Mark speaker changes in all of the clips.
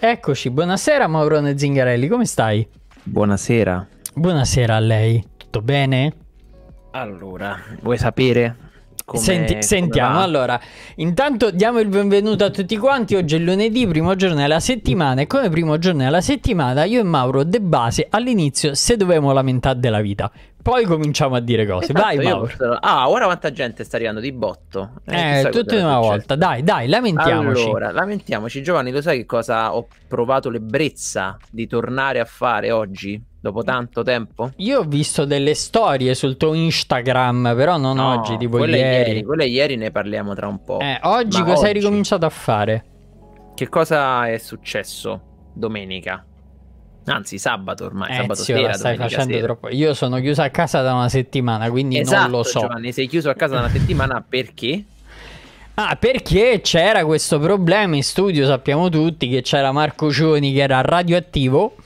Speaker 1: Eccoci, buonasera Maurone Zingarelli, come stai?
Speaker 2: Buonasera.
Speaker 1: Buonasera a lei, tutto bene?
Speaker 2: Allora,
Speaker 1: vuoi sapere? Come, Senti, come sentiamo, va? allora, intanto diamo il benvenuto a tutti quanti. Oggi è lunedì, primo giorno della settimana e come primo giorno della settimana io e Mauro de base all'inizio se dovevamo lamentare della vita. Poi cominciamo a dire cose. Esatto, Vai, Mauro.
Speaker 2: Posso... Ah, ora quanta gente sta arrivando di botto. Eh, eh tutto in una volta.
Speaker 1: Dai, dai, lamentiamoci. Allora,
Speaker 2: lamentiamoci. Giovanni, lo sai che cosa ho provato l'ebbrezza di tornare a fare oggi? dopo mm. tanto tempo?
Speaker 1: Io ho visto delle storie sul tuo Instagram, però non no, oggi, tipo quelle ieri. ieri.
Speaker 2: Quelle ieri ne parliamo tra un po'. Eh, oggi Ma cosa oggi... hai
Speaker 1: ricominciato a fare?
Speaker 2: Che cosa è successo domenica? Anzi, sabato ormai, eh, sabato sera, stai facendo sera. troppo.
Speaker 1: Io sono chiuso a casa da una settimana, quindi esatto, non lo esatto, so. Giovanni,
Speaker 2: sei chiuso a casa da una settimana perché?
Speaker 1: Ah, perché c'era questo problema in studio, sappiamo tutti che c'era Marco Cioni che era radioattivo.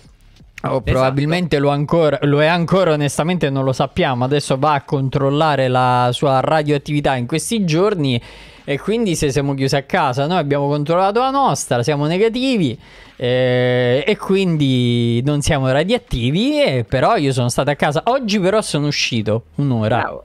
Speaker 1: Oh, esatto. Probabilmente lo, ancora, lo, è ancora, onestamente non lo sappiamo. Adesso va a controllare la sua radioattività in questi giorni. E quindi se siamo chiusi a casa, noi abbiamo controllato la nostra, siamo negativi eh, e quindi non siamo radioattivi. Eh, però io sono stato a casa. Oggi però sono uscito un'ora. Bravo.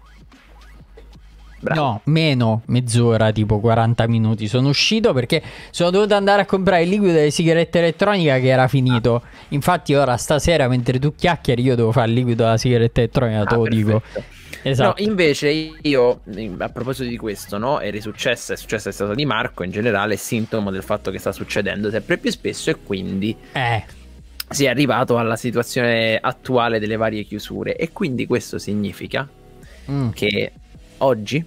Speaker 1: Bravo. No, meno mezz'ora, tipo 40 minuti. Sono uscito perché sono dovuto andare a comprare il liquido delle sigarette elettroniche che era finito. Ah. Infatti, ora stasera, mentre tu chiacchieri, io devo fare il liquido della sigaretta elettronica, ah, te lo ah, perfetto. dico.
Speaker 2: Esatto. No, invece io, mm, a proposito di questo, no, è risuccesso, è successo, è stato di Marco in generale, è sintomo del fatto che sta succedendo sempre più spesso e quindi eh. si è arrivato alla situazione attuale delle varie chiusure e quindi questo significa mm. che oggi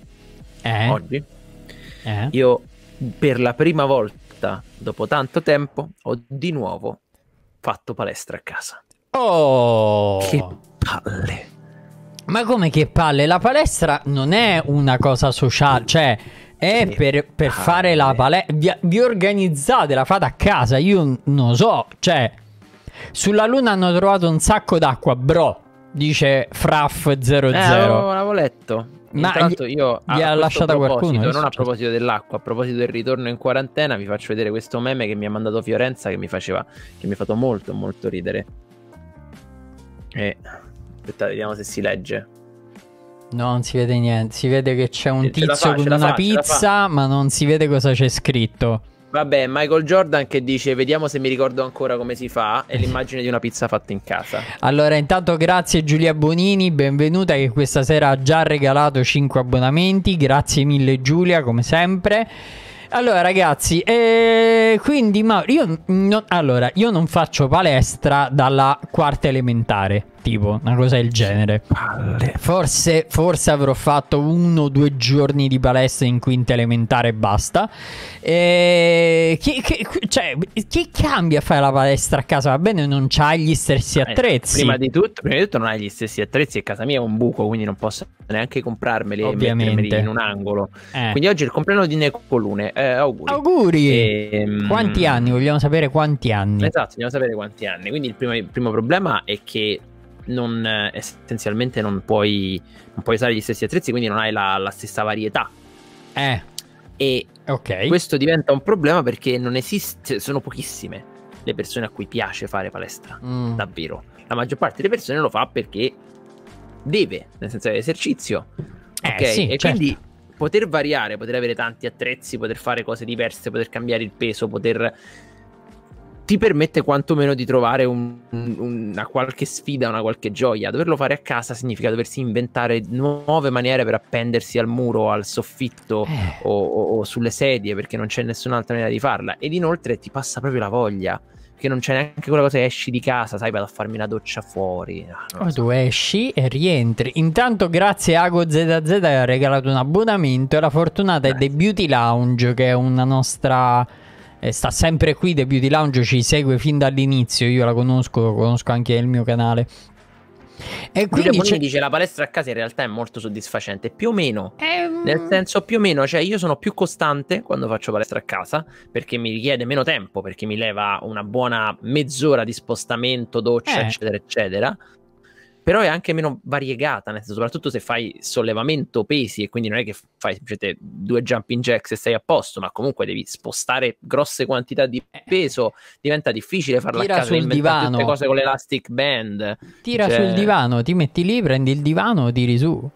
Speaker 2: eh? oggi. Eh? Io per la prima volta dopo tanto tempo ho di nuovo fatto palestra a casa.
Speaker 1: Oh! Che palle! Ma come che palle? La palestra non è una cosa sociale, cioè è per, per ah, fare la palestra. Vi, vi, organizzate, la fate a casa, io non lo so, cioè... Sulla luna hanno trovato un sacco d'acqua, bro dice Fraff00. Eh, l'avevo letto. Ma Intanto io gli ha lasciato qualcuno. Non a
Speaker 2: proposito dell'acqua, a proposito del ritorno in quarantena, vi faccio vedere questo meme che mi ha mandato Fiorenza che mi faceva che mi ha fatto molto molto ridere. E aspettate, vediamo se si legge.
Speaker 1: No, non si vede niente. Si vede che c'è un eh, tizio fa, con una fa, pizza, ma non si vede cosa c'è scritto.
Speaker 2: Vabbè, Michael Jordan che dice: Vediamo se mi ricordo ancora come si fa. È l'immagine di una pizza fatta in casa.
Speaker 1: Allora, intanto, grazie Giulia Bonini, benvenuta che questa sera ha già regalato 5 abbonamenti. Grazie mille, Giulia, come sempre. Allora, ragazzi, eh, quindi, ma io, no, allora, io non faccio palestra dalla quarta elementare tipo una cosa del genere. Forse, forse avrò fatto uno o due giorni di palestra in quinta elementare e basta. E che, che, cioè, che cambia fare la palestra a casa? Va bene, non c'hai gli stessi eh, attrezzi. Prima di,
Speaker 2: tutto, prima di tutto, non hai gli stessi attrezzi e casa mia è un buco, quindi non posso neanche comprarmeli Ovviamente. e in un angolo. Eh. Quindi oggi è il compleanno di Necolune. Eh, auguri. Auguri. E, ehm, quanti anni? Vogliamo sapere quanti anni. Esatto, vogliamo sapere quanti anni. Quindi il primo, il primo problema è che non, essenzialmente non puoi, non puoi, usare gli stessi attrezzi, quindi non hai la, la stessa varietà. Eh. E okay. questo diventa un problema perché non esiste, cioè, sono pochissime le persone a cui piace fare palestra, mm. davvero. La maggior parte delle persone lo fa perché deve, nel senso è esercizio. Eh, ok, sì, e certo. quindi poter variare, poter avere tanti attrezzi, poter fare cose diverse, poter cambiare il peso, poter ti permette quantomeno di trovare un, una qualche sfida, una qualche gioia. Doverlo fare a casa significa doversi inventare nuove maniere per appendersi al muro, al soffitto eh. o, o, o, sulle sedie perché non c'è nessun'altra maniera di farla. Ed inoltre ti passa proprio la voglia. Perché non c'è neanche quella cosa esci di casa, sai, vado a farmi una doccia fuori. Ah,
Speaker 1: no, so. Tu esci e rientri. Intanto, grazie a Ago ZZ che ha regalato un abbonamento e la fortunata eh. è The Beauty Lounge, che è una nostra e sta sempre qui, The Beauty Lounge ci segue fin dall'inizio, io la conosco, conosco anche il mio canale.
Speaker 2: E quindi Giulio dice la palestra a casa in realtà è molto soddisfacente, più o meno, ehm... nel senso più o meno, cioè io sono più costante quando faccio palestra a casa perché mi richiede meno tempo, perché mi leva una buona mezz'ora di spostamento, doccia, eh. eccetera, eccetera però è anche meno variegata, senso, soprattutto se fai sollevamento pesi e quindi non è che fai semplicemente due jumping jacks e sei a posto, ma comunque devi spostare grosse quantità di eh. peso, diventa difficile farla tira a casa, sul divano. tutte cose con l'elastic band. Tira cioè... sul
Speaker 1: divano, ti metti lì, prendi il divano, tiri su.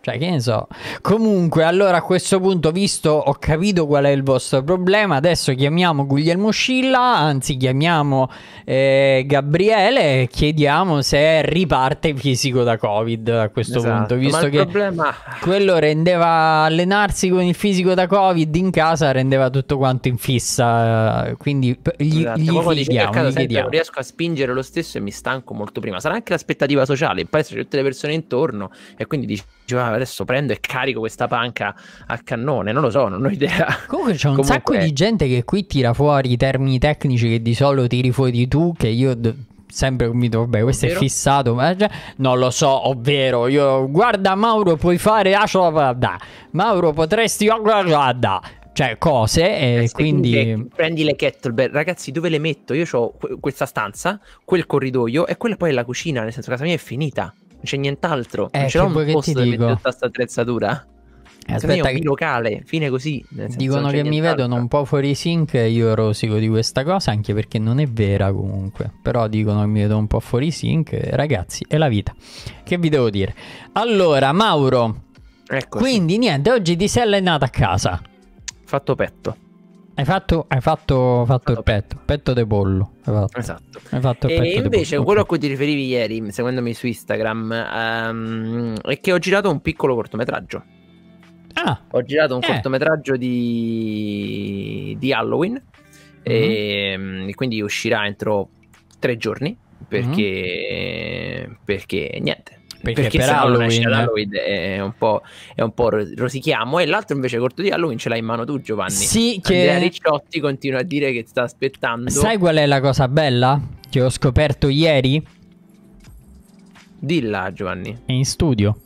Speaker 1: Cioè, che ne so. Comunque, allora a questo punto, visto ho capito qual è il vostro problema, adesso chiamiamo Guglielmo Scilla, anzi chiamiamo eh, Gabriele e chiediamo se riparte fisico da Covid a questo esatto. punto, visto che problema... quello rendeva allenarsi con il fisico da Covid in casa, rendeva tutto quanto in fissa, eh, quindi gli, esatto. gli, Poi, chiediamo, gli chiediamo.
Speaker 2: riesco a spingere lo stesso e mi stanco molto prima. Sarà anche l'aspettativa sociale, poi c'è tutte le persone intorno e quindi dici, ah, adesso prendo e carico questa panca a cannone, non lo so, non ho idea.
Speaker 1: Comunque c'è un Comunque... sacco di gente che qui tira fuori i termini tecnici che di solito tiri fuori tu, che io... Do sempre dico, beh, questo ovvero? è fissato, ma già, non lo so, ovvero, io, guarda Mauro, puoi fare, da,
Speaker 2: Mauro potresti, da, cioè cose e quindi... quindi... prendi le kettlebell ragazzi dove le metto io ho questa stanza quel corridoio e quella poi è la cucina nel senso casa mia è finita non c'è nient'altro. Eh, non c'è un posto dove mettere tutta questa attrezzatura. Eh, aspetta, che... locale, fine così. Senso, Dicono che mi
Speaker 1: vedono un po' fuori sync. Io rosico di questa cosa, anche perché non è vera comunque. Però dicono che mi vedo un po' fuori sync. Ragazzi, è la vita. Che vi devo dire? Allora, Mauro. Eccoci. Quindi niente, oggi ti è allenato a casa. Fatto petto. Hai fatto, hai fatto, fatto il petto, petto de pollo. Hai fatto. Esatto. Hai fatto e invece quello
Speaker 2: a cui ti riferivi ieri, seguendomi su Instagram, um, è che ho girato un piccolo cortometraggio. Ah, ho girato un eh. cortometraggio di, di Halloween, mm-hmm. e, quindi uscirà entro tre giorni, perché, mm-hmm. perché niente, perché, perché per Halloween, Halloween è, un è, un po', rosichiamo. E l'altro invece corto di Halloween ce l'hai in mano tu, Giovanni. Sì, che Andrea Ricciotti continua a dire che sta aspettando. Sai
Speaker 1: qual è la cosa bella che ho scoperto ieri?
Speaker 2: Dilla, Giovanni. È in studio.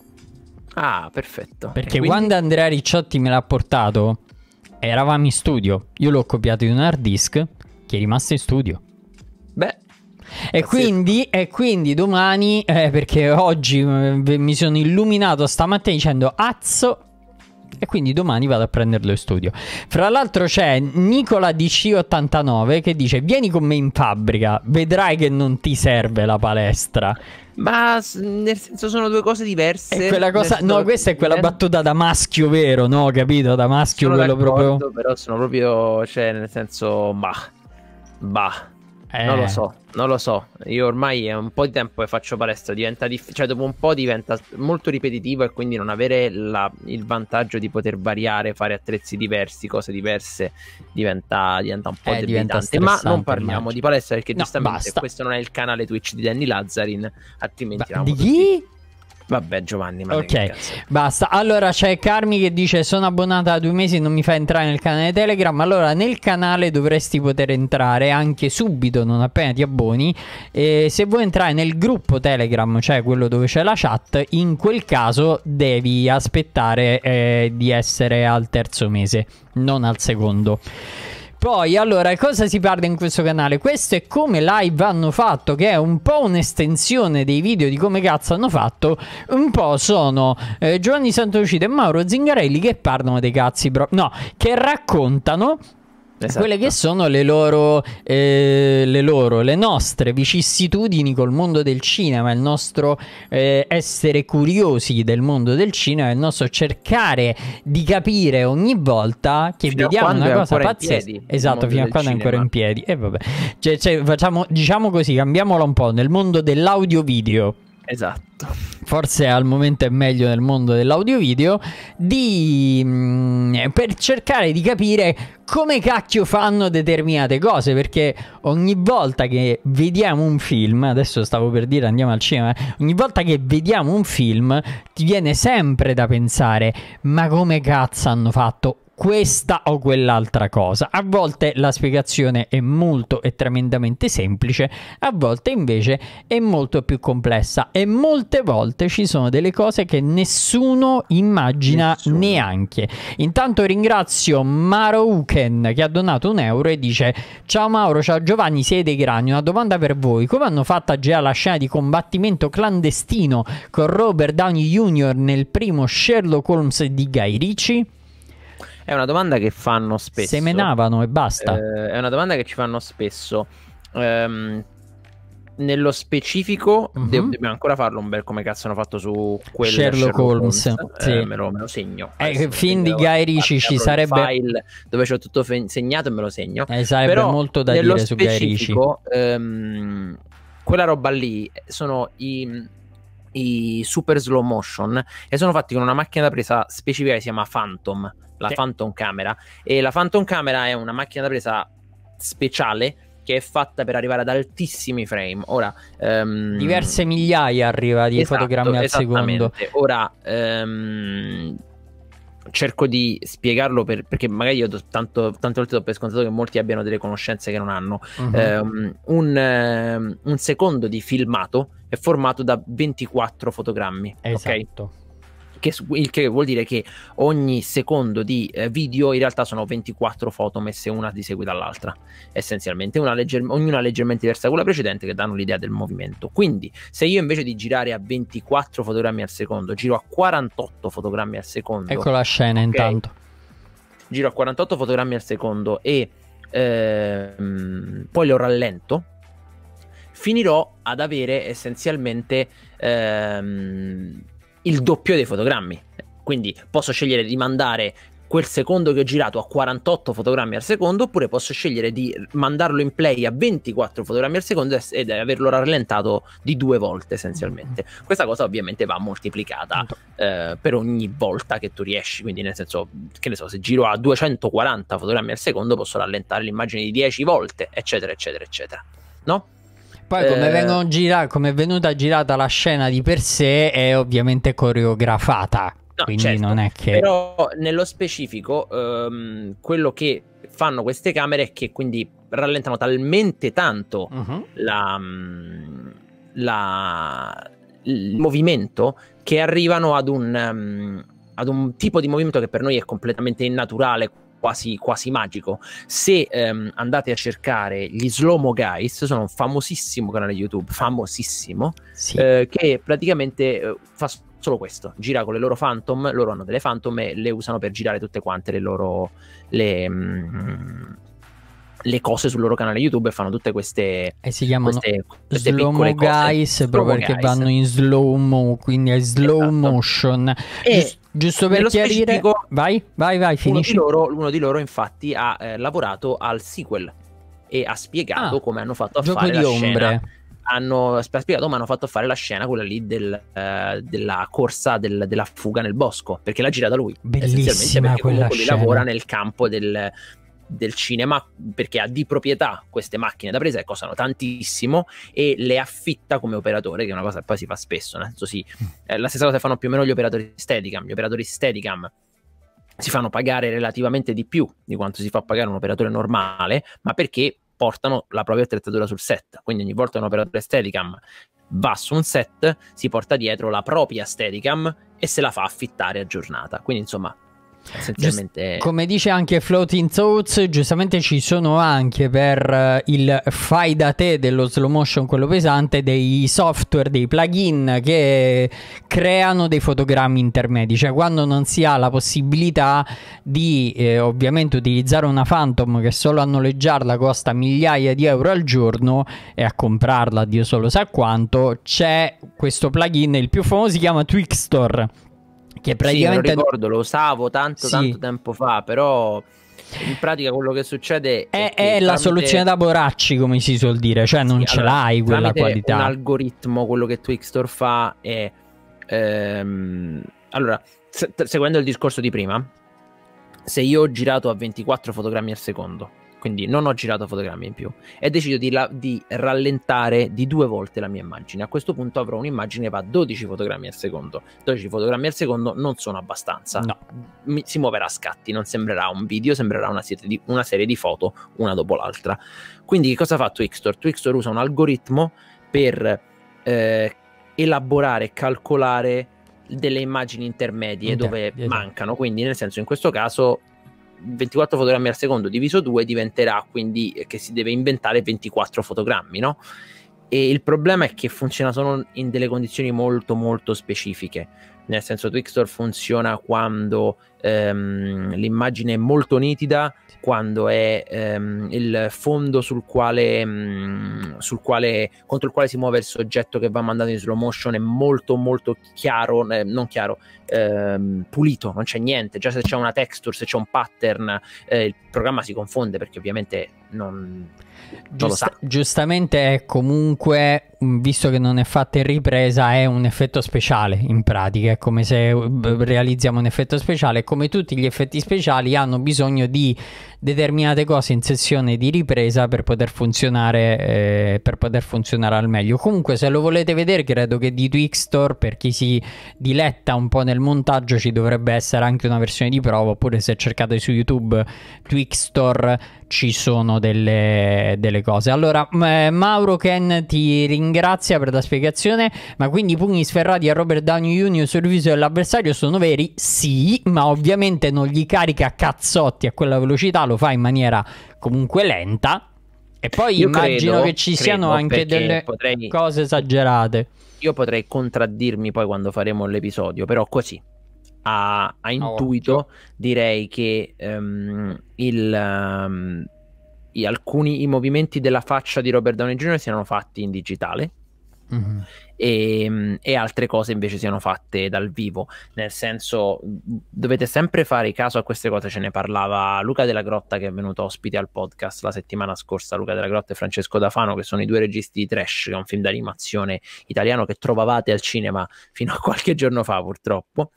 Speaker 2: Ah, perfetto. Perché quindi... quando
Speaker 1: Andrea Ricciotti me l'ha portato, eravamo in studio. Io l'ho copiato in un hard disk che è rimasto in studio. Beh, e quindi, e quindi, domani, eh, perché oggi eh, mi sono illuminato stamattina dicendo azzo. E quindi domani vado a prenderlo in studio. Fra l'altro c'è Nicola DC89 che dice: Vieni con me in fabbrica, vedrai che non ti serve la palestra. Ma
Speaker 2: nel senso sono due cose diverse. Cosa, no, questa è quella
Speaker 1: battuta da maschio vero, no? Capito? Da maschio sono quello proprio.
Speaker 2: Però sono proprio, cioè, nel senso, bah, bah eh. Non lo eh. so, non lo so. Io ormai è un po' di tempo che faccio palestra, diventa difficile, cioè dopo un po' diventa molto ripetitivo e quindi non avere la, il vantaggio di poter variare, fare attrezzi diversi, cose diverse, diventa, diventa un po' eh, debilitante. Ma non parliamo immagino. di palestra perché no, giustamente basta. questo non è il canale Twitch di Danny Lazzarin, altrimenti... Ba- di chi? Tutti. Vabbè, Giovanni, ma ok,
Speaker 1: basta. Allora c'è Carmi che dice: Sono abbonata da due mesi, non mi fa entrare nel canale Telegram. Allora, nel canale dovresti poter entrare anche subito, non appena ti abboni. E se vuoi entrare nel gruppo Telegram, cioè quello dove c'è la chat, in quel caso devi aspettare eh, di essere al terzo mese, non al secondo. Poi, allora, cosa si parla in questo canale? Questo è come live hanno fatto, che è un po' un'estensione dei video di come cazzo hanno fatto. Un po' sono eh, Giovanni Santolucida e Mauro Zingarelli che parlano dei cazzi, bro. No, che raccontano esatto. quelle che sono le loro, eh, le loro, le nostre vicissitudini col mondo del cinema, il nostro eh, essere curiosi del mondo del cinema, il nostro cercare di capire ogni volta che fino vediamo una cosa pazzesca. Esatto, fino a quando è ancora in piedi. E eh, vabbè, cioè, cioè, facciamo, diciamo così, cambiamola un po' nel mondo dell'audio video
Speaker 2: Esatto.
Speaker 1: Forse al momento è meglio nel mondo dell'audio video di mh, mm, per cercare di capire come cacchio fanno determinate cose, perché ogni volta che vediamo un film, adesso stavo per dire andiamo al cinema, ogni volta che vediamo un film ti viene sempre da pensare "Ma come cazzo hanno fatto questa o quell'altra cosa. A volte la spiegazione è molto e tremendamente semplice, a volte invece è molto più complessa e molte volte ci sono delle cose che nessuno immagina nessuno. neanche. Intanto ringrazio Maro Uken che ha donato un euro e dice ciao Mauro, ciao Giovanni, siete dei grani, una domanda per voi, come hanno fatto a girare la scena di combattimento clandestino con Robert Downey Jr. nel primo Sherlock Holmes di Guy Ritchie?
Speaker 2: È una domanda che fanno spesso.
Speaker 1: Semenavano e basta.
Speaker 2: Eh, è una domanda che ci fanno spesso. Ehm, nello specifico, mm-hmm. de- dobbiamo ancora farlo un bel come cazzo hanno fatto su quello Sherlock, Sherlock Holmes. Holmes. Sì. Eh, me, lo, me, lo, segno.
Speaker 1: Eh, eh film di Guy Ricci ci sarebbe. Un file
Speaker 2: dove c'ho tutto fe- segnato e me lo segno. Eh, sarebbe Però, molto da dire su Guy Ricci. Ehm, quella roba lì eh, sono i i super slow motion e sono fatti con una macchina da presa specifica che si chiama Phantom la sì. Phantom Camera. E la Phantom Camera è una macchina da presa speciale che è fatta per arrivare ad altissimi frame. Ora, um... diverse migliaia
Speaker 1: arriva di esatto, fotogrammi al secondo.
Speaker 2: Ora, um... cerco di spiegarlo per... perché magari io tanto, tante volte do per scontato che molti abbiano delle conoscenze che non hanno. Uh-huh. Um, un, un, secondo di filmato è formato da 24 fotogrammi. Esatto. Okay? che, il che vuol dire che ogni secondo di eh, video in realtà sono 24 foto messe una di seguito all'altra, essenzialmente, legger- ognuna leggermente diversa da quella precedente che danno l'idea del movimento. Quindi se io invece di girare a 24 fotogrammi al secondo, giro a 48 fotogrammi al secondo. Ecco la scena okay, intanto. Giro a 48 fotogrammi al secondo e ehm, poi lo rallento, finirò ad avere essenzialmente ehm, il doppio dei fotogrammi. Quindi posso scegliere di mandare quel secondo che ho girato a 48 fotogrammi al secondo oppure posso scegliere di mandarlo in play a 24 fotogrammi al secondo ed averlo rallentato di due volte essenzialmente. Mm-hmm. Questa cosa ovviamente va moltiplicata eh, per ogni volta che tu riesci, quindi nel senso che ne so, se giro a 240 fotogrammi al secondo posso rallentare l'immagine di 10 volte, eccetera, eccetera, eccetera.
Speaker 1: No? poi come, eh... girati, come, è venuta girata la scena di per sé è ovviamente coreografata. No, quindi certo, non è che...
Speaker 2: Però nello specifico ehm, quello che fanno queste camere è che quindi rallentano talmente tanto uh-huh. la, mm, la, il movimento che arrivano ad un, um, ad un tipo di movimento che per noi è completamente innaturale quasi, quasi magico. Se ehm, andate a cercare gli Slomo Guys, sono un famosissimo canale YouTube, famosissimo, sì. eh, che praticamente eh, fa solo questo, gira con le loro Phantom, loro hanno delle Phantom e le usano per girare tutte quante le loro... Le, mm, le cose sul loro canale YouTube e fanno tutte queste e si chiamano queste, queste slow mo guys proprio perché guys. vanno
Speaker 1: in slow mo quindi è slow esatto. motion e giusto per chiarire vai vai vai finisci uno di
Speaker 2: loro, uno di loro infatti ha eh, lavorato al sequel e ha spiegato ah, come hanno fatto a fare la ombre. scena hanno spiegato ma hanno fatto fare la scena quella lì del, eh, della corsa del, della fuga nel bosco perché l'ha girata lui bellissima quella scena lui lavora nel campo del, del cinema perché ha di proprietà queste macchine da presa che costano tantissimo e le affitta come operatore, che è una cosa che poi si fa spesso, nel senso sì, eh, la stessa cosa fanno più o meno gli operatori Steadicam, gli operatori Steadicam si fanno pagare relativamente di più di quanto si fa pagare un operatore normale, ma perché portano la propria attrezzatura sul set, quindi ogni volta un operatore Steadicam va su un set, si porta dietro la propria Steadicam e se la fa affittare a giornata. Quindi, insomma, Essenzialmente... Giust-
Speaker 1: come dice anche Floating Thoughts, giustamente ci sono anche per eh, il fai da te dello slow motion, quello pesante, dei software, dei plugin che creano dei fotogrammi intermedi. Cioè, quando non si ha la possibilità di eh, ovviamente utilizzare una Phantom che solo a noleggiarla costa migliaia di euro al giorno e a comprarla Dio solo sa quanto, c'è questo plugin, il più famoso si chiama Twixtor che praticamente... Sì, lo
Speaker 2: ricordo, lo usavo tanto, sì. tanto tempo fa, però... In pratica quello che succede è, è, che è tramite... la soluzione da
Speaker 1: boracci, come si suol dire, cioè non sì, ce allora, l'hai quella qualità. un
Speaker 2: algoritmo quello che Twixtor fa è... Ehm, allora, se, seguendo il discorso di prima, se io ho girato a 24 fotogrammi al secondo, quindi non ho girato fotogrammi in più e decido di, la- di, rallentare di due volte la mia immagine. A questo punto avrò un'immagine che va a 12 fotogrammi al secondo. 12 fotogrammi al secondo non sono abbastanza. No. Mi- si muoverà a scatti, non sembrerà un video, sembrerà una, se- di- una serie di foto una dopo l'altra. Quindi che cosa fa Twixtor? Twixtor usa un algoritmo per eh, elaborare e calcolare delle immagini intermedie okay, dove yeah, esatto. mancano, quindi nel senso in questo caso 24 fotogrammi al secondo diviso 2 diventerà quindi eh, che si deve inventare 24 fotogrammi, no? E il problema è che funziona solo in delle condizioni molto molto specifiche nel senso Twixtor funziona quando ehm, l'immagine è molto nitida, quando è ehm, il fondo sul quale, mh, mm, sul quale, contro il quale si muove il soggetto che va mandato in slow motion è molto molto chiaro, eh, non chiaro, ehm, pulito, non c'è niente, già se c'è una texture, se c'è un pattern, eh, il programma si confonde perché ovviamente non
Speaker 1: Giusta- giustamente comunque, visto che non è fatta in ripresa, è un effetto speciale in pratica, è come se realizziamo un effetto speciale, come tutti gli effetti speciali hanno bisogno di determinate cose in sessione di ripresa per poter funzionare, eh, per poter funzionare al meglio. Comunque, se lo volete vedere, credo che di Store per chi si diletta un po' nel montaggio, ci dovrebbe essere anche una versione di prova. Oppure, se cercate su YouTube Store ci sono delle, delle cose. Allora, eh, Mauro Ken ti ringrazia per la spiegazione. Ma quindi i pugni sferrati a Robert Downey Jr. sul viso dell'avversario sono veri? Sì, ma ovviamente non gli carica cazzotti a quella velocità lo fa in maniera comunque lenta. E poi io immagino credo, che ci siano anche delle
Speaker 2: potrei, cose esagerate. Io potrei contraddirmi poi quando faremo l'episodio, però così a, a intuito oh, direi che um, il, um, i, alcuni i movimenti della faccia di Robert Downey Jr. siano fatti in digitale mm-hmm. e, ehm, e, altre cose invece siano fatte dal vivo. Nel senso, dovete sempre fare caso a queste cose. Ce ne parlava Luca Della Grotta, che è venuto ospite al podcast la settimana scorsa. Luca Della Grotta e Francesco D'Afano, che sono i due registi di Trash, che è un film d'animazione italiano che trovavate al cinema fino a qualche giorno fa, purtroppo.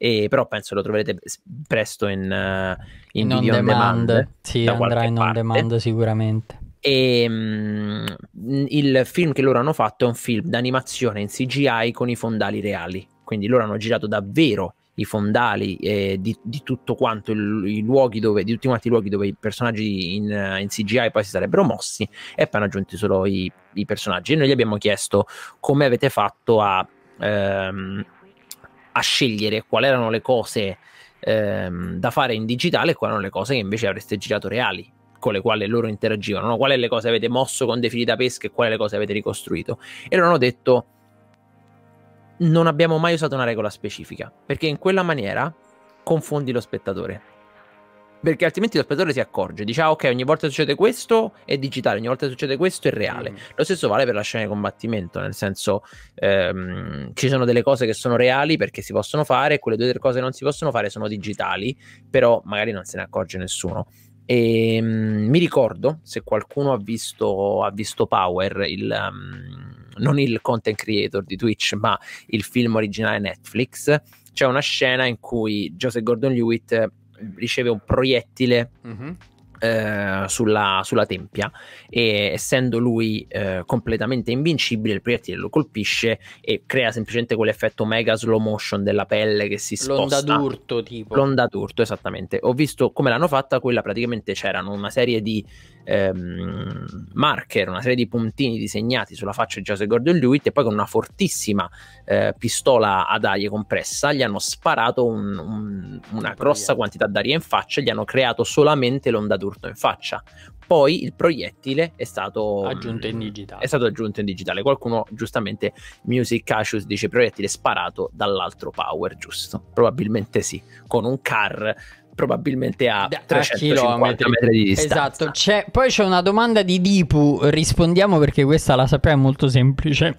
Speaker 2: E, però penso lo troverete presto in, uh, in, in on demand, demand sì, andrà in parte. on demand
Speaker 1: sicuramente
Speaker 2: e mh, mm, il film che loro hanno fatto è un film d'animazione in CGI con i fondali reali. Quindi loro hanno girato davvero i fondali eh, di, di, tutto quanto il, i luoghi dove di tutti quanti i luoghi dove i personaggi in, in, CGI poi si sarebbero mossi e poi hanno aggiunto solo i, i personaggi e noi gli abbiamo chiesto come avete fatto a, ehm, a scegliere quali erano le cose ehm, da fare in digitale e quali erano le cose che invece avreste girato reali con le quali loro interagivano, quali le cose avete mosso con dei fili da pesca e quali le cose avete ricostruito. E loro hanno detto non abbiamo mai usato una regola specifica, perché in quella maniera confondi lo spettatore. Perché altrimenti lo spettatore si accorge, dice ah ok ogni volta succede questo è digitale, ogni volta succede questo è reale. Mm. Lo stesso vale per la scena di combattimento, nel senso ehm, ci sono delle cose che sono reali perché si possono fare, quelle due cose che non si possono fare sono digitali, però magari non se ne accorge nessuno. E, um, mi ricordo, se qualcuno ha visto, ha visto Power, il, um, non il content creator di Twitch, ma il film originale Netflix, c'è una scena in cui Joseph Gordon-Lewitt eh, riceve un proiettile. Mm-hmm eh, sulla, sulla, tempia e essendo lui eh, completamente invincibile il proiettile lo colpisce e crea semplicemente quell'effetto mega slow motion della pelle che si sposta l'onda d'urto tipo l'onda d'urto esattamente ho visto come l'hanno fatta quella praticamente c'erano una serie di ehm, marker, una serie di puntini disegnati sulla faccia di Joseph Gordon-Lewitt e poi con una fortissima eh, pistola ad aria compressa gli hanno sparato un, un, una grossa quantità d'aria in faccia e gli hanno creato solamente l'onda d'urto in faccia. Poi il proiettile è stato aggiunto in mm, digitale. È stato aggiunto in digitale. Qualcuno giustamente Music Cassius dice proiettile sparato dall'altro power, giusto? Probabilmente sì, con un car probabilmente a 350 a metri di distanza. Esatto,
Speaker 1: c'è, poi c'è una domanda di Dipu, rispondiamo perché questa la sappiamo, è molto semplice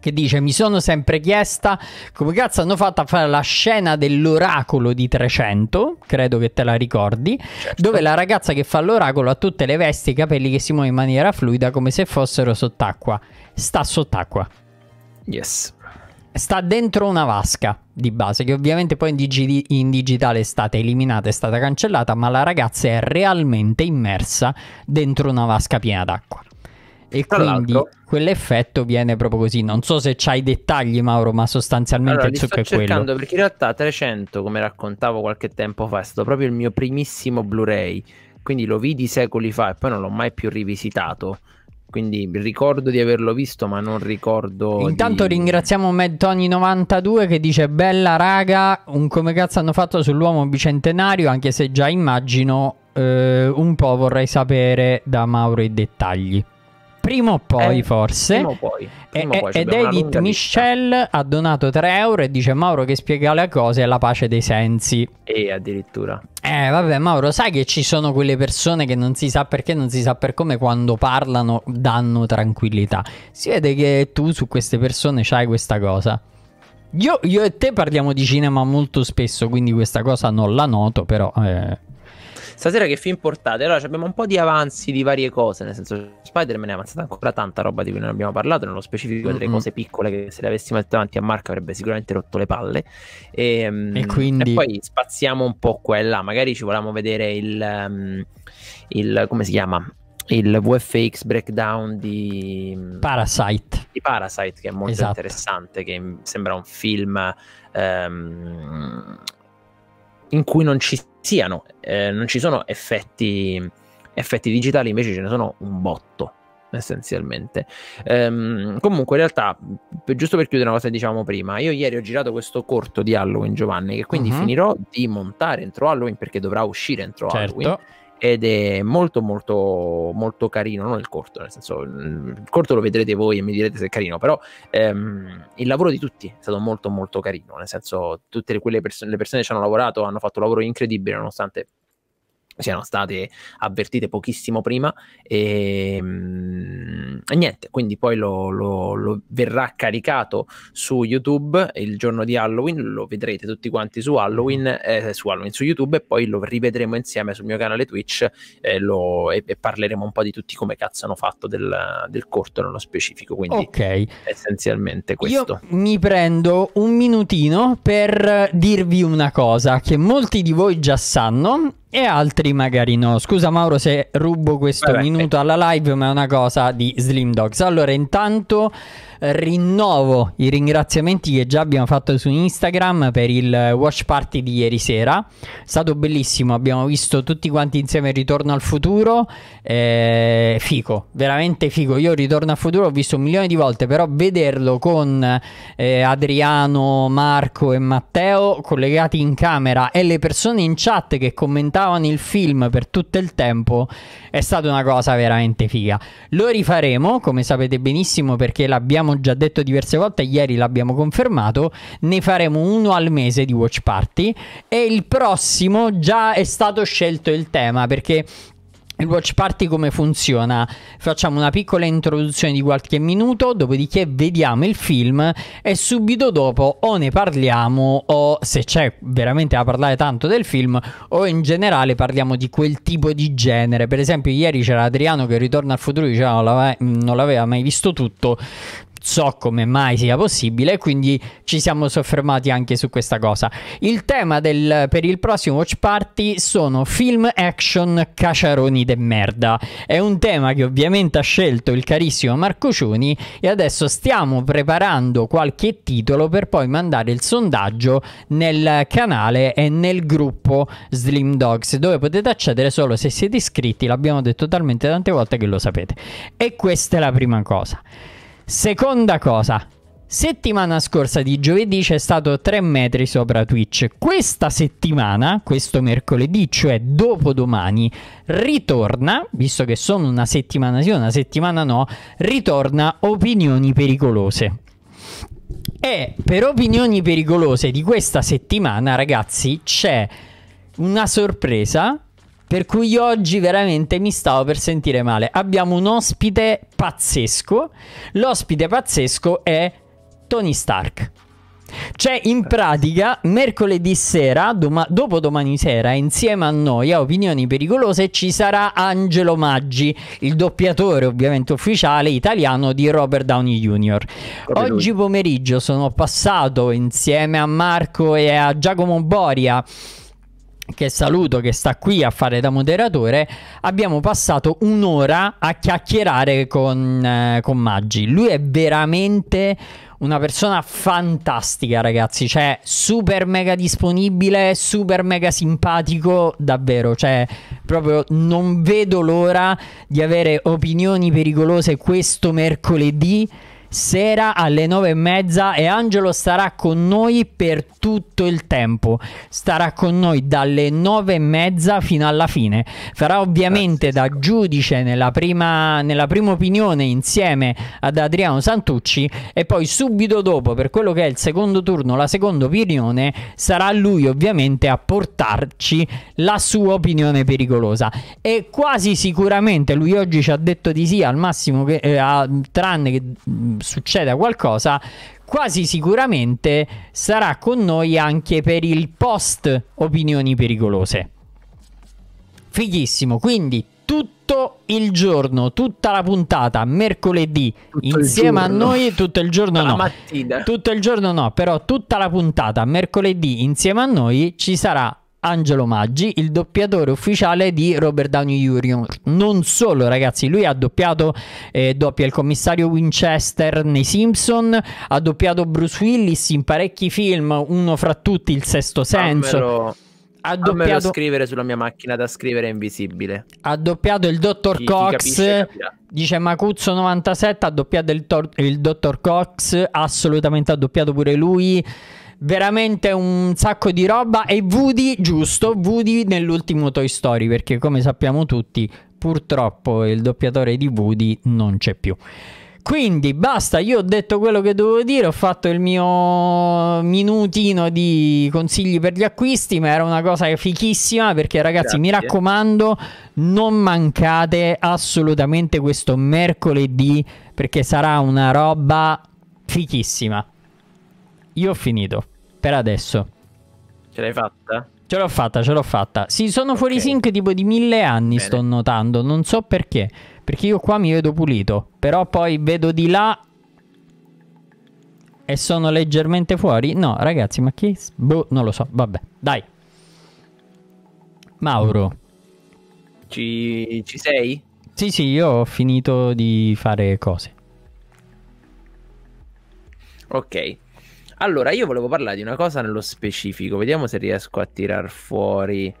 Speaker 1: che dice mi sono sempre chiesta come cazzo hanno fatto a fare la scena dell'oracolo di 300 credo che te la ricordi certo. dove la ragazza che fa l'oracolo ha tutte le vesti e i capelli che si muovono in maniera fluida come se fossero sott'acqua sta sott'acqua yes sta dentro una vasca di base, che ovviamente poi in, digi- in, digitale è stata eliminata, è stata cancellata, ma la ragazza è realmente immersa dentro una vasca piena d'acqua. E Tra quindi quell'effetto viene proprio così. Non so se c'hai i dettagli, Mauro, ma sostanzialmente allora, il succo è quello. Sto cercando
Speaker 2: perché in realtà 300, come raccontavo qualche tempo fa, è stato proprio il mio primissimo Blu-ray. Quindi lo vidi secoli fa e poi non l'ho mai più rivisitato quindi ricordo di averlo visto, ma non ricordo. Intanto
Speaker 1: di... ringraziamo MadTony92 che dice: Bella raga, un come cazzo hanno fatto sull'uomo bicentenario. Anche se già immagino, eh, un po' vorrei sapere da Mauro i dettagli. Prima o poi, eh, forse. Prima o poi.
Speaker 2: Prima e, poi ed Edith
Speaker 1: Michelle ha donato 3 euro e dice: Mauro che spiega le cose è la pace dei sensi. E addirittura. Eh, vabbè, Mauro, sai che ci sono quelle persone che non si sa perché, non si sa per come, quando parlano danno tranquillità. Si vede che tu su queste persone c'hai questa cosa. Io, io e te parliamo di cinema molto spesso, quindi questa cosa non la noto, però... Eh.
Speaker 2: Stasera che film portate? Allora abbiamo un po' di avanzi di varie cose, nel senso Spider-Man è avanzata ancora tanta roba di cui non abbiamo parlato, nello specifico mm-hmm. delle cose piccole che se le avessimo mette davanti a Marco avrebbe sicuramente rotto le palle. E, ehm, e, quindi... e poi spaziamo un po' qua e là, magari ci volevamo vedere il, um, il come si chiama? il VFX breakdown di Parasite. Di Parasite che è molto esatto. interessante, che sembra un film um, in cui non ci siano, eh, non ci sono effetti, effetti digitali, invece ce ne sono un botto essenzialmente. Um, comunque, in realtà, per, giusto per chiudere una cosa che dicevamo prima, io ieri ho girato questo corto di Halloween, Giovanni, che quindi uh-huh. finirò di montare entro Halloween perché dovrà uscire entro certo. Halloween ed è molto molto molto carino non il corto nel senso il corto lo vedrete voi e mi direte se è carino però ehm, il lavoro di tutti è stato molto molto carino nel senso tutte quelle perso- le persone ci hanno lavorato hanno fatto un lavoro incredibile nonostante siano state avvertite pochissimo prima e, ehm, e niente, quindi poi lo, lo, lo, verrà caricato su YouTube il giorno di Halloween, lo vedrete tutti quanti su Halloween, mm. eh, su, Halloween su YouTube e poi lo rivedremo insieme sul mio canale Twitch eh, lo, e, e, parleremo un po' di tutti come cazzo hanno fatto del, del corto nello specifico, quindi okay. essenzialmente questo. Io mi
Speaker 1: prendo un minutino per dirvi una cosa che molti di voi già sanno e altri magari no. Scusa Mauro se rubo questo Vabbè, minuto alla live, ma è una cosa di Slim Dogs. Allora, intanto rinnovo i ringraziamenti che già abbiamo fatto su Instagram per il eh, watch party di ieri sera. È stato bellissimo, abbiamo visto tutti quanti insieme il Ritorno al futuro. Eh, fico, veramente figo. Io Ritorno al futuro l'ho visto un milione di volte, però vederlo con eh, Adriano, Marco e Matteo collegati in camera e le persone in chat che commentavano il film per tutto il tempo è stata una cosa veramente figa. Lo rifaremo, come sapete benissimo, perché l'abbiamo l'abbiamo già detto diverse volte, ieri l'abbiamo confermato, ne faremo uno al mese di Watch Party e il prossimo già è stato scelto il tema perché il watch party come funziona? Facciamo una piccola introduzione di qualche minuto, dopodiché vediamo il film e subito dopo o ne parliamo o se c'è veramente da parlare tanto del film o in generale parliamo di quel tipo di genere. Per esempio ieri c'era Adriano che ritorna al futuro e diceva non l'aveva mai visto tutto, so come mai sia possibile, quindi ci siamo soffermati anche su questa cosa. Il tema del, per il prossimo Watch Party sono film action caciaroni de merda. È un tema che ovviamente ha scelto il carissimo Marco Cioni e adesso stiamo preparando qualche titolo per poi mandare il sondaggio nel canale e nel gruppo Slim Dogs dove potete accedere solo se siete iscritti, l'abbiamo detto talmente tante volte che lo sapete. E questa è la prima cosa. Seconda cosa, Settimana scorsa di giovedì c'è stato 3 metri sopra Twitch. Questa settimana, questo mercoledì, cioè dopodomani, ritorna, visto che sono una settimana sì e una settimana no, ritorna Opinioni Pericolose. E per Opinioni Pericolose di questa settimana, ragazzi, c'è una sorpresa per cui oggi veramente mi stavo per sentire male. Abbiamo un ospite pazzesco. L'ospite pazzesco è Tony Stark. Cioè, in pratica, mercoledì sera, doma- dopodomani sera, insieme a noi a Opinioni Pericolose, ci sarà Angelo Maggi, il doppiatore ovviamente ufficiale italiano di Robert Downey Jr. Oggi pomeriggio sono passato insieme a Marco e a Giacomo Boria che saluto, che sta qui a fare da moderatore, abbiamo passato un'ora a chiacchierare con, eh, con Maggi. Lui è veramente una persona fantastica, ragazzi. Cioè, super mega disponibile, super mega simpatico, davvero. Cioè, proprio non vedo l'ora di avere opinioni pericolose questo mercoledì sera alle nove e mezza e Angelo starà con noi per tutto il tempo. Starà con noi dalle nove e mezza fino alla fine. Farà ovviamente da giudice nella prima, nella prima opinione insieme ad Adriano Santucci e poi subito dopo per quello che è il secondo turno, la seconda opinione, sarà lui ovviamente a portarci la sua opinione pericolosa. E quasi sicuramente lui oggi ci ha detto di sì, al massimo che eh, tranne che mm, succeda qualcosa, quasi sicuramente sarà con noi anche per il post opinioni pericolose. Fighissimo, quindi tutto il giorno, tutta la puntata, mercoledì, tutto insieme a noi, tutto il giorno tutta no. Mattina. Tutto il giorno no, però tutta la puntata, mercoledì, insieme a noi, ci sarà Angelo Maggi, il doppiatore ufficiale di Robert Downey Jr. Non solo, ragazzi, lui ha doppiato eh, doppia il commissario Winchester nei Simpson, ha doppiato Bruce Willis in parecchi film, uno fra tutti il Sesto Senso. Ammelo
Speaker 2: ha doppiato... scrivere sulla mia macchina da scrivere invisibile.
Speaker 1: Ha doppiato il dottor chi, Cox. Chi capisce, dice Macuzzo 97 ha doppiato il, tor- il dottor Cox, assolutamente ha doppiato pure lui veramente un sacco di roba e Woody, giusto, Woody nell'ultimo Toy Story, perché come sappiamo tutti, purtroppo il doppiatore di Woody non c'è più. Quindi basta, io ho detto quello che dovevo dire, ho fatto il mio minutino di consigli per gli acquisti, ma era una cosa fichissima perché ragazzi Grazie. mi raccomando non mancate assolutamente questo mercoledì perché sarà una roba fichissima. Io ho finito per adesso.
Speaker 2: Ce l'hai fatta?
Speaker 1: Ce l'ho fatta, ce l'ho fatta. Sì, sono okay. fuori sync tipo di mille anni, Bene. sto notando, non so perché. Perché io qua mi vedo pulito, però poi vedo di là e sono leggermente fuori. No, ragazzi, ma chi? Boh, non lo so, vabbè, dai. Mauro.
Speaker 2: Ci, ci sei?
Speaker 1: Sì, sì, io ho finito di fare cose.
Speaker 2: Ok. Allora, io volevo parlare di una cosa nello specifico, vediamo se riesco a tirar fuori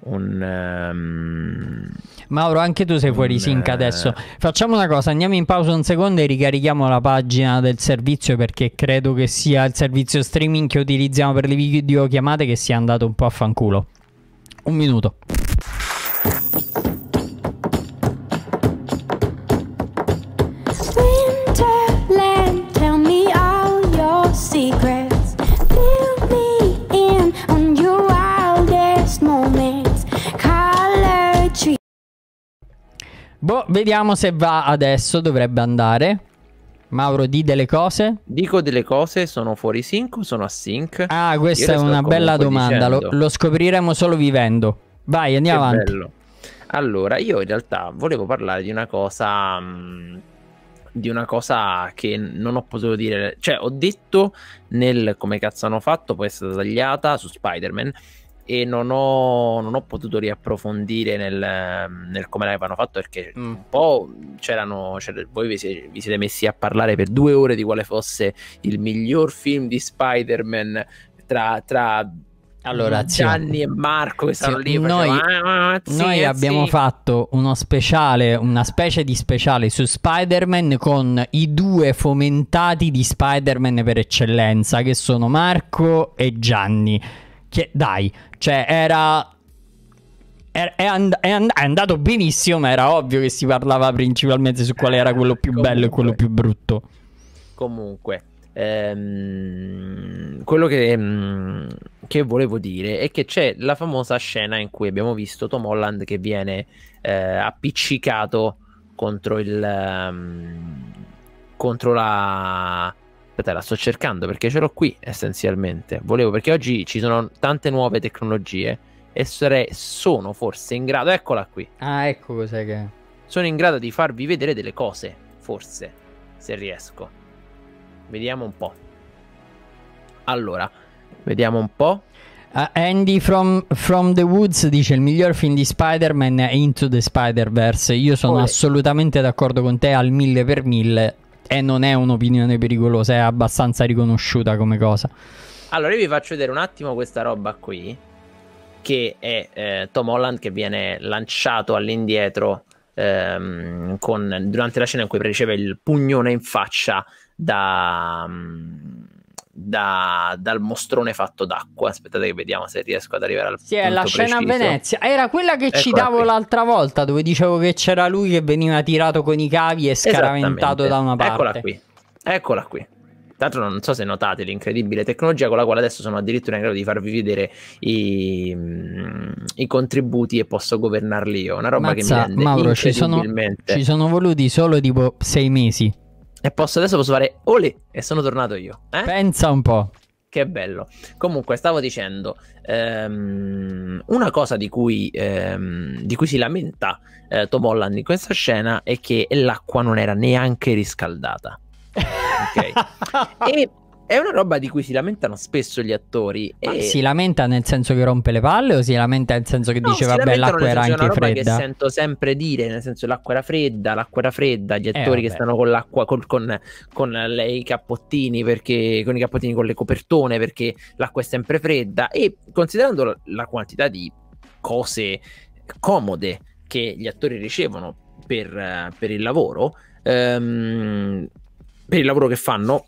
Speaker 2: un... Um,
Speaker 1: Mauro, anche tu sei fuori un, sync eh, adesso. Facciamo una cosa, andiamo in pausa un secondo e ricarichiamo la pagina del servizio perché credo che sia il servizio streaming che utilizziamo per le videochiamate che sia andato un po' a fanculo. Un minuto. Boh, vediamo se va adesso. Dovrebbe andare. Mauro, di delle cose.
Speaker 2: Dico delle cose, sono fuori sync o sono a sync? Ah, questa Io è una bella domanda. Lo, lo,
Speaker 1: scopriremo solo vivendo. Vai, andiamo che avanti.
Speaker 2: Bello. Allora, io in realtà volevo parlare di una cosa. Mh, mm, di una cosa che non ho potuto dire. Cioè, ho detto nel come cazzo hanno fatto, poi è stata tagliata su Spider-Man e non ho, non ho potuto riapprofondire nel, nel come l'avevano fatto perché mm. un po' c'erano, c'era, cioè, voi vi siete, vi siete messi a parlare per due ore di quale fosse il miglior film di Spider-Man tra, tra allora, Gianni zio, e Marco che stanno lì. Noi, ah, zio, ah, ah, noi zio. Eh, abbiamo
Speaker 1: fatto uno speciale, una specie di speciale su Spider-Man con i due fomentati di Spider-Man per eccellenza, che sono Marco e Gianni che cioè, dai, cioè era... Er, è, and è, and è, andato benissimo, ma era ovvio che si parlava principalmente su qual era quello più comunque, bello e quello più brutto.
Speaker 2: Comunque, ehm, quello che, ehm, che, volevo dire è che c'è la famosa scena in cui abbiamo visto Tom Holland che viene eh, appiccicato contro il... Um, contro la aspetta, la sto cercando perché ce l'ho qui essenzialmente. Volevo perché oggi ci sono tante nuove tecnologie e sarei, sono forse in grado, eccola qui. Ah, ecco cos'è che sono in grado di farvi vedere delle cose, forse, se riesco. Vediamo un po'. Allora, vediamo un po'.
Speaker 1: Uh, Andy from, from, the Woods dice il miglior film di Spider-Man è Into the Spider-Verse. Io sono oh, assolutamente d'accordo con te al mille per mille e non è un'opinione pericolosa, è abbastanza riconosciuta come
Speaker 2: cosa. Allora, io vi faccio vedere un attimo questa roba qui, che è eh, Tom Holland che viene lanciato all'indietro ehm, con, durante la scena in cui riceve il pugnone in faccia da... Um, da, dal mostrone fatto d'acqua. Aspettate che vediamo se riesco ad arrivare al sì, punto Sì, è la scena preciso. a Venezia. Era
Speaker 1: quella che ecco ci qui. l'altra volta, dove dicevo che c'era lui che veniva tirato con i cavi e scaraventato da una parte. Eccola qui.
Speaker 2: Eccola qui. Tra l'altro non so se notate l'incredibile tecnologia con la quale adesso sono addirittura in grado di farvi vedere i, i contributi e posso governarli io. Una roba Mazza, che mi rende Mauro, ci ci
Speaker 1: sono voluti solo tipo sei mesi
Speaker 2: e posso, adesso posso fare olè oh, e sono tornato io. Eh? Pensa un po'. Che bello. Comunque, stavo dicendo, ehm, una cosa di cui, ehm, di cui si lamenta eh, Tom Holland in questa scena è che l'acqua non era neanche riscaldata. Ok. e è una roba di cui si lamentano spesso gli attori. E... si
Speaker 1: lamenta nel senso che rompe le palle o si lamenta nel senso che no, dice vabbè l'acqua era anche fredda? È una che sento
Speaker 2: sempre dire, nel senso l'acqua era fredda, l'acqua era fredda, gli eh, attori eh, che stanno con l'acqua, col, con, con le, i cappottini, perché, con i cappottini, con le copertone perché l'acqua è sempre fredda e considerando la, la quantità di cose comode che gli attori ricevono per, per il lavoro, ehm, per il lavoro che fanno,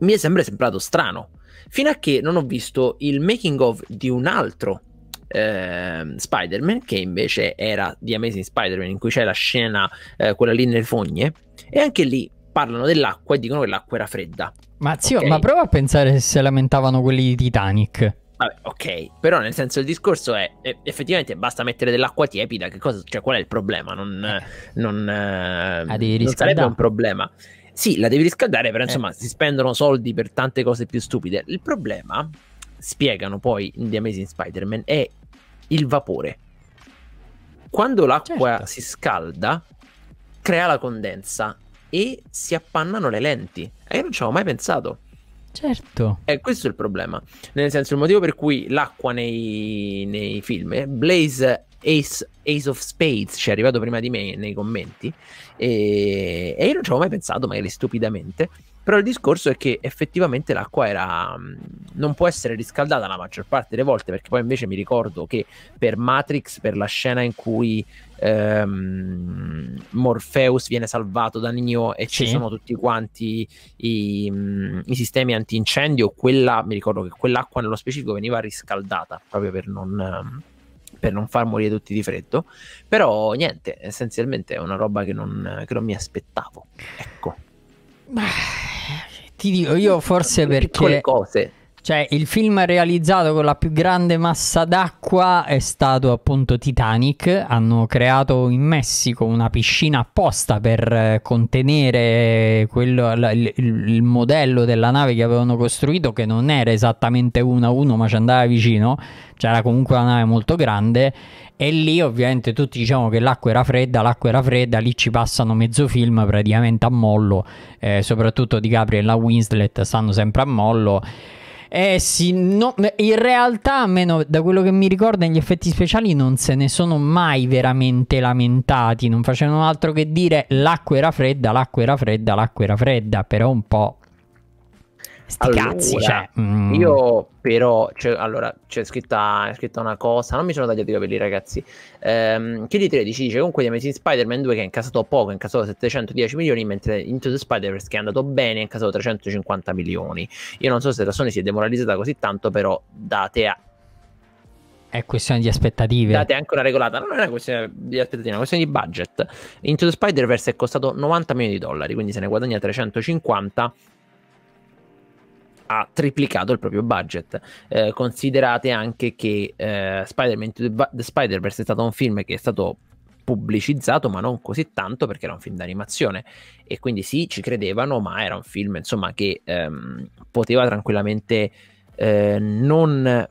Speaker 2: mi è sempre sembrato strano. Fino a che non ho visto il making of di un altro eh, Spider-Man, che invece era The Amazing Spider-Man, in cui c'è la scena, eh, quella lì nelle fogne, e anche lì parlano dell'acqua e dicono che l'acqua era fredda.
Speaker 1: Ma zio, okay? ma prova a pensare se si lamentavano quelli di Titanic.
Speaker 2: Vabbè, ok, però nel senso il discorso è effettivamente basta mettere dell'acqua tiepida, cosa, cioè, qual è il problema? Non, eh. non, eh, non sarebbe un problema. Sì, la devi riscaldare, però eh. insomma eh. si spendono soldi per tante cose più stupide. Il problema, spiegano poi in The Amazing Spider-Man, è il vapore. Quando l'acqua certo. si scalda, crea la condensa e si appannano le lenti. E io non ci avevo mai pensato.
Speaker 1: Certo.
Speaker 2: E eh, questo è il problema. Nel senso, il motivo per cui l'acqua nei, nei film, Blaze Ace, Ace of Spades, ci è arrivato prima di me nei commenti, e, e io non ci avevo mai pensato, magari stupidamente, però il discorso è che effettivamente l'acqua era, mm, non può essere riscaldata la maggior parte delle volte, perché poi invece mi ricordo che per Matrix, per la scena in cui ehm, Morpheus viene salvato da Neo e sì. ci sono tutti quanti i, mm, i sistemi antincendio, quella, mi ricordo che quell'acqua nello specifico veniva riscaldata proprio per non ehm, per non far morire tutti di freddo. Però niente, essenzialmente è una roba che non, che non mi aspettavo. Ecco. ti dico io forse perché... Piccole cose
Speaker 1: cioè, il film realizzato con la più grande massa d'acqua è stato appunto Titanic. Hanno creato in Messico una piscina apposta per eh, contenere quello, il, il, modello della nave che avevano costruito, che non era esattamente uno a uno, ma ci andava vicino. C'era comunque una nave molto grande. E lì, ovviamente, tutti diciamo che l'acqua era fredda, l'acqua era fredda. Lì ci passano mezzo film praticamente a mollo. Eh, soprattutto Di Capri e la Winslet stanno sempre a mollo eh sì, no, in realtà, almeno da quello che mi ricorda, gli effetti speciali non se ne sono mai veramente lamentati. Non facevano altro che dire l'acqua era fredda, l'acqua era fredda, l'acqua era fredda. Però un po'
Speaker 2: Sti allora, cazzi, cioè. cioè. Mm. Io però, cioè, allora, c'è scritta, è scritta una cosa, non mi sono tagliato i capelli ragazzi. Ehm, Chiudi 13 dice comunque di Amazing Spider-Man 2 che ha incassato poco, ha incassato 710 milioni, mentre Into the Spider-Verse che è andato bene ha incassato 350 milioni. Io non so se la Sony si è demoralizzata così tanto, però date a
Speaker 1: è questione di aspettative. Date
Speaker 2: anche una regolata, non è una questione di aspettative, è una questione di budget. Into the Spider-Verse è costato 90 milioni di dollari, quindi se ne guadagna 350 ha triplicato il proprio budget. Eh, considerate anche che eh, Spider-Man The Spider-Verse è stato un film che è stato pubblicizzato, ma non così tanto perché era un film d'animazione e quindi sì, ci credevano, ma era un film insomma che ehm, poteva tranquillamente eh, non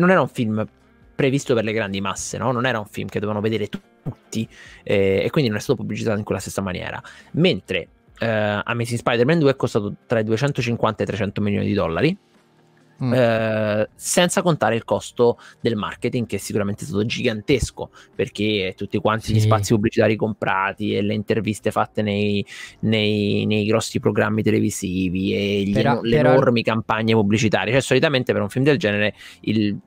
Speaker 2: non era un film previsto per le grandi masse, no? non era un film che dovevano vedere tutti eh, e quindi non è stato pubblicizzato in quella stessa maniera. Mentre eh, Amazing Spider-Man 2 è costato tra i 250 e i 300 milioni di dollari. Mm. Eh, senza contare il costo del marketing che è sicuramente stato gigantesco perché tutti quanti sì. gli spazi pubblicitari comprati e le interviste fatte nei, nei, nei grossi programmi televisivi e gli, però, le però... enormi campagne pubblicitarie cioè solitamente per un film del genere il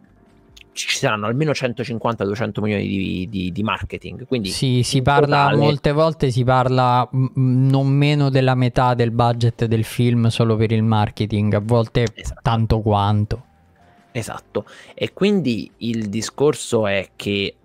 Speaker 2: ci saranno almeno 150-200 milioni di, di, di, marketing. Quindi sì, si parla totale... molte
Speaker 1: volte, si parla non meno della metà del budget del film solo per il marketing, a volte esatto. tanto quanto.
Speaker 2: Esatto, e quindi il discorso è che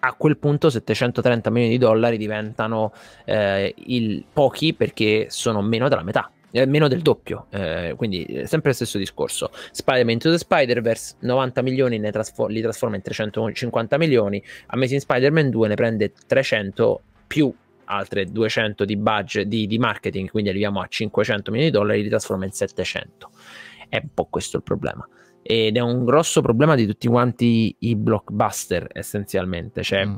Speaker 2: a quel punto 730 milioni di dollari diventano eh, il, pochi perché sono meno della metà eh, meno del doppio, eh, quindi eh, sempre lo stesso discorso. Spider-Man to the Spider-Verse 90 milioni trasfo- li trasforma in 350 milioni, Amazing Spider-Man 2 ne prende 300 più altre 200 di budget di, di marketing, quindi arriviamo a 500 milioni di dollari, li trasforma in 700. È un po' questo il problema ed è un grosso problema di tutti quanti i blockbuster essenzialmente cioè mm.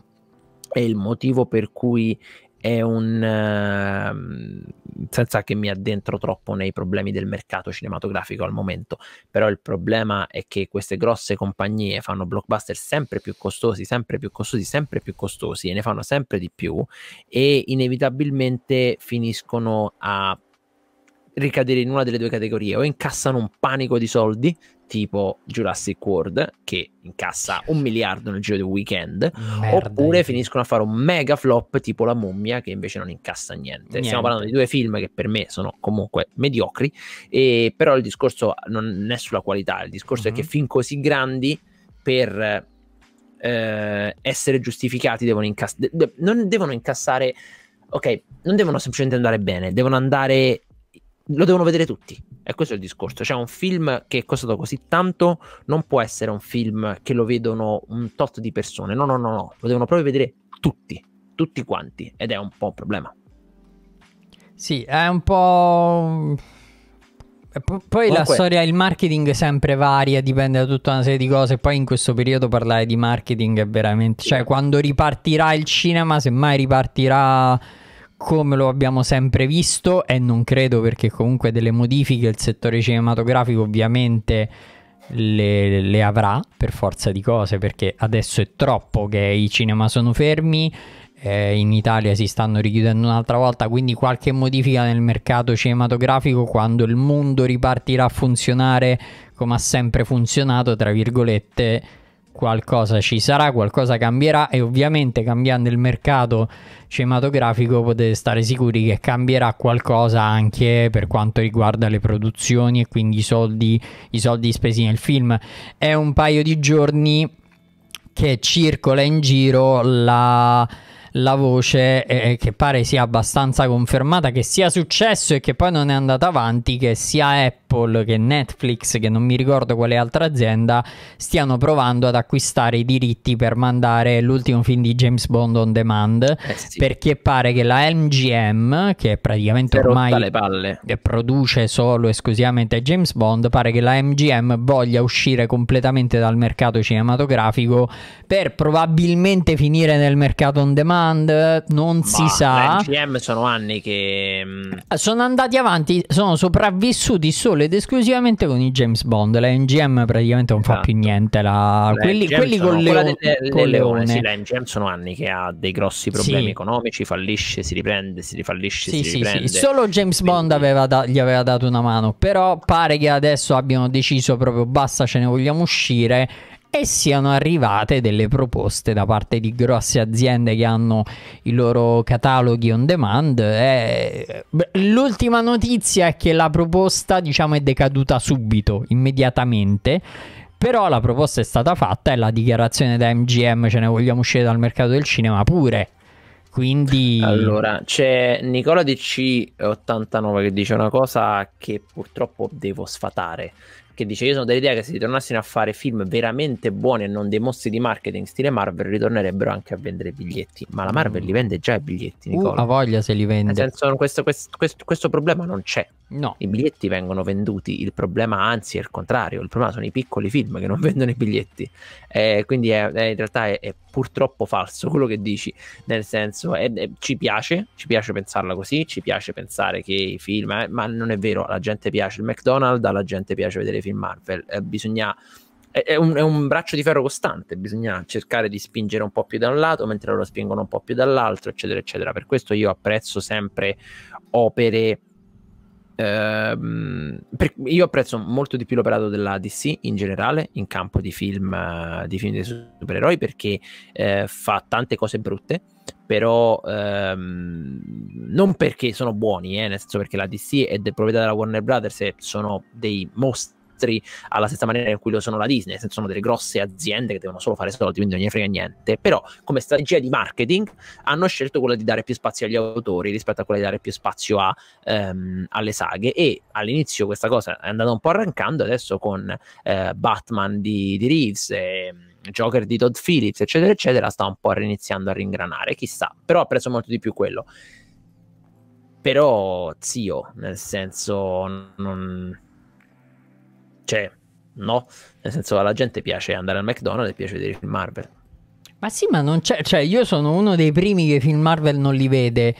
Speaker 2: è il motivo per cui è un ehm, senza che mi addentro troppo nei problemi del mercato cinematografico al momento, però il problema è che queste grosse compagnie fanno blockbuster sempre più costosi, sempre più costosi, sempre più costosi e ne fanno sempre di più e inevitabilmente finiscono a ricadere in una delle due categorie o incassano un panico di soldi tipo Jurassic World che incassa un miliardo nel giro di un weekend Merda. oppure finiscono a fare un mega flop tipo La Mummia che invece non incassa niente. niente. stiamo parlando di due film che per me sono comunque mediocri e però il discorso non è sulla qualità il discorso mm-hmm. è che mhm. film così grandi per eh, essere giustificati devono incassare de- de- non devono incassare ok non devono semplicemente andare bene devono andare lo devono vedere tutti. E questo è il discorso. Cioè, un film che è costato così tanto non può essere un film che lo vedono un tot di persone. No, no, no, no. Lo devono proprio vedere tutti, tutti quanti. Ed è un po' un problema.
Speaker 1: Sì, è un po'. Eh, p- poi Comunque... la storia, il marketing sempre varia, dipende da tutta una serie di cose. Poi in questo periodo parlare di marketing è veramente. Cioè, quando ripartirà il cinema, semmai ripartirà come lo abbiamo sempre visto e non credo perché comunque delle modifiche il settore cinematografico ovviamente le, le, avrà per forza di cose perché adesso è troppo che i cinema sono fermi eh, in Italia si stanno richiudendo un'altra volta quindi qualche modifica nel mercato cinematografico quando il mondo ripartirà a funzionare come ha sempre funzionato tra virgolette qualcosa ci sarà, qualcosa cambierà e ovviamente cambiando il mercato cinematografico potete stare sicuri che cambierà qualcosa anche per quanto riguarda le produzioni e quindi i soldi, i soldi spesi nel film. È un paio di giorni che circola in giro la la voce eh, eh che pare sia abbastanza confermata che sia successo e che poi non è andata avanti, che sia Apple Apple, che Netflix, che non mi ricordo quale altra azienda, stiano provando ad acquistare i diritti per mandare l'ultimo film di James Bond on demand, eh sì. perché pare che la MGM, che praticamente ormai si ormai produce solo esclusivamente James Bond, pare che la MGM voglia uscire completamente dal mercato cinematografico per probabilmente finire nel mercato on demand, non Ma si sa. La
Speaker 2: MGM sono anni che mm,
Speaker 1: sono andati avanti, sono sopravvissuti solo ed esclusivamente con i James Bond. La NGM praticamente non esatto. fa più niente. La... Le quelli, quelli sono, con, Leo... con Leone. Sì, la
Speaker 2: NGM sono anni che ha dei grossi problemi sì. economici, fallisce, si riprende, si rifallisce, sì, si sì, riprende. Sì. Solo
Speaker 1: James Bond aveva da... gli aveva dato una mano, però pare che adesso abbiano deciso proprio basta, ce ne vogliamo uscire e siano arrivate delle proposte da parte di grosse aziende che hanno i loro cataloghi on demand. E... L'ultima notizia è che la proposta diciamo, è decaduta subito, immediatamente. Però la proposta è stata fatta e la dichiarazione da MGM ce ne vogliamo uscire dal mercato del cinema pure. Quindi... Allora,
Speaker 2: c'è Nicola DC89 che dice una cosa che purtroppo devo sfatare che dice io sono dell'idea che se ritornassero a fare film veramente buoni e non dei mostri di marketing stile Marvel ritornerebbero anche a vendere biglietti ma la Marvel mm. li vende già i biglietti uh, Nicola. Uh, ha
Speaker 1: voglia se li vende nel
Speaker 2: senso questo, questo, questo, questo problema non c'è No. I biglietti vengono venduti, il problema anzi è il contrario, il problema sono i piccoli film che non vendono i biglietti. Eh, quindi è, è, in realtà è, è, purtroppo falso quello che dici, nel senso è, ci piace, ci piace pensarla così, ci piace pensare che i film, eh, ma non è vero, la gente piace il McDonald's, la gente piace vedere i film Marvel, eh, bisogna... Un, è un, braccio di ferro costante, bisogna cercare di spingere un po' più da un lato mentre loro spingono un po' più dall'altro, eccetera, eccetera. Per questo io apprezzo sempre opere Ehm, per, io apprezzo molto di più l'operato della DC in generale in campo di film, eh, di film dei supereroi perché eh, fa tante cose brutte però ehm, non perché sono buoni eh, nel senso perché la DC è de- proprietà della Warner Brothers e sono dei mostri altri alla stessa maniera in cui lo sono la Disney, nel senso sono delle grosse aziende che devono solo fare soldi, quindi non gli frega niente, però come strategia di marketing hanno scelto quella di dare più spazio agli autori rispetto a quella di dare più spazio a, ehm, alle saghe e all'inizio questa cosa è andata un po' arrancando, adesso con eh, Batman di, di Reeves e, ehm, Joker di Todd Phillips, eccetera, eccetera, sta un po' iniziando a ringranare, chissà, però ha preso molto di più quello. Però, zio, nel senso, non... Cioè, no, nel senso alla gente piace andare al McDonald's e piace vedere i film Marvel.
Speaker 1: Ma sì, ma non c'è, cioè io sono uno dei primi che i film Marvel non li vede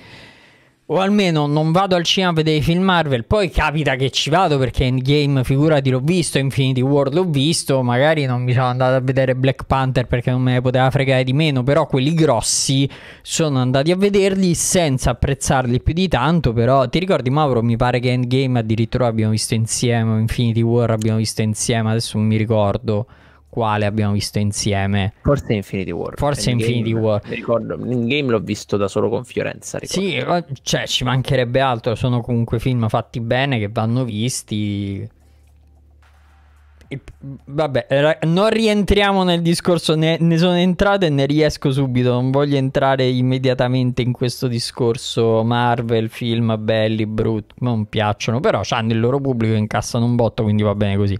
Speaker 1: o almeno non vado al cinema a vedere i film Marvel, poi capita che ci vado perché Endgame, figurati, l'ho visto, Infinity War l'ho visto, magari non mi sono andato a vedere Black Panther perché non me ne poteva fregare di meno, però quelli grossi sono andati a vederli senza apprezzarli più di tanto, però ti ricordi Mauro, mi pare che Endgame addirittura abbiamo visto insieme, Infinity War abbiamo visto insieme, adesso non mi ricordo quale abbiamo visto insieme? Forse Infinity War. Forse cioè, in Infinity game,
Speaker 2: War. Mi ricordo, in game l'ho visto da solo con Fiorenza. Ricordo.
Speaker 1: Sì, cioè ci mancherebbe altro, sono comunque film fatti bene che vanno visti. Vabbè, non rientriamo nel discorso, ne, ne, sono entrato e ne riesco subito, non voglio entrare immediatamente in questo discorso Marvel, film belli, brutti, non piacciono, però hanno il loro pubblico, incassano un botto, quindi va bene così.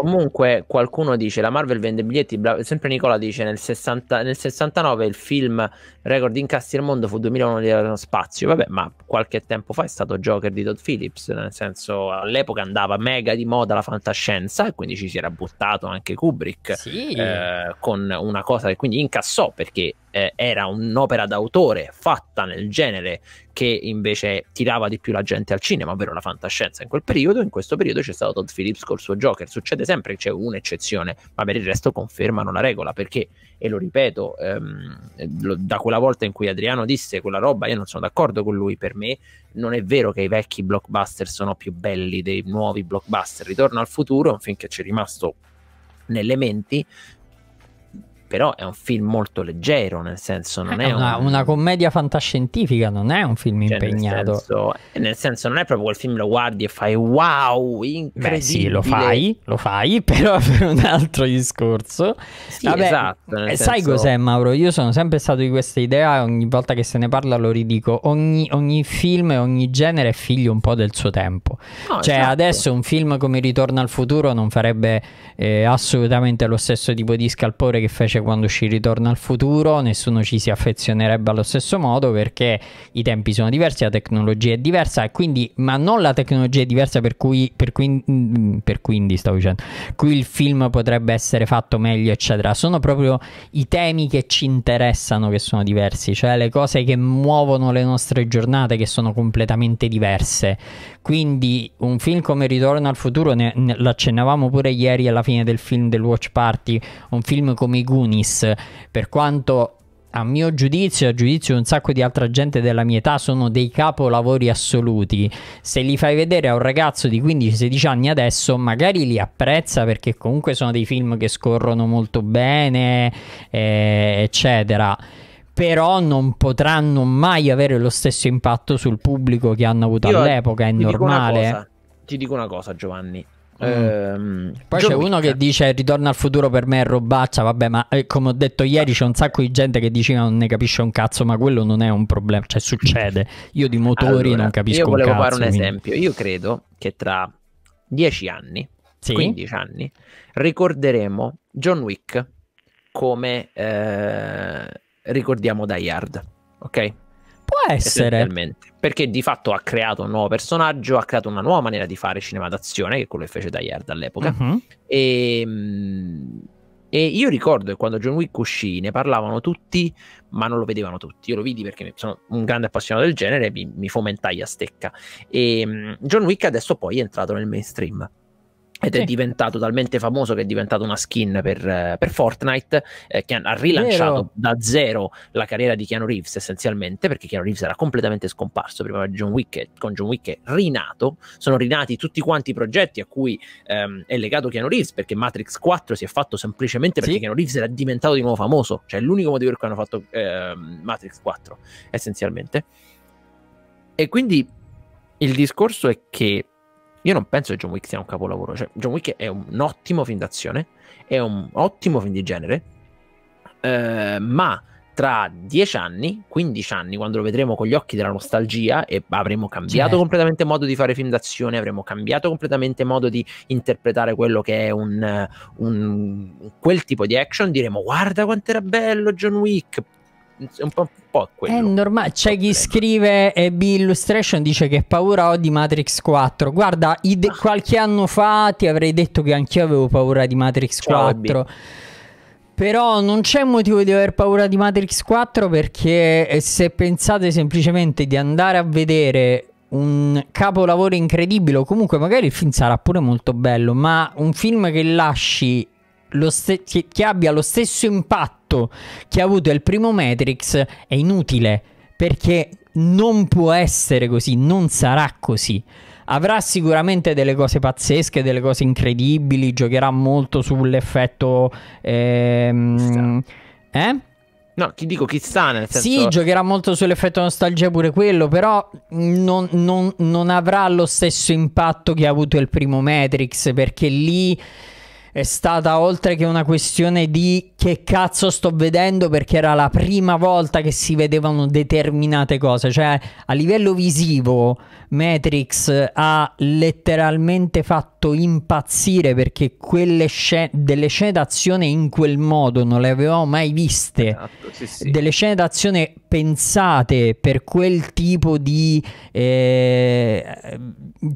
Speaker 2: Comunque qualcuno dice la Marvel vende biglietti, bla... sempre Nicola dice nel, 60... nel 69 il film record incassi al mondo fu 2001 di Spazio, vabbè ma qualche tempo fa è stato Joker di Todd Phillips, nel senso all'epoca andava mega di moda la fantascienza e quindi ci si era buttato anche Kubrick sì. eh, con una cosa che quindi incassò perché eh, era un'opera d'autore fatta nel genere che invece tirava di più la gente al cinema, ovvero la fantascienza in quel periodo, in questo periodo c'è stato Todd Phillips col suo Joker, succede sempre che c'è un'eccezione, ma per il resto confermano la regola, perché, e lo ripeto, ehm, lo, da quella volta in cui Adriano disse quella roba, io non sono d'accordo con lui, per me non è vero che i vecchi blockbuster sono più belli dei nuovi blockbuster, Ritorno al futuro finché ci è rimasto nelle menti però è un film molto leggero, nel senso non eh, è, è una, un... una,
Speaker 1: commedia fantascientifica, non è un film cioè, impegnato. Nel
Speaker 2: senso, eh, nel senso, non è proprio quel film lo guardi e fai wow, incredibile. Beh sì, lo fai,
Speaker 1: lo fai, però per un altro discorso. Sì, Vabbè, esatto. Eh, senso... Sai cos'è Mauro? Io sono sempre stato di questa idea, ogni volta che se ne parla lo ridico, ogni, ogni film e ogni genere è figlio un po' del suo tempo. No, cioè esatto. adesso un film come Ritorno al futuro non farebbe eh, assolutamente lo stesso tipo di scalpore che fece invece quando ci ritorna al futuro nessuno ci si affezionerebbe allo stesso modo perché i tempi sono diversi, la tecnologia è diversa e quindi, ma non la tecnologia è diversa per cui, per cui, mm, per quindi stavo dicendo, qui il film potrebbe essere fatto meglio eccetera, sono proprio i temi che ci interessano che sono diversi, cioè le cose che muovono le nostre giornate che sono completamente diverse, quindi un film come Ritorno al futuro, ne, ne, l'accennavamo pure ieri alla fine del film del Watch Party, un film come i Goonies Nunis, per quanto a mio giudizio, a giudizio di un sacco di altra gente della mia età, sono dei capolavori assoluti. Se li fai vedere a un ragazzo di 15-16 anni adesso, magari li apprezza perché comunque sono dei film che scorrono molto bene, eh, eccetera. Però non potranno mai avere lo stesso impatto sul pubblico che hanno avuto Io all'epoca, è ti normale. Dico cosa,
Speaker 2: ti dico una cosa, Giovanni Mm. Ehm,
Speaker 1: Poi Joe c'è Wick. uno che dice Ritorna al futuro per me è robaccia, vabbè ma eh, come ho detto ieri c'è un sacco di gente che diceva non ne capisce un cazzo, ma quello non è un problema, cioè succede. Io di motori allora, non capisco. Io volevo fare un quindi. esempio,
Speaker 2: io credo che tra dieci anni, sì? 15 anni, ricorderemo John Wick come eh, ricordiamo Die Hard, ok? Può essere. Perché di fatto ha creato un nuovo personaggio, ha creato una nuova maniera di fare cinema d'azione, che è quello che fece Dayard all'epoca. Uh-huh. Mhm. E, ehm, e, io ricordo che quando John Wick uscì ne parlavano tutti, ma non lo vedevano tutti. Io lo vidi perché sono un grande appassionato del genere e mi, mi fomentai a stecca. E ehm, John Wick adesso poi è entrato nel mainstream. Ed sì. è diventato talmente famoso che è diventato una skin per, eh, per Fortnite, eh, che ha rilanciato Vero. da zero la carriera di Keanu Reeves essenzialmente, perché Keanu Reeves era completamente scomparso prima di John Wick, con John Wick è rinato, sono rinati tutti quanti i progetti a cui ehm, è legato Keanu Reeves, perché Matrix 4 si è fatto semplicemente perché sì. Keanu Reeves era diventato di nuovo famoso, cioè è l'unico motivo per cui hanno fatto ehm, Matrix 4 essenzialmente. E quindi il discorso è che io non penso che John Wick sia un capolavoro. Cioè, John Wick è un ottimo film d'azione, è un ottimo film di genere, eh, ma tra 10 anni, 15 anni, quando lo vedremo con gli occhi della nostalgia e avremo cambiato certo. completamente modo di fare film d'azione, avremo cambiato completamente modo di interpretare quello che è un, un, quel tipo di action, diremo guarda quanto era bello John Wick, è un po', un po quello. È
Speaker 1: normale, c'è chi scrive e B Illustration dice che paura ho di Matrix 4. Guarda, ah. qualche anno fa ti avrei detto che anch'io avevo paura di Matrix Ciao, 4. Abby. Però non c'è motivo di aver paura di Matrix 4 perché eh, se pensate semplicemente di andare a vedere un capolavoro incredibile o comunque magari il film sarà pure molto bello, ma un film che lasci che, che abbia lo stesso impatto impatto che ha avuto il primo Matrix è inutile perché non può essere così, non sarà così. Avrà sicuramente delle cose pazzesche, delle cose incredibili, giocherà molto sull'effetto... Ehm, eh?
Speaker 2: No, ti dico chissà nel senso... Sì,
Speaker 1: giocherà molto sull'effetto nostalgia pure quello, però non, non, non avrà lo stesso impatto che ha avuto il primo Matrix, perché lì è stata oltre che una questione di che cazzo sto vedendo perché era la prima volta che si vedevano determinate cose, cioè a livello visivo Matrix ha letteralmente fatto impazzire perché quelle scene delle scene d'azione in quel modo non le avevamo mai viste, esatto, sì, sì. delle scene d'azione pensate per quel tipo di, eh,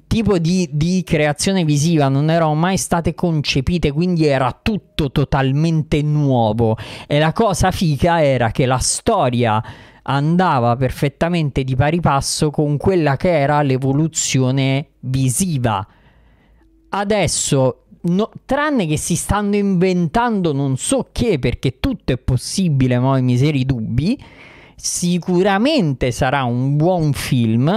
Speaker 1: tipo di, di creazione visiva non erano mai state concepite uscite, quindi era tutto totalmente nuovo. E la cosa fica era che la storia andava perfettamente di pari passo con quella che era l'evoluzione visiva. Adesso, no, tranne che si stanno inventando non so che, perché tutto è possibile, ma ho i miseri dubbi, sicuramente sarà un buon film,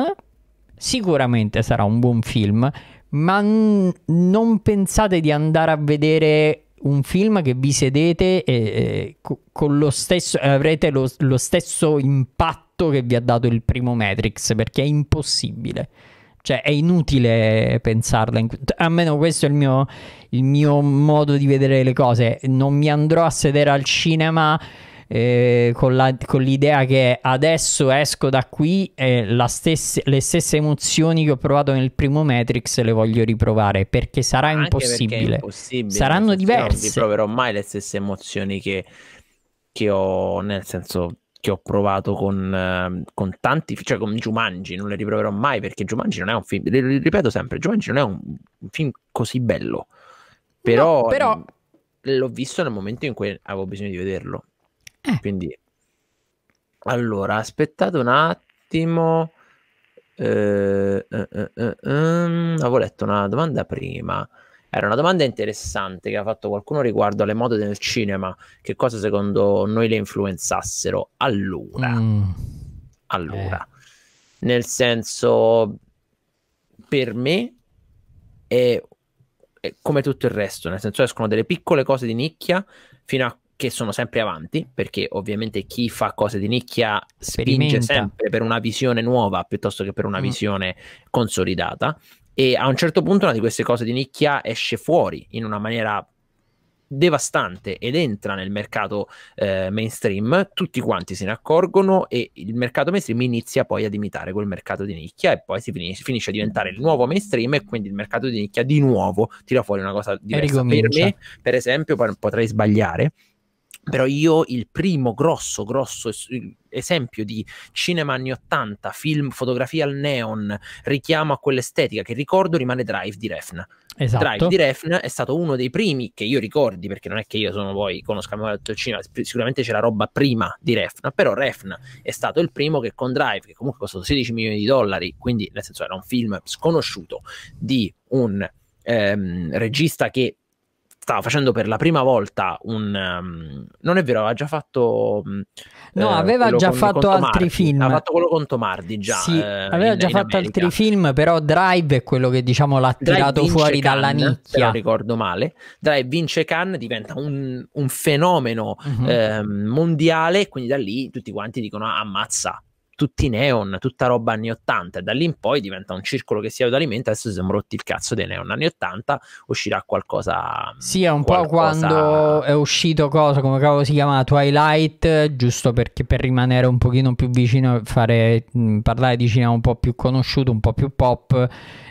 Speaker 1: sicuramente sarà un buon film ma n- non pensate di andare a vedere un film che vi sedete e, e con lo stesso, avrete lo, lo stesso impatto che vi ha dato il primo Matrix, perché è impossibile. Cioè, è inutile pensarla. In... Almeno questo è il mio, il mio modo di vedere le cose. Non mi andrò a sedere al cinema eh, con, la, con, l'idea che adesso esco da qui e stesse, le stesse emozioni che ho provato nel primo Matrix le voglio riprovare perché sarà impossibile. Perché impossibile. Saranno senso, diverse. Non riproverò
Speaker 2: mai le stesse emozioni che, che ho, nel senso che ho provato con, eh, con tanti, cioè con Jumanji, non le riproverò mai perché Jumanji non è un film, ripeto sempre, Jumanji non è un, un film così bello, però, no, però... l'ho visto nel momento in cui avevo bisogno di vederlo eh. Quindi, allora, aspettate un attimo. Eh, eh, eh, eh ehm, avevo letto una domanda prima. Era una domanda interessante che ha fatto qualcuno riguardo alle mode del cinema. Che cosa secondo noi le influenzassero? Allora, mm. allora eh. nel senso, per me è, è, come tutto il resto. Nel senso, escono delle piccole cose di nicchia fino a che sono sempre avanti, perché ovviamente chi fa cose di nicchia spinge sempre per una visione nuova piuttosto che per una mm. visione consolidata. E a un certo punto una di queste cose di nicchia esce fuori in una maniera devastante ed entra nel mercato eh, mainstream, tutti quanti se ne accorgono e il mercato mainstream inizia poi ad imitare quel mercato di nicchia e poi si finisce, finisce a diventare il nuovo mainstream e quindi il mercato di nicchia di nuovo tira fuori una cosa diversa. Per me, per esempio, potrei sbagliare, però io il primo grosso, grosso esempio di cinema anni 80, film, fotografia al neon, richiamo a quell'estetica che ricordo rimane Drive di Refn. Esatto. Drive di Refn è stato uno dei primi che io ricordi, perché non è che io sono poi conosco il cinema, sicuramente c'era roba prima di Refn, però Refn è stato il primo che con Drive, che comunque è 16 milioni di dollari, quindi nel senso era un film sconosciuto di un ehm, regista che stava facendo per la prima volta un... Um, non è vero, aveva già fatto... Mm,
Speaker 1: no, eh, aveva già con, fatto altri film. Ha fatto
Speaker 2: quello con Tomardi già. Sì, eh, aveva in, già in fatto America. altri
Speaker 1: film, però Drive è quello che diciamo l'ha Drive tirato fuori Cannes, dalla nicchia. Non
Speaker 2: ricordo male. Drive vince Cannes, diventa un, un fenomeno uh-huh. eh, mondiale, quindi da lì tutti quanti dicono ah, ammazza, tutti neon, tutta roba anni 80 e da lì in poi diventa un circolo che si autoalimenta adesso siamo rotti il cazzo dei neon anni 80 uscirà qualcosa mm, sì è un qualcosa... po'
Speaker 1: quando è uscito cosa come cavolo si chiama Twilight giusto perché per rimanere un pochino più vicino fare, mm, parlare di cinema un po' più conosciuto un po' più pop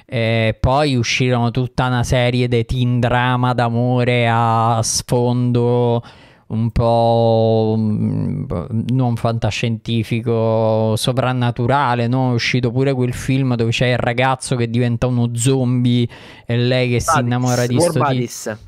Speaker 1: e poi uscirono tutta una serie di teen drama d'amore a sfondo un po' mm, non fantascientifico, soprannaturale, no? È uscito pure quel film dove c'è il ragazzo che diventa uno zombie e lei che Badis, si innamora di War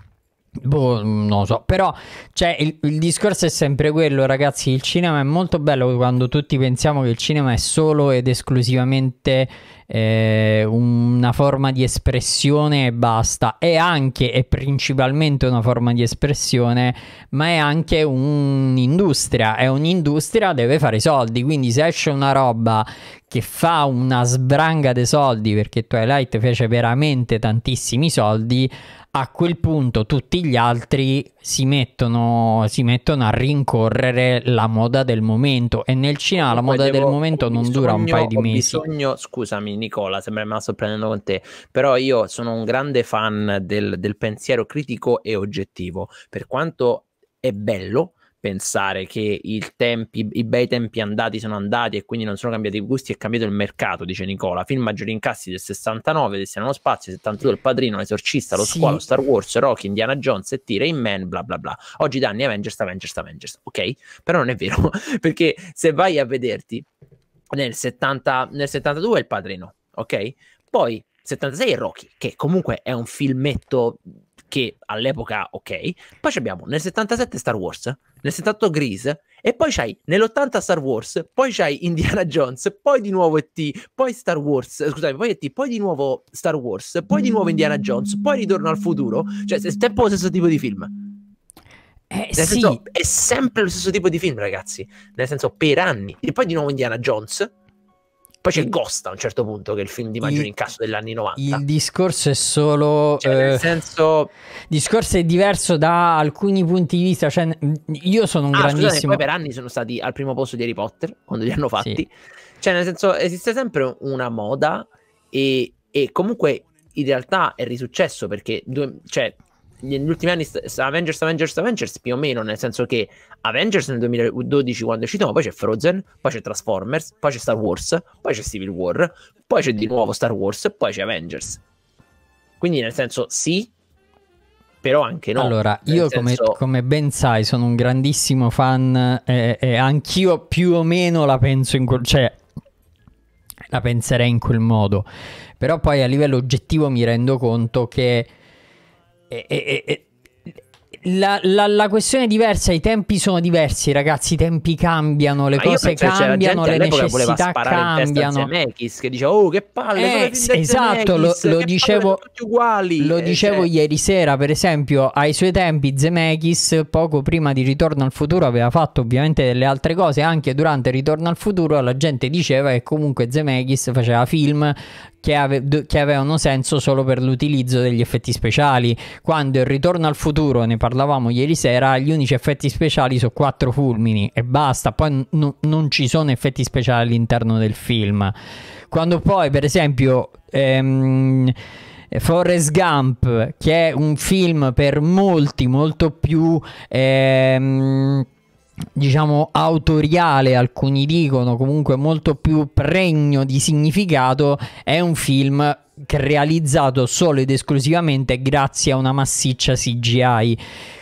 Speaker 1: Boh, non so, però cioè, il, il, discorso è sempre quello, ragazzi. Il cinema è molto bello quando tutti pensiamo che il cinema è solo ed esclusivamente eh, una forma di espressione e basta. È anche e principalmente una forma di espressione, ma è anche un'industria. È un'industria, deve fare soldi. Quindi, se esce una roba che fa una sbranga dei soldi perché Twilight fece veramente tantissimi soldi, a quel punto tutti gli altri si mettono, si mettono, a rincorrere la moda del momento e nel cinema la moda devo, del momento non dura un paio di mesi.
Speaker 2: Bisogno, scusami Nicola, sembra che me la sto prendendo con te, però io sono un grande fan del, del pensiero critico e oggettivo, per quanto è bello pensare che tempi, i bei tempi andati sono andati e quindi non sono cambiati i gusti, è cambiato il mercato, dice Nicola. Film maggiori incassi del 69, Destino allo spazio, 72, Il Padrino, L'Esorcista, Lo sì. Squalo, Star Wars, Rocky, Indiana Jones e Tire in Man, bla bla bla. Oggi danni Avengers, Avengers, Avengers. Ok? Però non è vero, perché se vai a vederti nel, 70, nel 72 è Il Padrino, ok? Poi 76 è Rocky, che comunque è un filmetto che all'epoca ok. Poi abbiamo nel 77 Star Wars, nel 78 Grease, e poi c'hai nell'80 Star Wars, poi c'hai Indiana Jones, poi di nuovo ET, poi Star Wars, eh, scusami, poi ET, poi di nuovo Star Wars, poi di nuovo Indiana Jones, poi Ritorno al futuro, cioè è sempre lo stesso tipo di film.
Speaker 1: Eh, nel sì. senso,
Speaker 2: è sempre lo stesso tipo di film, ragazzi. Nel senso, per anni. E poi di nuovo Indiana Jones poi c'è Ghost a un certo punto, che è il film di maggior incasso degli anni 90.
Speaker 1: Il discorso è solo. Cioè, nel eh,
Speaker 2: senso.
Speaker 1: Il discorso è diverso da alcuni punti di vista. Cioè, io sono un ah, grandissimo. Scusate, poi per
Speaker 2: anni sono stati al primo posto di Harry Potter quando li hanno fatti. Sì. Cioè, nel senso, esiste sempre una moda e, e comunque in realtà è risuccesso perché due, cioè, negli ultimi anni Avengers, Avengers, Avengers più o meno, nel senso che Avengers nel 2012 quando è uscito, poi c'è Frozen, poi c'è Transformers, poi c'è Star Wars, poi c'è Civil War, poi c'è di nuovo Star Wars, poi c'è Avengers. Quindi nel senso sì, però anche no. Allora, io come,
Speaker 1: come, ben sai sono un grandissimo fan e, e anch'io più o meno la penso in quel... cioè la penserei in quel modo. Però poi a livello oggettivo mi rendo conto che e, e, e, la, la, la, questione è diversa, i tempi sono diversi, ragazzi. I tempi cambiano, le Ma cose penso, cambiano, cioè, le necessità cambiano. Zemeckis,
Speaker 2: che diceva, oh, che palle! Eh, esatto, Zemeckis, lo, lo dicevo,
Speaker 1: eh, lo dicevo cioè. ieri sera, per esempio, ai suoi tempi, Zemeckis, poco prima di Ritorno al futuro, aveva fatto ovviamente delle altre cose. Anche durante Ritorno al futuro, la gente diceva che comunque Zemeckis faceva film che, ave- che, avevano senso solo per l'utilizzo degli effetti speciali. Quando il ritorno al futuro, ne parlavamo ieri sera, gli unici effetti speciali sono quattro fulmini e basta, poi n- non ci sono effetti speciali all'interno del film. Quando poi, per esempio, ehm, Forrest Gump, che è un film per molti molto più... Ehm, diciamo autoriale, alcuni dicono comunque molto più pregno di significato, è un film realizzato solo ed esclusivamente grazie a una massiccia CGI.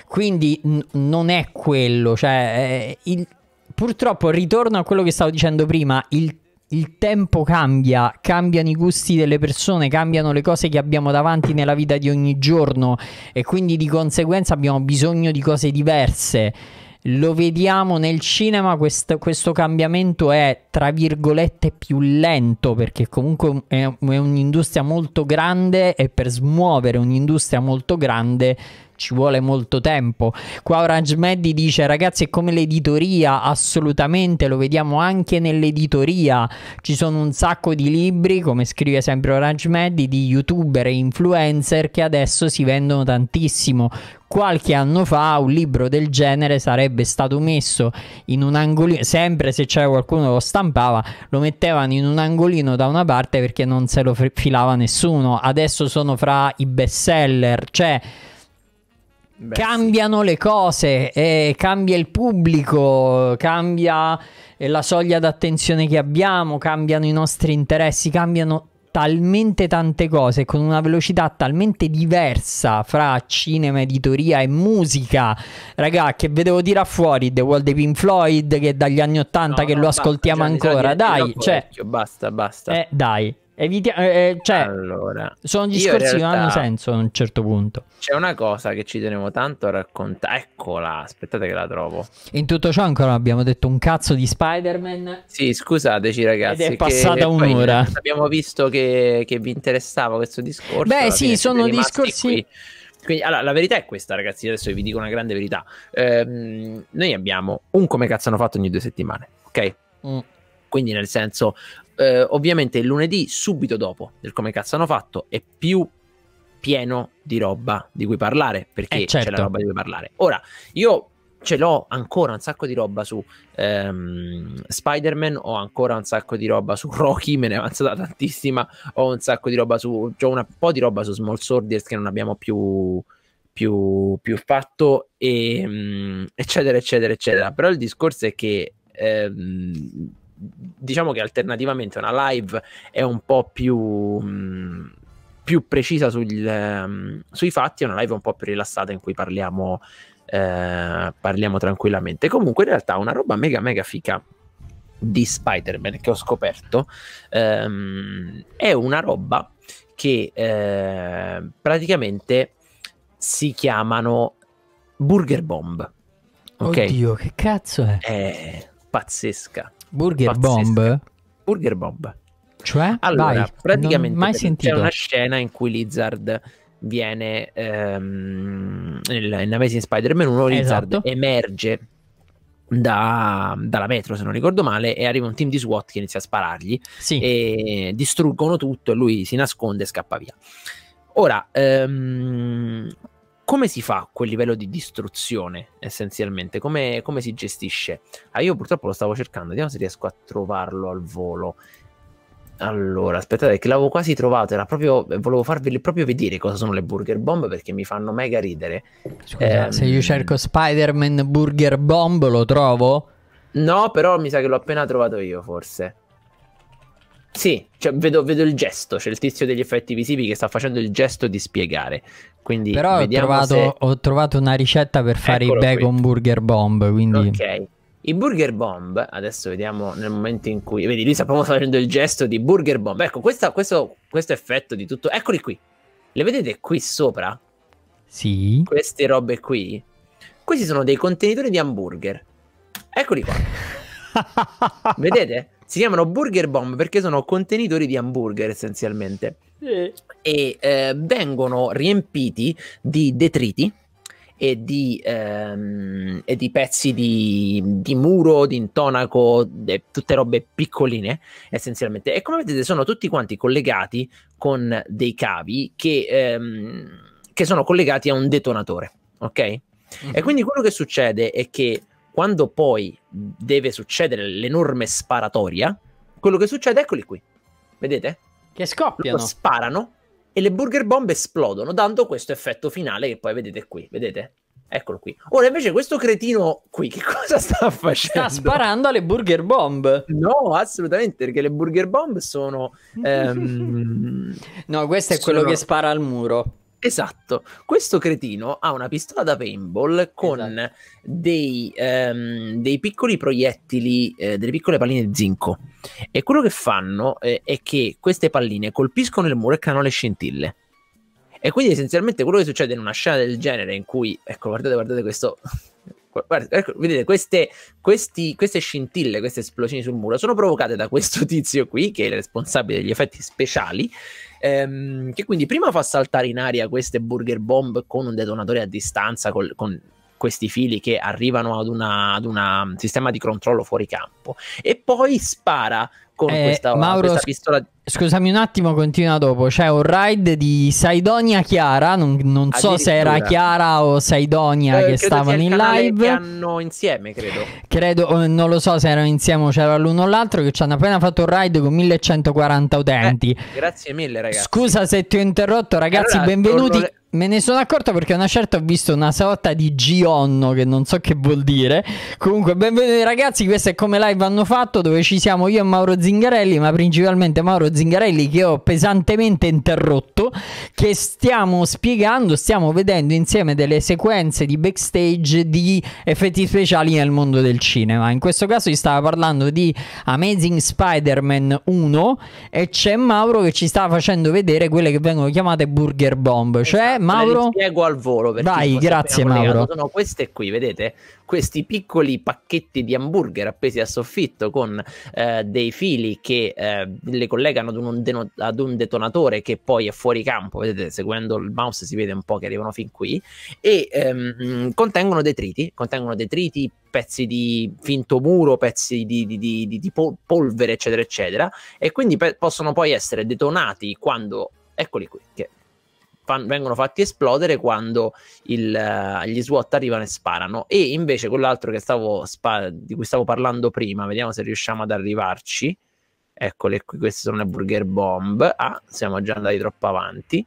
Speaker 1: Quindi n- non è quello, cioè, eh, il... purtroppo ritorno a quello che stavo dicendo prima, il il tempo cambia, cambiano i gusti delle persone, cambiano le cose che abbiamo davanti nella vita di ogni giorno e quindi di conseguenza abbiamo bisogno di cose diverse lo vediamo nel cinema, questo, questo, cambiamento è tra virgolette più lento perché comunque è, è un'industria molto grande e per smuovere un'industria molto grande ci vuole molto tempo. Qua Orange Maddy dice ragazzi è come l'editoria, assolutamente, lo vediamo anche nell'editoria. Ci sono un sacco di libri, come scrive sempre Orange Maddy, di youtuber e influencer che adesso si vendono tantissimo. Qualche anno fa un libro del genere sarebbe stato messo in un angolino, sempre se c'era qualcuno lo stampava, lo mettevano in un angolino da una parte perché non se lo filava nessuno. Adesso sono fra i best seller, cioè cambiano sì. le cose, eh, cambia il pubblico, cambia eh, la soglia d'attenzione che abbiamo, cambiano i nostri interessi, cambiano talmente tante cose con una velocità talmente diversa fra cinema, editoria e musica. Raga, che vedevo a fuori The Wall dei Pink Floyd che dagli anni 80 no, che no, lo basta, ascoltiamo ancora, dai, cioè,
Speaker 2: basta, basta. Eh,
Speaker 1: dai. Evitiamo, eh, eh, cioè, allora, sono discorsi che hanno senso a un certo punto.
Speaker 2: C'è una cosa che ci tenevo tanto a raccontare. Eccola, aspettate che la trovo.
Speaker 1: In tutto ciò ancora abbiamo detto un cazzo di Spider-Man.
Speaker 2: Sì, scusateci ragazzi. Ed è passata un'ora. Abbiamo visto che, che, vi interessava questo discorso. Beh sì, sono discorsi... Qui. Quindi, allora, la verità è questa, ragazzi. Adesso vi dico una grande verità. Ehm, noi abbiamo un come cazzo hanno fatto ogni due settimane, ok? Mm quindi nel senso eh, ovviamente il lunedì subito dopo del come cazzo hanno fatto è più pieno di roba di cui parlare perché eh certo. c'è la certo. roba di cui parlare ora io ce l'ho ancora un sacco di roba su ehm, Spider-Man ho ancora un sacco di roba su Rocky me ne è avanzata tantissima ho un sacco di roba su ho un po' di roba su Small Soldiers che non abbiamo più più, più fatto e, ehm, eccetera eccetera eccetera però il discorso è che ehm, diciamo che alternativamente una live è un po' più, mm, più precisa sul, ehm, sui fatti è una live un po' più rilassata in cui parliamo, eh, parliamo tranquillamente. Comunque in realtà una roba mega mega fica di Spider-Man che ho scoperto ehm, è una roba che eh, praticamente si chiamano Burger Bomb. Okay? Oddio,
Speaker 1: che cazzo è?
Speaker 2: È pazzesca. Burger pazzesca. Bomb? Burger Bomb. Cioè? Allora, Vai, praticamente mai sentito. c'è una scena in cui Lizard viene ehm, nel, in Amazing Spider-Man 1 Lizard esatto. emerge da, dalla metro se non ricordo male e arriva un team di SWAT che inizia a sparargli sì. e distruggono tutto e lui si nasconde e scappa via ora ehm, come si fa quel livello di distruzione essenzialmente? Come, come si gestisce? Ah, io purtroppo lo stavo cercando, vediamo se riesco a trovarlo al volo. Allora, aspettate, che l'avevo quasi trovato, era proprio, volevo farvi proprio vedere cosa sono le burger bomb perché mi fanno mega ridere.
Speaker 1: Scusa, eh, se io cerco Spider-Man burger bomb lo trovo?
Speaker 2: No, però mi sa che l'ho appena trovato io forse. Sì, cioè vedo, vedo, il gesto, c'è il tizio degli effetti visivi che sta facendo il gesto di spiegare. Quindi Però ho trovato, se...
Speaker 1: ho trovato, una ricetta per fare Eccolo i bacon qui. burger bomb. Quindi...
Speaker 2: Ok. I burger bomb, adesso vediamo nel momento in cui... Vedi, lui sappiamo sta facendo il gesto di burger bomb. Ecco, questa, questo, questo effetto di tutto... Eccoli qui. Le vedete qui sopra? Sì. Queste robe qui? Questi sono dei contenitori di hamburger. Eccoli qua. vedete? Si chiamano Burger Bomb perché sono contenitori di hamburger essenzialmente. Sì. E eh, vengono riempiti di detriti, e di, ehm, e di, pezzi di, di muro, di intonaco, de, tutte robe piccoline essenzialmente. E come vedete sono tutti quanti collegati con dei cavi che, ehm, che sono collegati a un detonatore, ok? Mm-hmm. E mhm. quindi quello che succede è che quando poi deve succedere l'enorme sparatoria, quello che succede, eccoli qui. Vedete? Che scoppiano. Loro sparano e le burger bomb esplodono, dando questo effetto finale che poi vedete qui. Vedete? Eccolo qui. Ora invece questo cretino qui che cosa sta facendo? Sta sparando alle burger bomb. No, assolutamente, perché le burger bomb sono... Ehm, no, questo è sono... quello che spara al muro. Esatto, questo cretino ha una pistola da paintball con esatto. dei, um, dei, piccoli proiettili, eh, delle piccole palline di zinco. E quello che fanno eh, è che queste palline colpiscono il muro e creano le scintille. E quindi essenzialmente quello che succede in una scena del genere in cui, ecco, guardate, guardate questo, Guarda, ecco, vedete, queste, questi, queste, scintille, queste esplosioni sul muro sono provocate da questo tizio qui, che è il responsabile degli effetti speciali, ehm, che quindi prima fa saltare in aria queste burger bomb con un detonatore a distanza, col, con questi fili che arrivano ad un mm, sistema di controllo fuori campo e poi spara con eh, questa, Mauro, questa pistola.
Speaker 1: Scusami un attimo, continua dopo. C'è un ride di Saidonia Chiara. Non, non so se era Chiara o Saidonia eh, che stavano in live. Che
Speaker 2: hanno insieme, credo.
Speaker 1: Credo, eh, non lo so se erano insieme o c'era l'uno o l'altro. Che ci hanno appena fatto un ride con 1140 utenti. Eh,
Speaker 2: grazie mille, ragazzi. Scusa
Speaker 1: se ti ho interrotto, ragazzi. Allora, benvenuti. Torno... Me ne sono accorto perché una certa ho visto una sorta di gionno che non so che vuol dire. Comunque, benvenuti ragazzi, questo è come live hanno fatto dove ci siamo io e Mauro Zingarelli, ma principalmente Mauro Zingarelli che ho pesantemente interrotto, che stiamo spiegando, stiamo vedendo insieme delle sequenze di backstage di effetti speciali nel mondo del cinema. In questo caso si stava parlando di Amazing Spider-Man 1 e c'è Mauro che ci stava facendo vedere quelle che vengono chiamate burger bomb, cioè Mauro? Le
Speaker 2: spiego al volo. Vai, grazie Mauro. Sono queste qui, vedete? Questi piccoli pacchetti di hamburger appesi a soffitto con eh, dei fili che eh, le collegano ad un, ad un, detonatore che poi è fuori campo, vedete? Seguendo il mouse si vede un po' che arrivano fin qui e ehm, contengono detriti, contengono detriti, pezzi di finto muro, pezzi di, di, di, di polvere, eccetera, eccetera, e quindi pe- possono poi essere detonati quando, eccoli qui, che fan, vengono fatti esplodere quando il, uh, gli SWAT arrivano e sparano. E invece quell'altro che stavo spa- di cui stavo parlando prima, vediamo se riusciamo ad arrivarci. Eccole qui, queste sono le burger bomb. Ah, siamo già andati troppo avanti.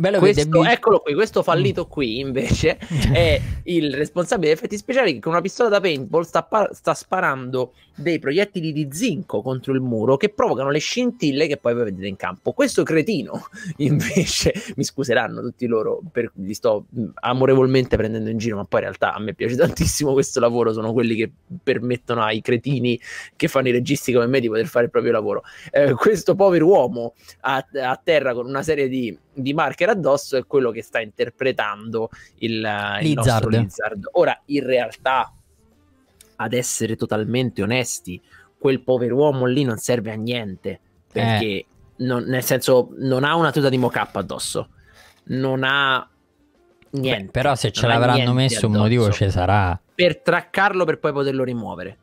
Speaker 2: Bello questo, devi... Eccolo qui, questo fallito mm. qui invece è il responsabile degli effetti speciali che con una pistola da paintball sta, par- sta sparando dei proiettili di zinco contro il muro che provocano le scintille che poi vedete in campo. Questo cretino invece, mi scuseranno tutti loro, per, li sto mm, amorevolmente prendendo in giro, ma poi in realtà a me piace tantissimo questo lavoro, sono quelli che permettono ai cretini che fanno i registi come me di poter fare il proprio lavoro. Eh, questo povero uomo a, a terra con una serie di di marker addosso è quello che sta interpretando il, Lizard. nostro Lizard. Ora, in realtà, ad essere totalmente onesti, quel pover'uomo lì non serve a niente perché, eh. non, nel senso, non ha una tuta di mock-up addosso, non ha niente. Beh, però se ce l'avranno messo addosso. un
Speaker 1: motivo ci sarà.
Speaker 2: Per traccarlo per poi poterlo rimuovere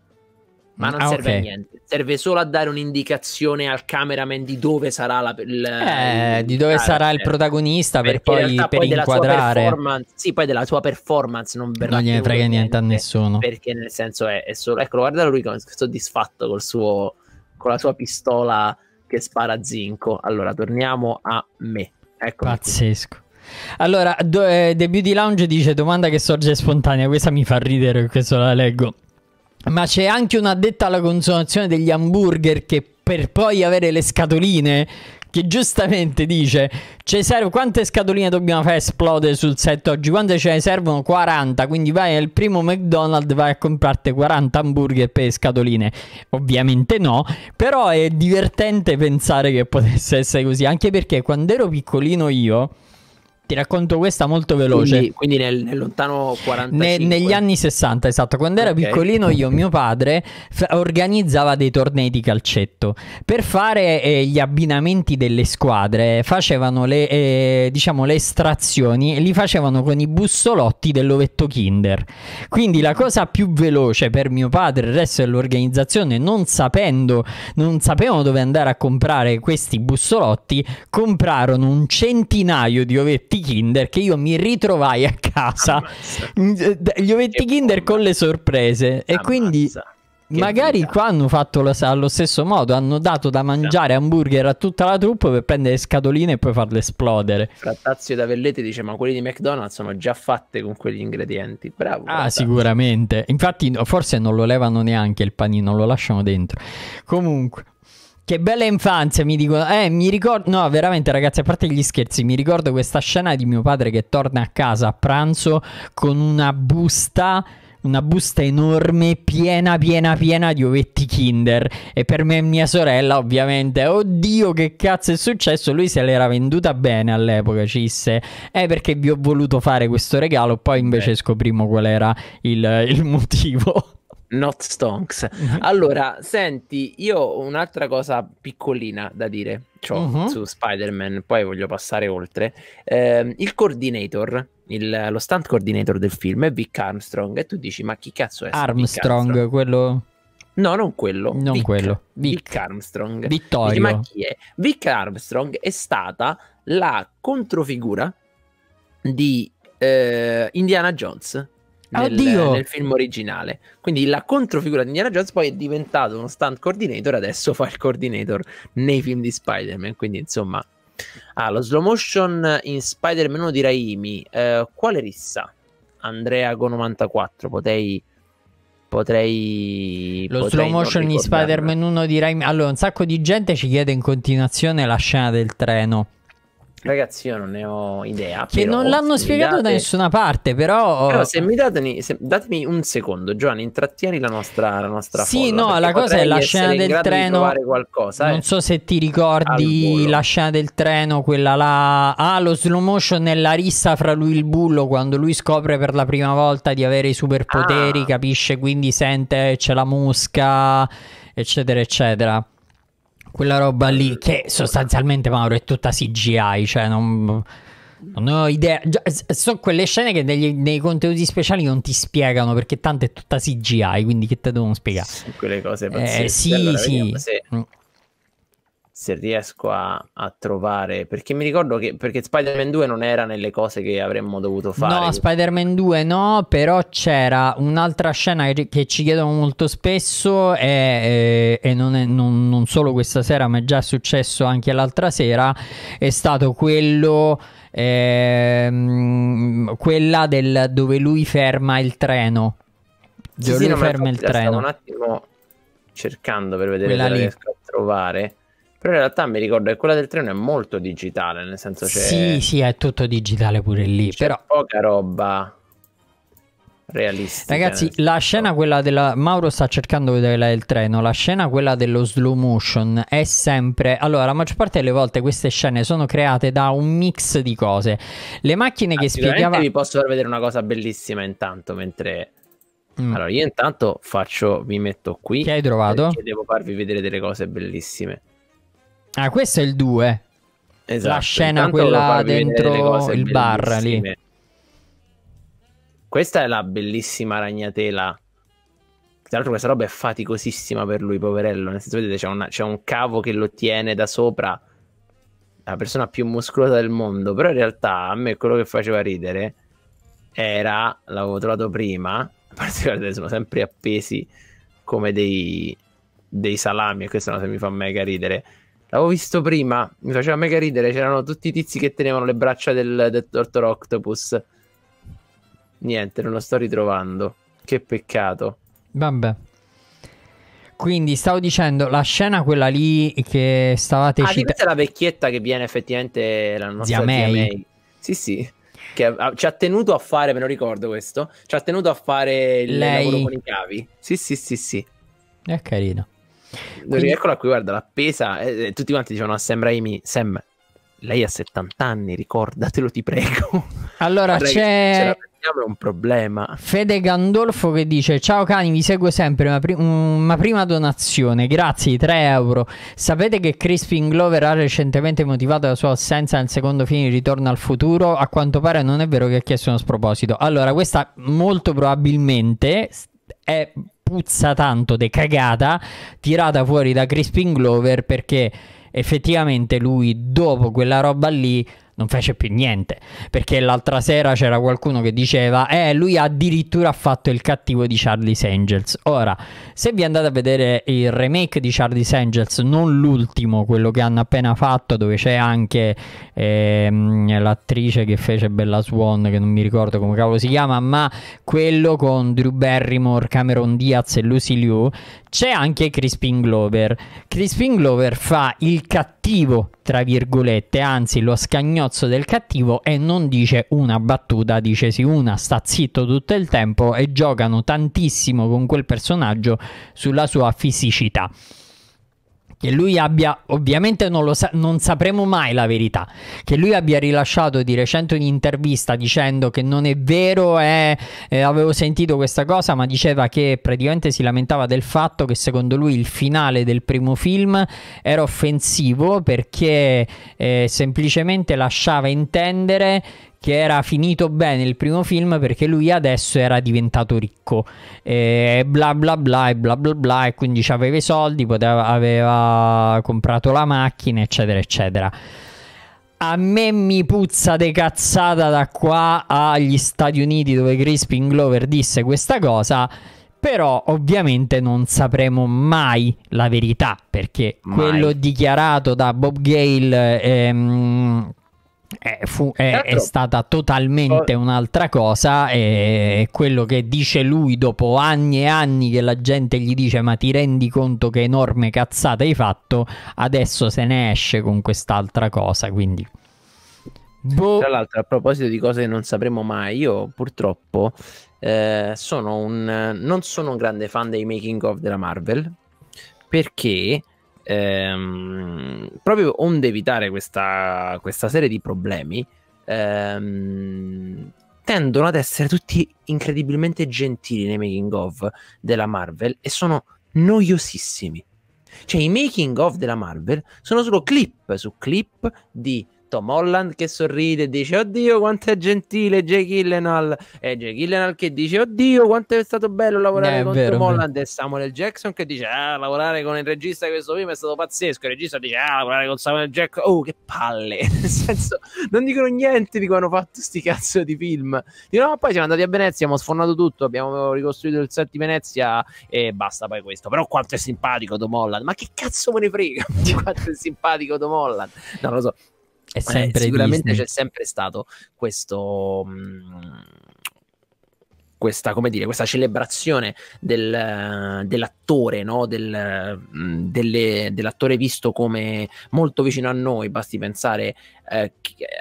Speaker 1: ma mm, non ah, serve okay. a
Speaker 2: niente. Serve solo a dare un'indicazione al cameraman di dove sarà la, il, eh, il, di dove sarà il cioè,
Speaker 1: protagonista per poi, per poi inquadrare.
Speaker 2: Sì, poi della sua performance non verrà. Non gliene frega
Speaker 1: niente a nessuno. Perché
Speaker 2: nel senso è, è solo. Ecco, guarda lui come soddisfatto col suo, con la sua pistola che spara zinco. Allora, torniamo a me. Ecco. Pazzesco.
Speaker 1: Qui. Allora, do, eh, The Beauty Lounge dice domanda che sorge spontanea, questa mi fa ridere, questo la leggo ma c'è anche un addetto alla consumazione degli hamburger che per poi avere le scatoline che giustamente dice ci serve quante scatoline dobbiamo far esplodere sul set oggi quante ce ne servono 40 quindi vai al primo McDonald's vai a comprarti 40 hamburger per le scatoline ovviamente no però è divertente pensare che potesse essere così anche perché quando ero piccolino io ti racconto questa molto veloce. Quindi,
Speaker 2: quindi nel, nel, lontano 45. Ne,
Speaker 1: negli anni 60, esatto. Quando okay. ero piccolino io, mio padre, f- organizzava dei tornei di calcetto. Per fare eh, gli abbinamenti delle squadre facevano le, eh, diciamo, le estrazioni e li facevano con i bussolotti dell'ovetto Kinder. Quindi la cosa più veloce per mio padre e il resto dell'organizzazione, non sapendo, non sapevano dove andare a comprare questi bussolotti, comprarono un centinaio di ovetti ovetti Kinder che io mi ritrovai a casa. Ammazza. Mm, gli ovetti che Kinder bomba. con le sorprese. Ammazza. E quindi. Che Magari vita. qua hanno fatto lo, allo stesso modo, hanno dato da mangiare hamburger a tutta la truppa per prendere scatoline e poi farle esplodere.
Speaker 2: Frattazio da Velletti dice ma quelli di McDonald's sono già fatte con quegli ingredienti, bravo.
Speaker 1: Ah Frattazio. sicuramente, infatti forse non lo levano neanche il panino, lo lasciano dentro. Comunque, che bella infanzia, mi dicono. Eh, mi ricordo. No, veramente, ragazzi, a parte gli scherzi, mi ricordo questa scena di mio padre che torna a casa a pranzo con una busta. Una busta enorme, piena, piena, piena di ovetti Kinder. E per me e mia sorella, ovviamente, oddio, che cazzo è successo? Lui se l'era venduta bene all'epoca, ci disse, eh, perché vi ho voluto fare questo regalo. Poi invece eh. scoprimo qual era il, il
Speaker 2: motivo. Not stonks. Mhm. Allora, senti, io ho un'altra cosa piccolina da dire cioè, uh-huh. su Spider-Man, poi voglio passare oltre. Eh, il coordinator, il, lo stunt coordinator del film è Vic Armstrong e tu dici ma chi cazzo è? Armstrong, Armstrong? quello... No, non quello. Non Vic, quello. Vic. Vic Armstrong. Vittorio. ma chi è? Vic Armstrong è stata la controfigura di eh, Indiana Jones nel, nel, film originale. Quindi la controfigura di Indiana Jones poi è diventato uno stunt coordinator, adesso fa il coordinator nei film di Spider-Man. Quindi insomma, ah, lo slow motion in Spider-Man 1 di Raimi, eh, quale rissa? Andrea con 94, potrei potrei. Lo potrei slow motion di Spider-Man
Speaker 1: 1 di Raimi. Allora, un sacco di gente ci chiede in continuazione la scena del treno.
Speaker 2: Ragazzi, io non ne ho idea. Che non l'hanno spiegato date... da nessuna parte, però... però se mi datemi, se, datemi un secondo, Giovanni, intrattieni la nostra... La nostra sì, follow, no, la cosa è la scena del treno... Qualcosa, eh.
Speaker 1: non eh. so se ti ricordi la scena del treno, quella là... Ah, lo slow motion nella rissa fra lui e il bullo, quando lui scopre per la prima volta di avere i superpoteri, ah. capisce, quindi sente c'è la musca, eccetera, eccetera quella roba lì che sostanzialmente Mauro è tutta CGI, cioè non, non ho idea. sono quelle scene che degli, nei contenuti speciali non ti spiegano perché tanto è tutta CGI, quindi che te devono spiegare? Sì,
Speaker 2: quelle cose eh, pazzesche. Eh, sì, allora, sì. Se... Mm se riesco a, a, trovare perché mi ricordo che perché Spider-Man 2 non era nelle cose che avremmo dovuto fare no
Speaker 1: Spider-Man 2 no però c'era un'altra scena che, che ci chiedono molto spesso e, e, eh, e non, è, non, non, solo questa sera ma è già successo anche l'altra sera è stato quello ehm, quella del dove lui ferma il treno dove sì, lui sì, ferma il treno un
Speaker 2: attimo cercando per vedere quella se riesco a trovare però in realtà mi ricordo che quella del treno è molto digitale, nel senso c'è... Sì,
Speaker 1: sì, è tutto digitale
Speaker 2: pure lì, c'è però... poca roba realistica. Ragazzi,
Speaker 1: la scena quella della... Mauro sta cercando di vedere il treno, la scena quella dello slow motion è sempre... Allora, la maggior parte delle volte queste scene sono create da un mix di cose. Le macchine ah, che spiegava... vi
Speaker 2: posso far vedere una cosa bellissima intanto, mentre... Mm. Allora, io intanto faccio... vi metto qui... Che hai trovato? Perché devo farvi vedere delle cose bellissime.
Speaker 1: Ah, questo è il 2. Esatto. La scena Intanto quella dentro il bar lì.
Speaker 2: Questa è la bellissima ragnatela. Tra l'altro questa roba è faticosissima per lui, poverello. Nel senso, vedete, c'è, una, c'è un cavo che lo tiene da sopra. La persona più muscolosa del mondo. Però in realtà a me quello che faceva ridere era, l'avevo trovato prima, a parte guardate, sono sempre appesi come dei, dei salami e questa cosa mi fa mega ridere L'avevo visto prima, mi faceva mega ridere, c'erano tutti i tizi che tenevano le braccia del, del Dottor Octopus. Niente, non lo sto ritrovando. Che peccato.
Speaker 1: Vabbè. Quindi stavo dicendo, la scena quella lì che stavate ah, citando... è
Speaker 2: la vecchietta che viene effettivamente la nostra zia May. Zia May. Sì, sì. Che ha, ci ha tenuto a fare, me lo ricordo questo, ci ha tenuto a fare il Lei... lavoro con i cavi. Sì, sì, sì, sì. È carino. Quindi... Eccola qui, guarda, l'appesa, eh, eh, tutti quanti dicevano a ah, Sam Raimi, Sam, lei ha 70 anni, ricordatelo, ti prego. Allora c'è un problema.
Speaker 1: Fede Gandolfo che dice: Ciao cani, vi seguo sempre. Ma, pri mm, ma, prima donazione, grazie, 3 euro. Sapete che Crispin Glover ha recentemente motivato la sua assenza nel secondo film di Ritorno al futuro? A quanto pare non è vero che ha chiesto uno sproposito. Allora, questa molto probabilmente è puzza tanto de cagata tirata fuori da Crispin Glover perché effettivamente lui dopo quella roba lì non fece più niente. Perché l'altra sera c'era qualcuno che diceva: Eh, lui addirittura ha fatto il cattivo di Charlie's Angels. Ora, se vi andate a vedere il remake di Charlie's Angels, non l'ultimo, quello che hanno appena fatto, dove c'è anche ehm, l'attrice che fece Bella Swan, che non mi ricordo come cavolo si chiama, ma quello con Drew Barrymore, Cameron Diaz e Lucy Liu, c'è anche Crispin Glover. Crispin Glover fa il cattivo, tra virgolette, anzi lo scagnozzo del cattivo e non dice una battuta, dice sì una, sta zitto tutto il tempo e giocano tantissimo con quel personaggio sulla sua fisicità che lui abbia, ovviamente non, lo sa- non sapremo mai la verità, che lui abbia rilasciato di recente un'intervista dicendo che non è vero, eh, eh, avevo sentito questa cosa, ma diceva che praticamente si lamentava del fatto che secondo lui il finale del primo film era offensivo perché eh, semplicemente lasciava intendere che era finito bene il primo film perché lui adesso era diventato ricco e bla bla bla e bla bla bla e quindi aveva i soldi, poteva, aveva comprato la macchina eccetera eccetera. A me mi puzza de cazzata da qua agli Stati Uniti dove Crispin Glover disse questa cosa però ovviamente non sapremo mai la verità perché mai. quello dichiarato da Bob Gale ehm, eh, eh, è, fu, è, è, stata totalmente un'altra cosa e quello che dice lui dopo anni e anni che la gente gli dice ma ti rendi conto che enorme cazzata hai fatto adesso se ne esce con quest'altra cosa quindi
Speaker 2: boh. tra l'altro a proposito di cose che non sapremo mai io purtroppo eh, sono un, non sono un grande fan dei making of della Marvel perché ehm, proprio onde evitare questa, questa serie di problemi, ehm, tendono ad essere tutti incredibilmente gentili nei making of della Marvel e sono noiosissimi. Cioè i making of della Marvel sono solo clip su clip di Tom Holland che sorride e dice oddio quanto è gentile Jake Killenal e Jake Killenal che dice oddio quanto è stato bello lavorare eh, con vero, Tom Holland e Samuel Jackson che dice ah lavorare con il regista di questo film è stato pazzesco il regista dice ah lavorare con Samuel Jackson oh che palle nel senso non dicono niente di quando hanno fatto sti cazzo di film dicono ma poi siamo andati a Venezia abbiamo sfornato tutto abbiamo ricostruito il set di Venezia e basta poi questo però quanto è simpatico Tom Holland ma che cazzo me ne frega di quanto è simpatico Tom Holland non lo so è eh, eh, sempre eh, sicuramente Disney. c'è sempre stato questo... Mh, mm, questa, come dire, questa celebrazione del, eh, dell'attore, no? del, mm, delle, dell'attore visto come molto vicino a noi, basti pensare eh,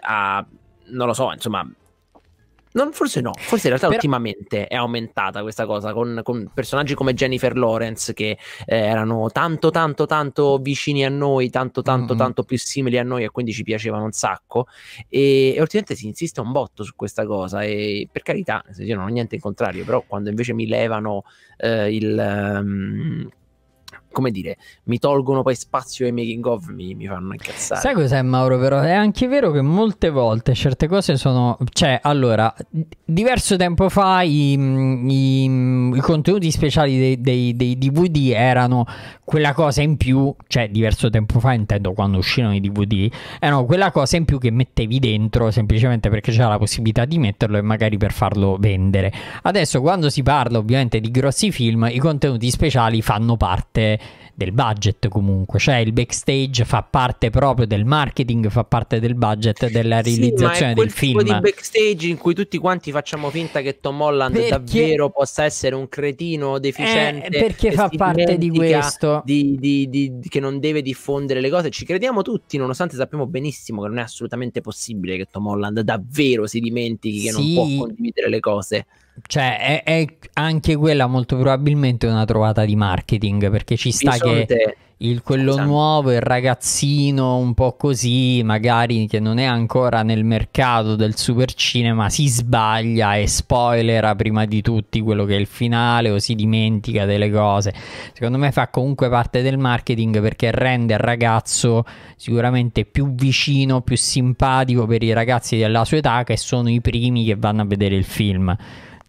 Speaker 2: a, non lo so, insomma, non, forse no, forse in realtà Però... ultimamente è aumentata questa cosa con, con personaggi come Jennifer Lawrence che eh, erano tanto tanto tanto vicini a noi, tanto tanto mm-hmm. tanto più simili a noi e quindi ci piacevano un sacco e, e ultimamente si insiste un botto su questa cosa e per carità, io non ho niente in contrario, però quando invece mi levano eh, il... Um, come dire, mi tolgono poi spazio ai making of, mi, mi fanno incazzare. Sai cos'è
Speaker 1: Mauro però? È anche vero che molte volte certe cose sono... Cioè, allora, diverso tempo fa i, mm, i, mm, i contenuti speciali dei, dei, dei, DVD erano quella cosa in più, cioè diverso tempo fa intendo quando uscirono i DVD, erano quella cosa in più che mettevi dentro semplicemente perché c'era la possibilità di metterlo e magari per farlo vendere. Adesso quando si parla ovviamente di grossi film, i contenuti speciali fanno parte del budget comunque, cioè il backstage fa parte proprio del marketing, fa parte del budget della realizzazione sì, del film. Tipo di
Speaker 2: backstage in cui tutti quanti facciamo finta che Tom Holland perché... davvero possa essere un cretino deficiente. Eh, perché fa parte di questo. Di, di, di, che non deve diffondere le cose. Ci crediamo tutti, nonostante sappiamo benissimo che non è assolutamente possibile che Tom Holland davvero si dimentichi che sì. non può condividere le cose.
Speaker 1: Cioè, è, è, anche quella molto probabilmente una trovata di marketing, perché ci sta che il, quello esatto. nuovo, il ragazzino un po' così, magari che non è ancora nel mercato del super cinema, si sbaglia e spoilera prima di tutti quello che è il finale o si dimentica delle cose. Secondo me fa comunque parte del marketing perché rende il ragazzo sicuramente più vicino, più simpatico per i ragazzi della sua età che sono i primi che vanno a vedere il film.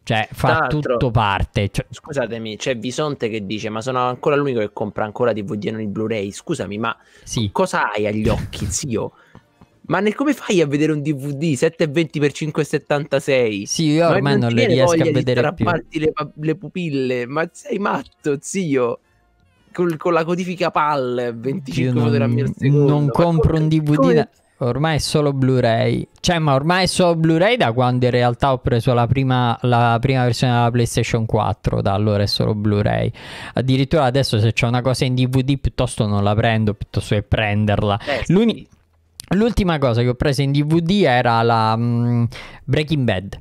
Speaker 1: Cioè, fa tutto parte. Cioè... Scusatemi,
Speaker 2: c'è Visonte che dice: Ma sono ancora l'unico che compra ancora DVD e non il Blu-ray. Scusami, ma sì. cosa hai agli occhi, zio? Ma ne, come fai a vedere un DVD 720x576? Sì, io ormai non, non le riesco a vedere più. Le, le pupille, ma sei matto, zio? Col, con la codifica PAL 25 fotogrammi
Speaker 1: al secondo. Non compro un DVD. Come Ormai è solo Blu-ray. Cioè, ma ormai è solo Blu-ray da quando in realtà ho preso la prima, la prima versione della PlayStation 4. Da allora è solo Blu-ray. Addirittura adesso se c'è una cosa in DVD piuttosto non la prendo, piuttosto che prenderla. Eh, sì. L'ultima cosa che ho preso in DVD era la mh, mm, Breaking Bad.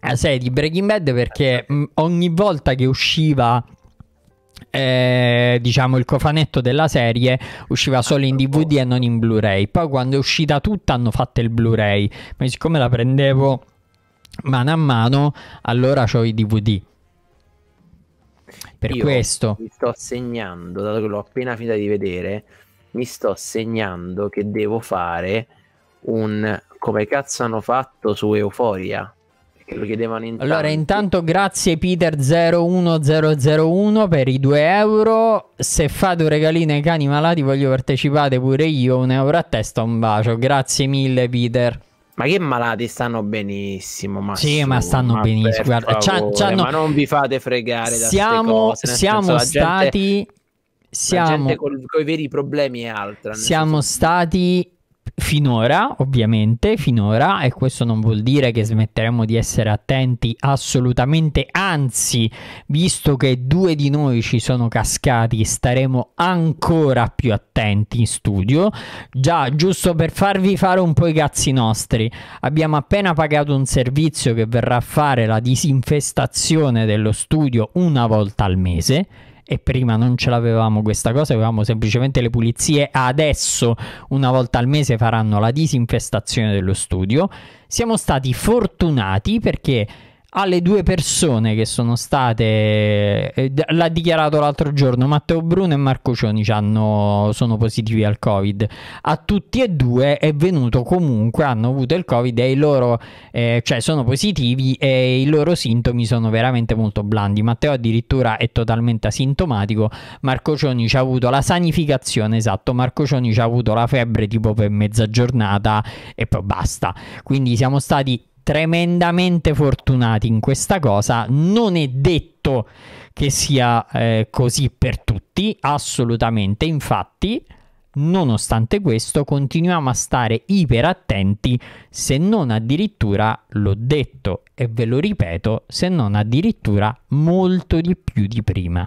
Speaker 1: La serie di Breaking Bad perché mh, eh, mm, ogni volta che usciva eh, diciamo il cofanetto della serie usciva solo in DVD e non in Blu-ray. Poi quando è uscita tutta hanno fatto il Blu-ray, ma siccome la prendevo mano a mano, allora ho i DVD. Per Io questo mi
Speaker 2: sto segnando, dato che l'ho appena finita di vedere, mi sto segnando che devo fare un come cazzo hanno fatto su Euforia lo chiedevano in tanti. Allora,
Speaker 1: intanto grazie Peter01001 per i 2 euro. Se fate un regalino ai cani malati, voglio partecipare pure io. Un euro a testa, un bacio. Grazie mille, Peter. Ma che malati stanno
Speaker 2: benissimo. Ma sì, su, ma stanno ma benissimo. Guarda, favore, c'hanno... Ma non vi fate fregare. Siamo, cose, siamo senso, stati. Gente, siamo, con i veri problemi è altra. Siamo
Speaker 1: senso. stati finora, ovviamente, finora, e questo non vuol dire che smetteremo di essere attenti assolutamente, anzi, visto che due di noi ci sono cascati, staremo ancora più attenti in studio. Già, giusto per farvi fare un po' i cazzi nostri, abbiamo appena pagato un servizio che verrà a fare la disinfestazione dello studio una volta al mese e prima non ce l'avevamo questa cosa, avevamo semplicemente le pulizie, adesso una volta al mese faranno la disinfestazione dello studio. Siamo stati fortunati perché alle due persone che sono state, eh, l'ha dichiarato l'altro giorno, Matteo Bruno e Marco Cioni hanno, sono positivi al Covid, a tutti e due è venuto comunque, hanno avuto il Covid e i loro, eh, cioè sono positivi e i loro sintomi sono veramente molto blandi, Matteo addirittura è totalmente asintomatico, Marco Cioni ci ha avuto la sanificazione, esatto, Marco Cioni ci ha avuto la febbre tipo per mezza giornata e poi basta, quindi siamo stati tremendamente fortunati in questa cosa, non è detto che sia eh, così per tutti, assolutamente, infatti nonostante questo continuiamo a stare iper attenti se non addirittura l'ho detto e ve lo ripeto se non addirittura molto di più di prima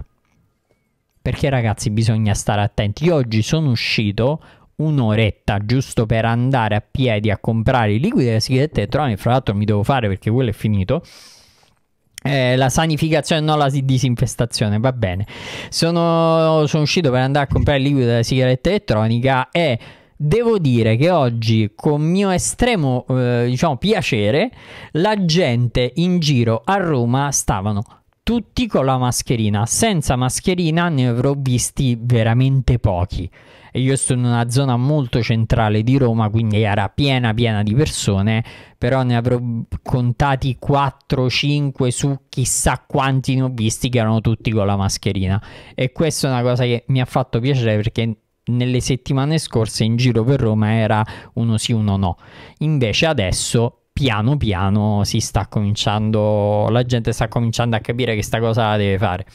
Speaker 1: perché ragazzi bisogna stare attenti io oggi sono uscito un'oretta giusto per andare a piedi a comprare i liquidi delle sigarette elettroniche, fra l'altro mi devo fare perché quello è finito. Eh, la sanificazione, non la disinfestazione, va bene. Sono, sono uscito per andare a comprare il liquido della sigaretta elettronica e devo dire che oggi, con mio estremo eh, diciamo, piacere, la gente in giro a Roma stavano tutti con la mascherina. Senza mascherina ne avrò visti veramente pochi e io sto in una zona molto centrale di Roma, quindi era piena piena di persone, però ne avrò contati 4-5 su chissà quanti ne ho visti che erano tutti con la mascherina e questa è una cosa che mi ha fatto piacere perché nelle settimane scorse in giro per Roma era uno sì, uno no. Invece adesso piano piano si sta cominciando, la gente sta cominciando a capire che sta cosa deve fare.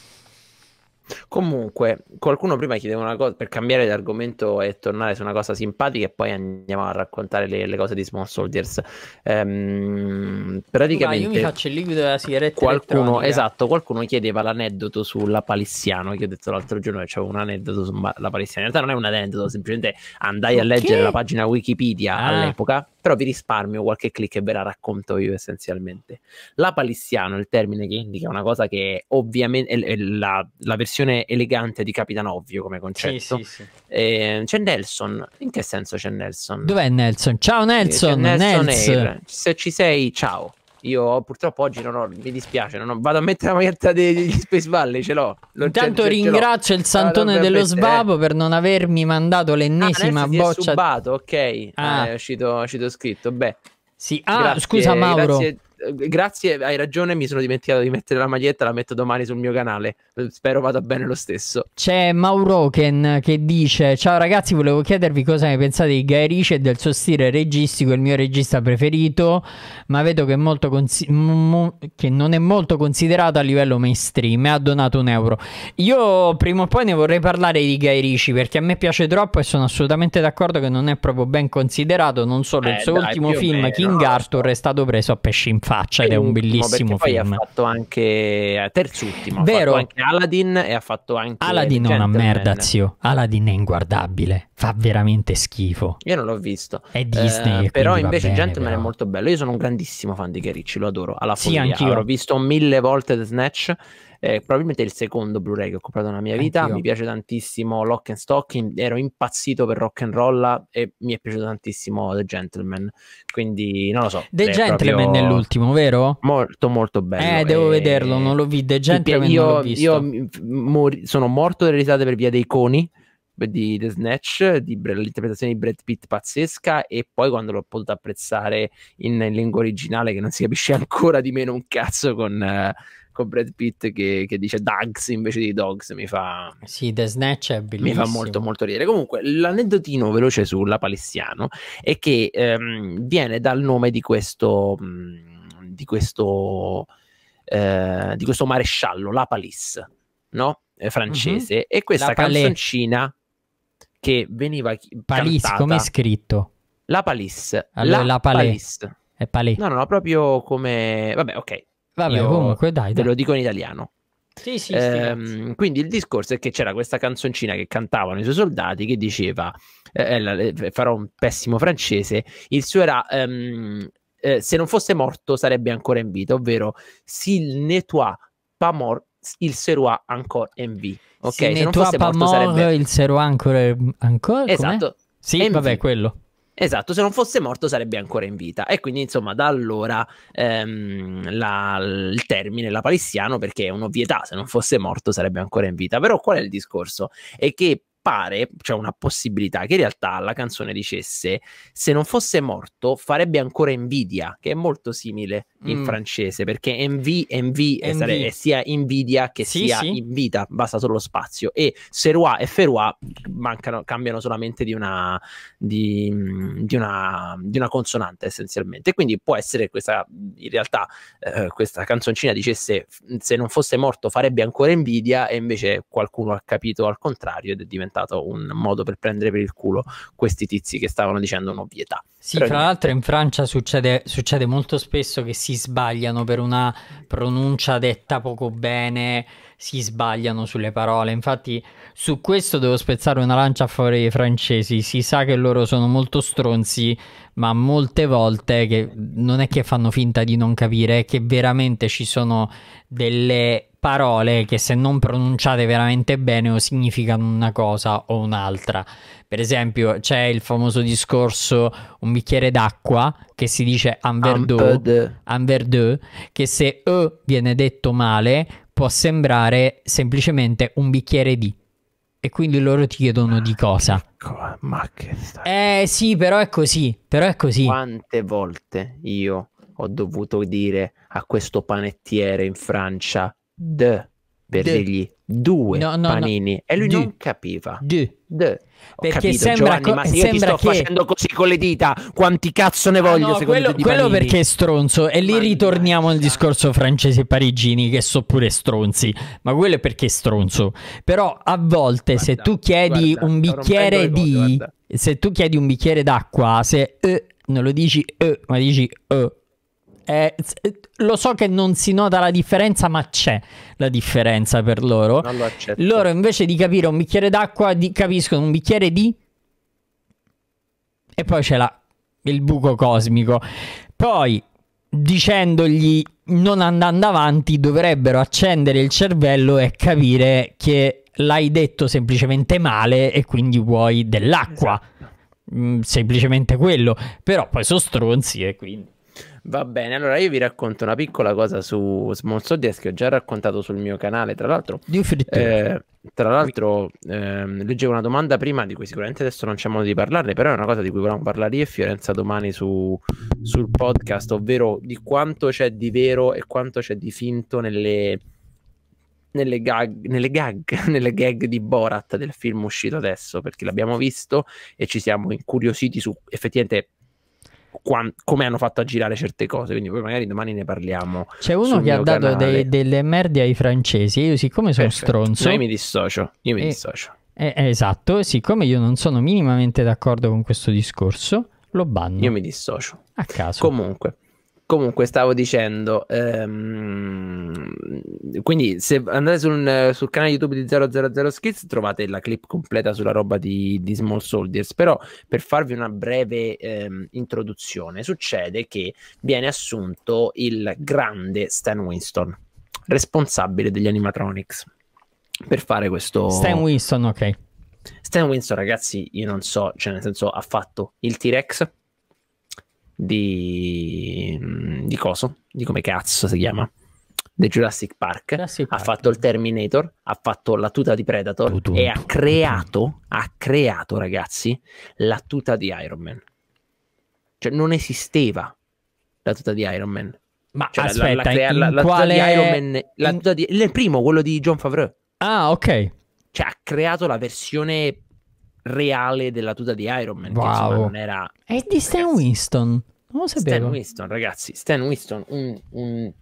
Speaker 2: Comunque, qualcuno prima chiedeva una cosa per cambiare d'argomento e tornare su una cosa simpatica e poi andiamo a raccontare le, le cose di Small Soldiers. Ehm, praticamente, Vai, io mi faccio il liquido della sigaretta. Qualcuno, esatto, qualcuno chiedeva l'aneddoto sulla palissiano. Che ho detto l'altro giorno che c'avevo un aneddoto sulla palissiano. In realtà non è un aneddoto, semplicemente andai a leggere la pagina Wikipedia ah. all'epoca però vi risparmio qualche clic e ve la racconto io essenzialmente. La palissiano, il termine che indica una cosa che ovviamente è la, la versione versione elegante di Capitan Ovvio come concetto. Sì, sì, sì. Eh, c'è Nelson. In che senso c'è Nelson?
Speaker 1: Dov'è Nelson? Ciao Nelson. Nelson, Nelson.
Speaker 2: Se ci sei, ciao. Io purtroppo oggi non ho, mi dispiace, non ho, vado a mettere la maglietta degli Space Valley, ce l'ho. Lo, Intanto ce, ringrazio ce il santone ah, dello sbabo
Speaker 1: eh. per non avermi mandato ah, l'ennesima ah, boccia. È subato,
Speaker 2: ok, ah. eh, è, uscito, è uscito scritto, beh. Sì, ah, grazie, scusa Mauro. Grazie, eh, grazie, hai ragione, mi sono dimenticato di mettere la maglietta, la metto domani sul mio canale. Eh, spero vada bene lo stesso.
Speaker 1: C'è Mauroken che dice: Ciao ragazzi, volevo chiedervi cosa ne pensate di Guy Ritchie e del suo stile registico, il mio regista preferito, ma vedo che, consi- mo- che non è molto considerato a livello mainstream e ha donato un euro. Io prima o poi ne vorrei parlare di Guy Ritchie perché a me piace troppo e sono assolutamente d'accordo che non è proprio ben considerato, non solo eh, il suo dai, ultimo film meno, King Arthur è stato preso a pesci in faccia ed è un bellissimo poi film. Poi eh, ha
Speaker 2: fatto anche terzultimo, Vero. ha fatto anche Aladdin e ha fatto anche Aladdin è una merda,
Speaker 1: zio. Aladdin è inguardabile, fa veramente schifo.
Speaker 2: Io non l'ho visto. È Disney, eh, però invece bene, Gentleman però. è molto bello. Io sono un grandissimo fan di Gerici, lo adoro alla follia. Sì, anch'io. L'ho visto mille volte The Snatch eh, probabilmente il secondo Blu-ray che ho comprato nella mia vita, Anch'io. mi piace tantissimo Lock and Stocking, ero impazzito per Rock and Roll e mi è piaciuto tantissimo The Gentleman, quindi non lo so. The Gentleman proprio... è l'ultimo,
Speaker 1: vero? Molto molto bello. Eh, devo
Speaker 2: e... Eh, vederlo, non lo vi, The Gentleman io, io mor- sono morto delle risate per via dei coni, di The Snatch, di, l'interpretazione di Brad Pitt pazzesca e poi quando l'ho potuto apprezzare in, in lingua originale che non si capisce ancora di meno un cazzo con, uh, con Brad Pitt che, che dice Dugs invece di Dogs mi fa sì The Snatch è bellissimo mi fa molto molto ridere comunque l'aneddotino veloce sulla Palestiano è che ehm, viene dal nome di questo mm, di questo eh, di questo maresciallo La Palisse, no? È francese mm-hmm. e questa canzoncina che veniva Palisse, come è scritto? La Palisse. allora, la, la Palis. è Palis no no no proprio come vabbè ok Vabbè, Io comunque dai, dai. Ve lo dico in italiano. Sì, sì, ehm, quindi il discorso è che c'era questa canzoncina che cantavano i suoi soldati che diceva, eh, eh, eh, farò un pessimo francese, il suo era ehm, eh, se non fosse morto sarebbe ancora in vita, ovvero s'il ne toi pas mort, il seroi ancora in vita. Ok, se, se non fosse morto mort, sarebbe...
Speaker 1: il seroi ancora... ancora esatto.
Speaker 2: Com'è? Sì, MV. vabbè, quello. Esatto, se non fosse morto sarebbe ancora in vita. E quindi, insomma, da allora ehm, la, il termine la palissiano perché è un'ovvietà, se non fosse morto sarebbe ancora in vita. Però qual è il discorso? È che pare, c'è cioè una possibilità che in realtà la canzone dicesse se non fosse morto farebbe ancora invidia, che è molto simile in mm. francese perché NV, NV, eh, Sare- è eh, sia Nvidia che sì, sia sì. Invita, basta solo lo spazio. E Serua e Ferua mancano, cambiano solamente di una, di, di, una, di una, consonante essenzialmente. Quindi può essere questa, in realtà, eh, questa canzoncina dicesse se non fosse morto farebbe ancora Nvidia e invece qualcuno ha capito al contrario ed è diventato un modo per prendere per il culo questi tizi che stavano dicendo un'ovvietà. Sì, Però tra
Speaker 1: l'altro in Francia succede, succede molto spesso che si sbagliano per una pronuncia detta poco bene, si sbagliano sulle parole. Infatti, su questo devo spezzare una lancia a favore dei francesi. Si sa che loro sono molto stronzi, ma molte volte che non è che fanno finta di non capire, è che veramente ci sono delle parole che se non pronunciate veramente bene o significano una cosa o un'altra. Per esempio, c'è il famoso discorso un bicchiere d'acqua che si dice anverdeux, che se e viene detto male può sembrare semplicemente un bicchiere di. E quindi loro ti chiedono di cosa.
Speaker 2: ma che stai... Eh sì, però è così, però è così. Quante volte io ho dovuto dire a questo panettiere in Francia de
Speaker 1: per de. dirgli
Speaker 2: due no, no, panini no. e lui de. non capiva. De De. perché capito, sembra, Giovanni, ma se io ti sto che... facendo così con le dita, quanti cazzo ne ah, voglio? Ah, no, quello, quello perché è stronzo.
Speaker 1: E lì ma ritorniamo al discorso francesi e parigini, che so pure stronzi. Ma quello è perché è stronzo. Però a volte guarda, se tu chiedi guarda, un bicchiere di. Conto, se tu chiedi un bicchiere d'acqua, se eh, non lo dici eh, ma dici eh eh, eh, lo so che non si nota la differenza, ma c'è la differenza per loro. Loro invece di capire un bicchiere d'acqua, di, capiscono un bicchiere di... E poi c'è la, il buco cosmico. Poi, dicendogli non andando avanti, dovrebbero accendere il cervello e capire che l'hai detto semplicemente male e quindi vuoi dell'acqua. Esatto. Mm, semplicemente quello. Però poi sono stronzi e quindi...
Speaker 2: Va bene, allora io vi racconto una piccola cosa su Small Soldiers che ho già raccontato sul mio canale, tra l'altro.
Speaker 1: Eh,
Speaker 2: tra l'altro eh, leggevo una domanda prima di cui sicuramente adesso non c'è modo di parlarne, però è una cosa di cui volevamo parlare io e Fiorenza domani su, sul podcast, ovvero di quanto c'è di vero e quanto c'è di finto nelle, nelle gag, nelle gag, nelle gag di Borat del film uscito adesso, perché l'abbiamo visto e ci siamo incuriositi su effettivamente come hanno fatto a girare certe cose. Quindi poi magari domani ne parliamo. C'è uno che ha dato dei,
Speaker 1: delle merde ai francesi. Io, siccome sono Perfetto. stronzo, io mi
Speaker 2: dissocio. Io mi e, eh, dissocio.
Speaker 1: Eh, eh, esatto, siccome io non sono minimamente d'accordo con questo discorso, lo banno. Io
Speaker 2: mi dissocio. A caso. Comunque, Comunque, stavo dicendo, ehm, quindi se andate sul, sul, canale YouTube di 000 Skills trovate la clip completa sulla roba di, di Small Soldiers, però per farvi una breve ehm, introduzione, succede che viene assunto il grande Stan Winston, responsabile degli animatronics, per fare questo... Stan
Speaker 1: Winston, ok.
Speaker 2: Stan Winston, ragazzi, io non so, cioè nel senso ha fatto il T-Rex, di, mm, di coso, di come cazzo si chiama, The Jurassic Park, Jurassic Park, ha fatto il Terminator, ha fatto la tuta di Predator tu, tu, e ha creato, ha creato ragazzi, la tuta di Iron Man. Cioè non esisteva la tuta di Iron Man. Ma cioè, aspetta, la, la, la, quale... la tuta di Iron Man, la tuta di, il primo, quello di John Favreau. Ah, ok. Cioè ha creato la versione reale della tuta di Iron Man. Wow. Che, insomma, non era...
Speaker 1: È di Stan ragazzi. Winston.
Speaker 2: Non lo sapevo. Stan Winston, ragazzi. Stan Winston, un, un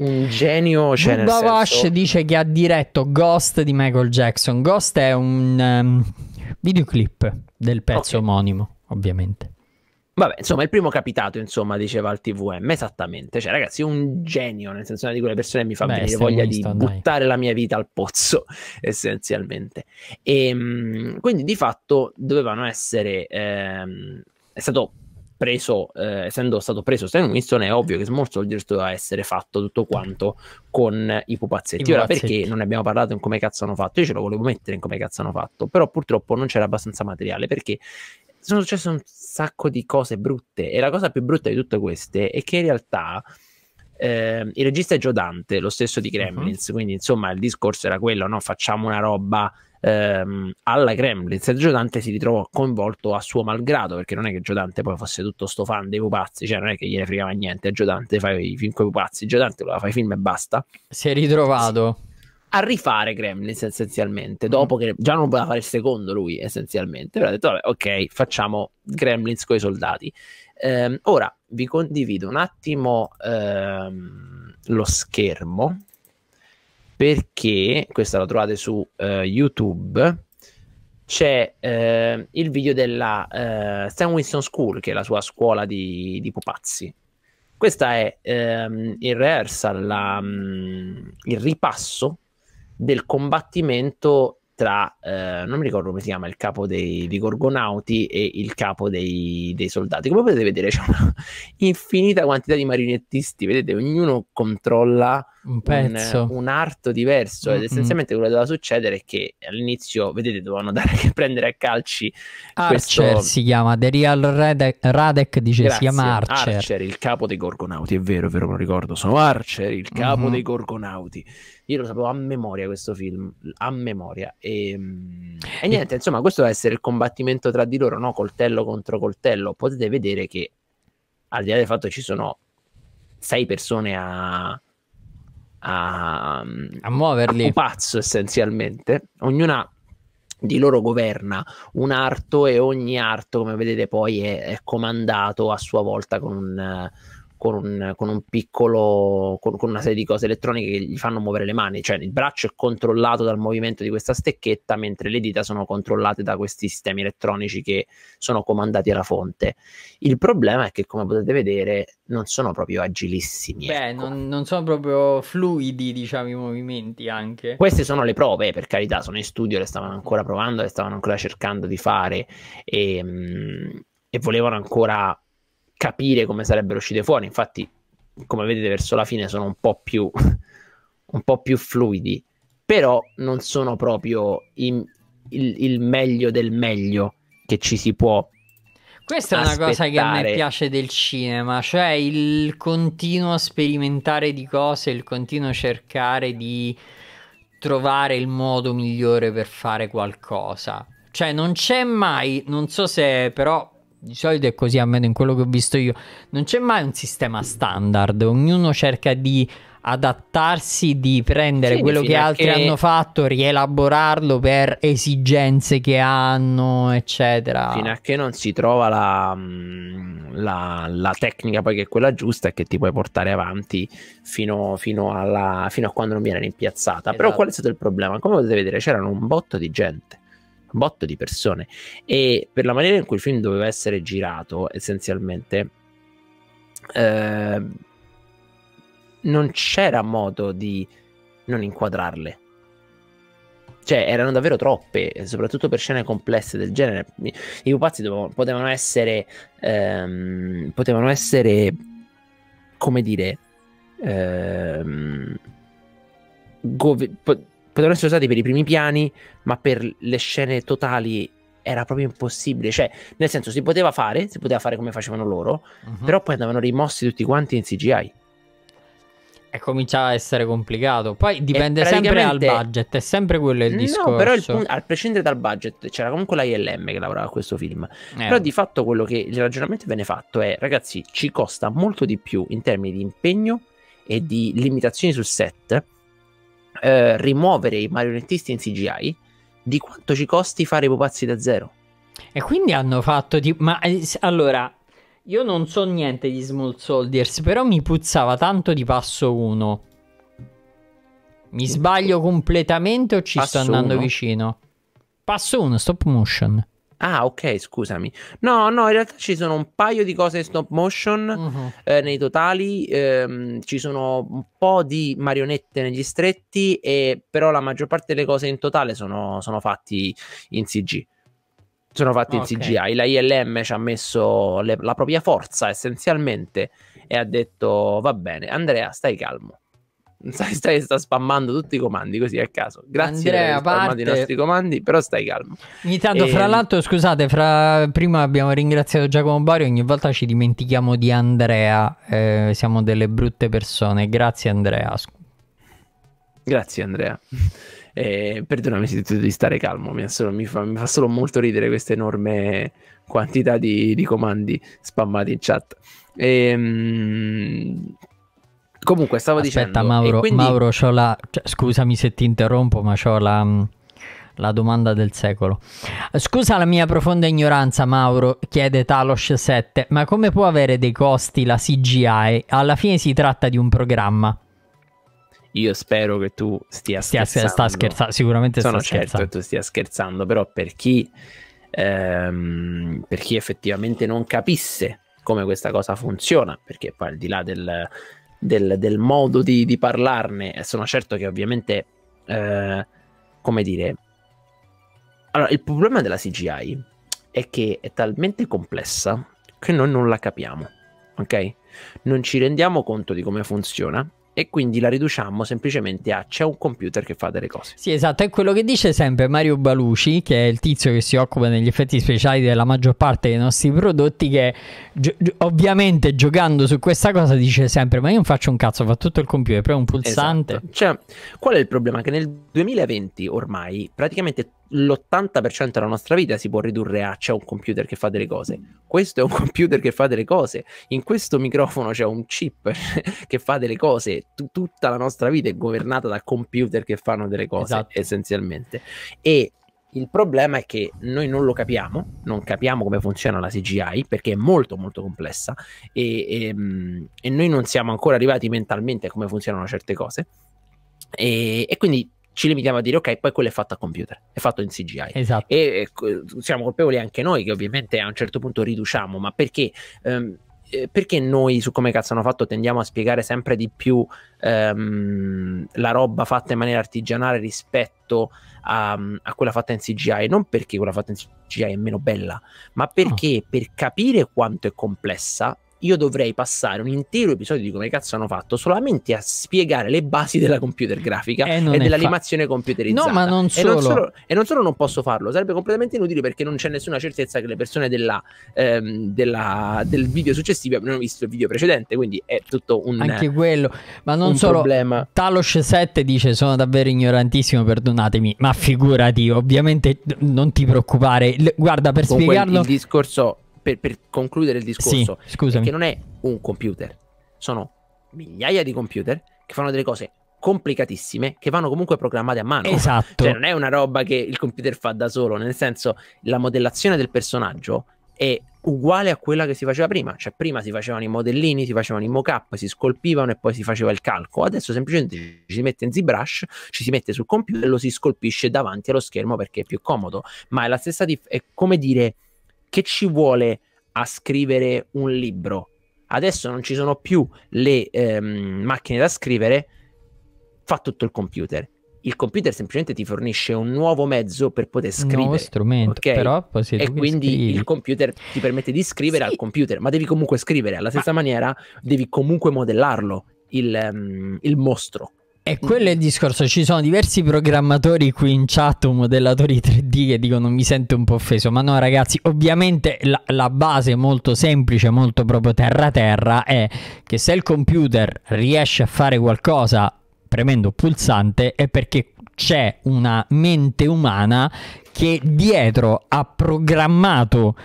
Speaker 2: un genio. Cioè Bavash senso...
Speaker 1: dice che ha diretto Ghost di Michael Jackson. Ghost è un um, videoclip del pezzo okay. omonimo, ovviamente.
Speaker 2: Vabbè, insomma, il primo capitato, insomma, diceva al TVM, esattamente. Cioè, ragazzi, un genio, nel senso una di quelle persone mi fa Beh, venire voglia di dai. buttare la mia vita al pozzo, essenzialmente. E ehm, quindi, di fatto, dovevano essere... Ehm, è stato preso, eh, essendo stato preso Stan Winston, è ovvio che Smallsoldiers doveva essere fatto tutto quanto con i pupazzetti. I Ora, perché non ne abbiamo parlato in come cazzo hanno fatto? Io ce lo volevo mettere in come cazzo hanno fatto, però purtroppo non c'era abbastanza materiale perché sono successe un sacco di cose brutte. E la cosa più brutta di tutte queste è che in realtà eh, il regista è Joe Dante, lo stesso di mhm. Gremlins. Uh-huh. Quindi, insomma, il discorso era quello: no? facciamo una roba ehm, alla Gremlins. E Joe Dante si ritrovò coinvolto a suo malgrado, perché non è che Joe Dante poi fosse tutto sto fan dei pupazzi, cioè non è che gliene fregava niente. A Joe Dante fai i film con i pupazzi, Joe Dante lo fa i film e basta. Si è ritrovato. Sì a rifare Gremlins essenzialmente, mm dopo che già non voleva fare il secondo lui essenzialmente, però ha detto vabbè ok facciamo Gremlins con i soldati. Ehm, ora vi condivido un attimo ehm, lo schermo perché, questa la trovate su eh, YouTube, c'è eh, il video della eh, Stan Winston School, che è la sua scuola di, di pupazzi. Questa è ehm, il rehearsal, la, um, il ripasso del combattimento tra, eh, non mi ricordo come si chiama, il capo dei, dei gorgonauti e il capo dei, dei, soldati. Come potete vedere c'è un'infinita quantità di marinettisti, vedete, ognuno controlla un, un, un arto diverso. Ed essenzialmente quello che doveva succedere è che all'inizio, vedete, dovevano dare, prendere a calci. Archer questo... si
Speaker 1: chiama The Real Radek, Radek dice Grazie, si chiama Archer. Archer,
Speaker 2: il capo dei Gorgonauti, è vero, è vero, me lo ricordo. Sono Archer, il capo mm-hmm. dei Gorgonauti. Io lo sapevo a memoria questo film, a memoria. Ehm, e, e niente, e... insomma, questo deve essere il combattimento tra di loro, no? Coltello contro coltello. Potete vedere che al di là del fatto che ci sono sei persone a, a, a muoverli. Un pazzo essenzialmente. Ognuna di loro governa un arto e ogni arto, come vedete poi, è, è comandato a sua volta con un con un, con un piccolo, con, con, una serie di cose elettroniche che gli fanno muovere le mani, cioè il braccio è controllato dal movimento di questa stecchetta, mentre le dita sono controllate da questi sistemi elettronici che sono comandati alla fonte. Il problema è che, come potete vedere, non sono proprio agilissimi.
Speaker 1: Beh, ecco. non, non, sono proprio fluidi, diciamo, i movimenti anche.
Speaker 2: Queste sono le prove, per carità, sono in studio, le stavano ancora provando, le stavano ancora cercando di fare e, ehm, e volevano ancora capire come sarebbero uscite fuori. Infatti, come vedete, verso la fine sono un po' più, un po più fluidi, però non sono proprio in, il, il, meglio del meglio che ci si può.
Speaker 1: Questa è una cosa che a me piace del cinema, cioè il continuo sperimentare di cose, il continuo cercare di trovare il modo migliore per fare qualcosa. Cioè non c'è mai, non so se però di solito è così, almeno in quello che ho visto io, non c'è mai un sistema standard, ognuno cerca di adattarsi, di prendere sì, quello che altri che... hanno fatto, rielaborarlo per esigenze che hanno, eccetera. Fino a
Speaker 2: che non si trova la, mm, la, la tecnica poi che è quella giusta e che ti puoi portare avanti fino, fino, alla, fino a quando non viene rimpiazzata. Esatto. Però qual è stato il problema? Come potete vedere c'erano un botto di gente un botto di persone. E per la maniera in cui il film doveva essere girato, essenzialmente, eh, non c'era modo di non inquadrarle. Cioè, erano davvero troppe, soprattutto per scene complesse del genere. I pupazzi dovevano, potevano essere. Ehm, potevano essere. come dire. Ehm, gove- po- potevano essere usati per i primi piani, ma per le scene totali era proprio impossibile. Cioè, nel senso, si poteva fare, si poteva fare come facevano loro, uh-huh. però poi andavano rimossi tutti quanti in CGI.
Speaker 1: E cominciava a essere complicato. Poi dipende sempre dal budget,
Speaker 2: è sempre quello il discorso. No, però il punto, al prescindere dal budget, c'era comunque l'ILM che lavorava a questo film. Eh. Però di fatto quello che il ragionamento viene fatto è, ragazzi, ci costa molto di più in termini di impegno e di limitazioni sul set eh, rimuovere i marionettisti in CGI di quanto ci costi fare i pupazzi da zero. E
Speaker 1: quindi hanno fatto tipo... Ma eh, allora, io non so niente di Small Soldiers, però mi puzzava tanto di passo 1. Mi mm. sbaglio completamente o ci passo sto andando uno. vicino? Passo 1, stop motion.
Speaker 2: Ah, ok, scusami. No, no, in realtà ci sono un paio di cose in stop motion uh-huh. eh, nei totali, ehm, ci sono un po' di marionette negli stretti, e, però la maggior parte delle cose in totale sono, sono fatti in CG. Sono fatti ah, okay. in CGI. La ILM ci ha messo le, la propria forza essenzialmente e ha detto va bene, Andrea, stai calmo. Stai, stai, sta spammando tutti i comandi così a caso. Grazie Andrea, parte... i nostri comandi, però stai calmo.
Speaker 1: Ogni tanto, e... fra ehm, l'altro, scusate, fra... prima abbiamo ringraziato Giacomo Bari, ogni volta ci dimentichiamo di Andrea, eh, siamo delle brutte persone. Grazie Andrea.
Speaker 2: Grazie Andrea. Eh, perdonami se ti di stare calmo, mi, solo, mi, fa, mi, fa, solo molto ridere questa enorme quantità di, di comandi spammati in chat. Ehm Comunque, stavo Aspetta, dicendo... Mauro, quindi... Mauro
Speaker 1: la... cioè, scusami se ti interrompo, ma ho la, mm, la domanda del secolo. Scusa la mia profonda ignoranza, Mauro, chiede Talos 7, ma come può avere dei costi la CGI? Alla fine si tratta di un programma.
Speaker 2: Io spero che tu stia, stia scherzando. Sta scherzando, sicuramente Sono sta certo che tu stia scherzando, però per chi, ehm, per chi effettivamente non capisse come questa cosa funziona, perché poi al di là del del, del modo di, di, parlarne e sono certo che ovviamente, eh, come dire, allora il problema della CGI è che è talmente complessa che noi non la capiamo, ok? Non ci rendiamo conto di come funziona e quindi la riduciamo semplicemente a c'è un computer che fa delle cose.
Speaker 1: Sì, esatto, è quello che dice sempre Mario Balucci, che è il tizio che si occupa degli effetti speciali della maggior parte dei nostri prodotti, che gi- ovviamente giocando su questa cosa dice sempre ma io non faccio un cazzo, fa tutto il computer, però è un pulsante.
Speaker 2: Esatto. Cioè, qual è il problema? Che nel 2020 ormai praticamente l'80% della nostra vita si può ridurre a c'è un computer che fa delle cose. Questo è un computer che fa delle cose. In questo microfono c'è un chip che fa delle cose. T- tutta la nostra vita è governata da computer che fanno delle cose, esatto. essenzialmente. E il problema è che noi non lo capiamo, non capiamo come funziona la CGI perché è molto molto complessa e, e, ehm, e noi non siamo ancora arrivati mentalmente a come funzionano certe cose. E, e, quindi ci limitiamo a dire ok, poi quello è fatto a computer, è fatto in CGI. Esatto. E eh, siamo colpevoli anche noi che ovviamente a un certo punto riduciamo, ma perché... Ehm, eh, perché noi su come cazzo hanno fatto tendiamo a spiegare sempre di più ehm, la roba fatta in maniera artigianale rispetto a, a, quella fatta in CGI? Non perché quella fatta in CGI è meno bella, ma perché oh. per capire quanto è complessa io dovrei passare un intero episodio di come cazzo hanno fatto solamente a spiegare le basi della computer grafica eh, e, e dell'animazione fa... computerizzata. No, ma non solo. E non solo, e non, solo non posso farlo, sarebbe completamente inutile perché non c'è nessuna certezza che le persone della, ehm, della, del video successivo abbiano visto il video precedente, quindi è tutto un problema. Anche
Speaker 1: quello, ma non solo problema. Talos 7 dice "Sono davvero ignorantissimo, perdonatemi, ma figurati, ovviamente non ti preoccupare. Guarda, per Comunque, spiegarlo il
Speaker 2: discorso per, per concludere il discorso, sì, che non è un computer, sono migliaia di computer che fanno delle cose complicatissime che vanno comunque programmate a mano. Esatto. Cioè, non è una roba che il computer fa da solo, nel senso la modellazione del personaggio è uguale a quella che si faceva prima, cioè prima si facevano i modellini, si facevano i mock-up, si scolpivano e poi si faceva il calco. Adesso semplicemente ci si mette in ZBrush, ci si mette sul computer e lo si scolpisce davanti allo schermo perché è più comodo, ma è la stessa dif- è come dire che ci vuole a scrivere un libro? Adesso non ci sono più le ehm, macchine da scrivere, fa tutto il computer. Il computer semplicemente ti fornisce un nuovo mezzo per poter scrivere. Un nuovo strumento, okay? però poi sei E quindi scrivi. il computer ti permette di scrivere sì. al computer, ma devi comunque scrivere. Alla stessa ma... maniera devi comunque modellarlo, il, um, il mostro.
Speaker 1: E quello è il discorso, ci sono diversi programmatori qui in chat o modellatori 3D che dicono mi sento un po' offeso, ma no ragazzi, ovviamente la, la base molto semplice, molto proprio terra-terra è che se il computer riesce a fare qualcosa premendo pulsante è perché c'è una mente umana che dietro ha programmato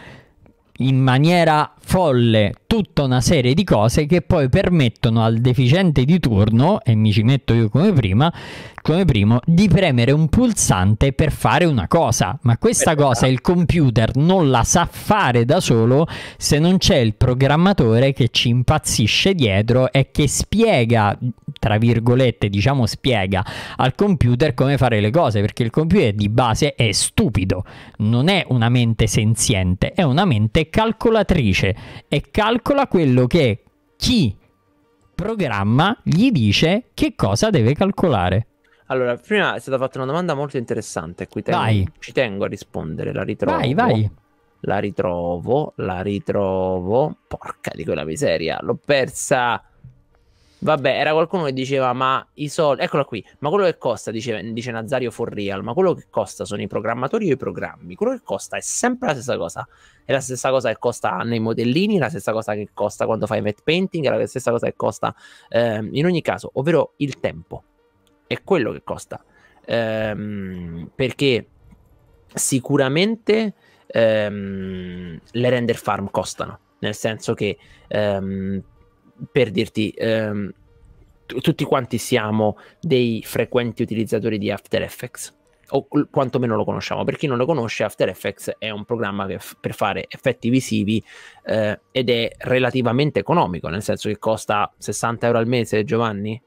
Speaker 1: in maniera folle tutta una serie di cose che poi permettono al deficiente di turno, e mi ci metto io come prima, come primo, di premere un pulsante per fare una cosa. Ma questa esatto. cosa il computer non la sa fare da solo se non c'è il programmatore che ci impazzisce dietro e che spiega tra virgolette, diciamo, spiega al computer come fare le cose, perché il computer di base è stupido, non è una mente senziente, è una mente calcolatrice e calcola quello che chi
Speaker 2: programma
Speaker 1: gli dice che cosa deve calcolare.
Speaker 2: Allora, prima è stata fatta una domanda molto interessante, qui tengo, ci tengo a rispondere, la ritrovo. Vai, vai. La ritrovo, la ritrovo. Porca di quella miseria, l'ho persa. Vabbè, era qualcuno che diceva, ma i soldi, eccola qui, ma quello che costa, dice, dice Nazario real, ma quello che costa sono i programmatori o i programmi, quello che costa è sempre la stessa cosa, è la stessa cosa che costa nei modellini, la stessa cosa che costa quando fai matte painting, è la stessa cosa che costa eh, in ogni caso, ovvero il tempo, è quello che costa, ehm, perché sicuramente ehm, le render farm costano, nel senso che... Ehm, per dirti, ehm, t- tutti quanti siamo dei frequenti utilizzatori di After Effects o quantomeno lo conosciamo. Per chi non lo conosce, After Effects è un programma f- per fare effetti visivi eh, ed è relativamente economico, nel senso che costa 60 euro al mese, Giovanni?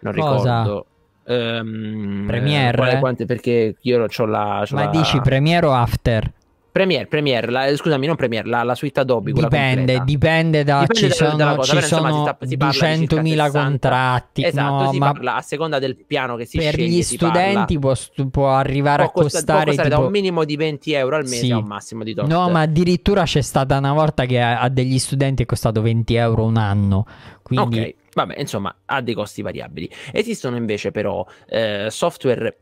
Speaker 2: Non Cosa? ricordo. Um, Premiere? Eh, quale, quante, perché io ho la... C'ho Ma la... dici Premiere o After? Premiere, Premiere, la, eh, scusami, non Premiere, la, la suite Adobe. Dipende, dipende da dipende ci da, sono, da cosa, ci sono insomma, 200.000 contratti. Esatto, no, ma parla, a seconda del piano che si per sceglie. Per gli studenti può,
Speaker 1: può, arrivare può a costare, costare tipo... da un
Speaker 2: minimo di 20 euro al mese sì. a un massimo di tot. No, ma
Speaker 1: addirittura c'è stata una volta che a, a degli studenti è costato 20 euro un anno. Quindi... Ok,
Speaker 2: vabbè, insomma, ha dei costi variabili. Esistono invece però eh, software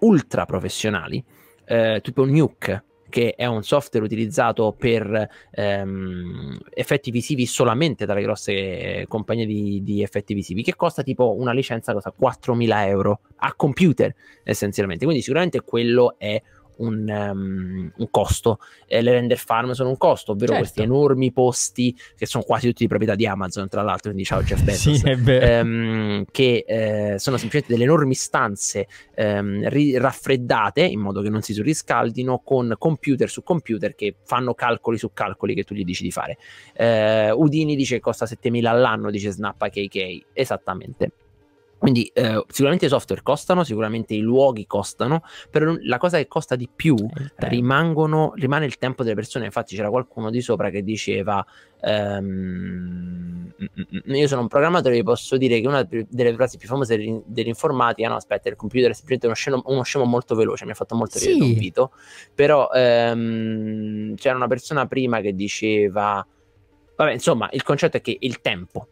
Speaker 2: ultra professionali, eh, tipo Nuke che è un software utilizzato per ehm, effetti visivi solamente dalle grosse eh, compagnie di, di, effetti visivi, che costa tipo una licenza cosa 4.000 euro a computer essenzialmente. Quindi sicuramente quello è un, um, un costo. Eh, le render farm sono un costo, ovvero certo. questi enormi posti che sono quasi tutti di proprietà di Amazon, tra l'altro, quindi ciao Jeff Bezos, sì, um, ehm, che eh, sono semplicemente delle enormi stanze um, ri- raffreddate in modo che non si surriscaldino con computer su computer che fanno calcoli su calcoli che tu gli dici di fare. Uh, Udini dice che costa 7.000 all'anno, dice Snappa KK, esattamente. Quindi eh, sicuramente i software costano, sicuramente i luoghi costano, però la cosa che costa di più eh, rimane il tempo delle persone. Infatti c'era qualcuno di sopra che diceva, ehm, mm, mm, mm, io sono un programmatore, vi posso dire che una delle frasi più famose dell'informatica, no aspetta, il computer è semplicemente uno scemo, uno scemo molto veloce, mi ha fatto molto sì. un video, però ehm, c'era una persona prima che diceva, vabbè insomma il concetto è che il tempo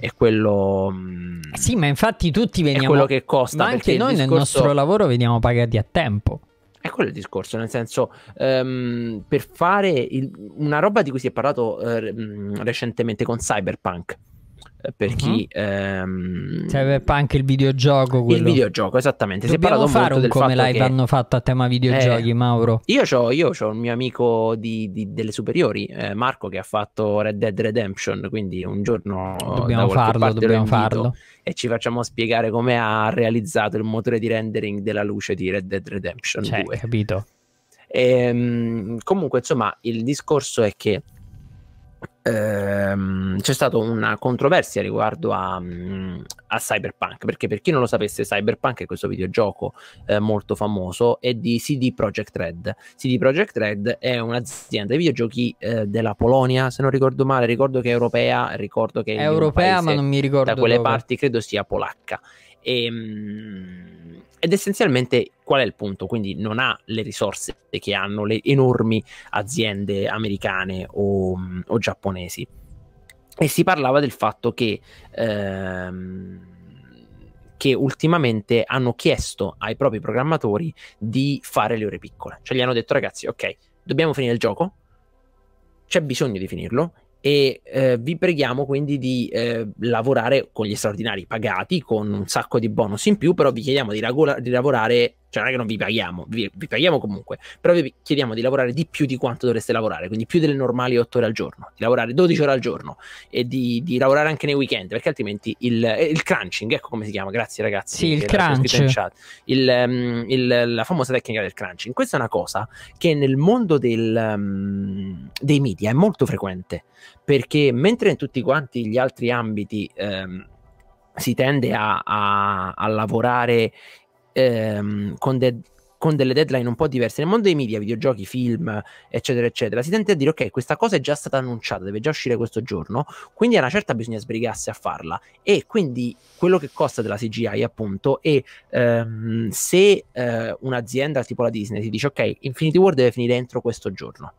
Speaker 2: è quello. Eh mm,
Speaker 1: sì, ma infatti tutti
Speaker 2: veniamo. È quello che costa. Ma anche noi discorso... nel nostro
Speaker 1: lavoro veniamo pagati a tempo.
Speaker 2: È quello il discorso, nel senso, um, per fare il... una roba di cui si è parlato uh, recentemente con Cyberpunk per uh-huh. chi mhm. ehm...
Speaker 1: Cyberpunk cioè, il videogioco quello. il videogioco
Speaker 2: esattamente dobbiamo si è fare un come live che... hanno
Speaker 1: fatto a tema videogiochi eh, Mauro
Speaker 2: io ho io c'ho un mio amico di, di, delle superiori eh, Marco che ha fatto Red Dead Redemption quindi un giorno dobbiamo farlo dobbiamo farlo e ci facciamo spiegare come ha realizzato il motore di rendering della luce di Red Dead Redemption cioè, 2 capito e, ehm, comunque insomma il discorso è che ehm, c'è stata una controversia riguardo a, mm, a, Cyberpunk, perché per chi non lo sapesse Cyberpunk è questo videogioco eh, molto famoso, è di CD Projekt Red. CD Projekt Red è un'azienda di videogiochi eh, della Polonia, se non ricordo male, ricordo che è europea, ricordo che è europea, ma non mi ricordo da quelle dove. parti credo sia polacca. E, ehm, mh, ed essenzialmente qual è il punto? Quindi non ha le risorse che hanno le enormi aziende americane o, o giapponesi. E si parlava del fatto che, ehm, che, ultimamente hanno chiesto ai propri programmatori di fare le ore piccole. Cioè gli hanno detto ragazzi, ok, dobbiamo finire il gioco, c'è bisogno di finirlo e eh, vi preghiamo quindi di eh, lavorare con gli straordinari pagati con un sacco di bonus in più, però vi chiediamo di, ragola- di lavorare cioè, non è che non vi paghiamo, vi, vi paghiamo comunque, però vi chiediamo di lavorare di più di quanto dovreste lavorare, quindi più delle normali 8 ore al giorno, di lavorare 12 ore al giorno e di, di lavorare anche nei weekend, perché altrimenti il, eh, il, crunching, ecco come si chiama, grazie ragazzi. Sì, il eh, crunch. Il, um, il, la famosa tecnica del crunching. Questa è una cosa che nel mondo del, um, dei media è molto frequente, perché mentre in tutti quanti gli altri ambiti... Um, si tende a, a, a lavorare ehm, con, de- con delle deadline un po' diverse. Nel mondo dei media, videogiochi, film, eccetera, eccetera, si tende a dire, ok, questa cosa è già stata annunciata, deve già uscire questo giorno, quindi a una certa bisogna sbrigarsi a farla. E quindi quello che costa della CGI, appunto, è ehm, se eh, un'azienda tipo la Disney ti dice, ok, Infinity War deve finire entro questo giorno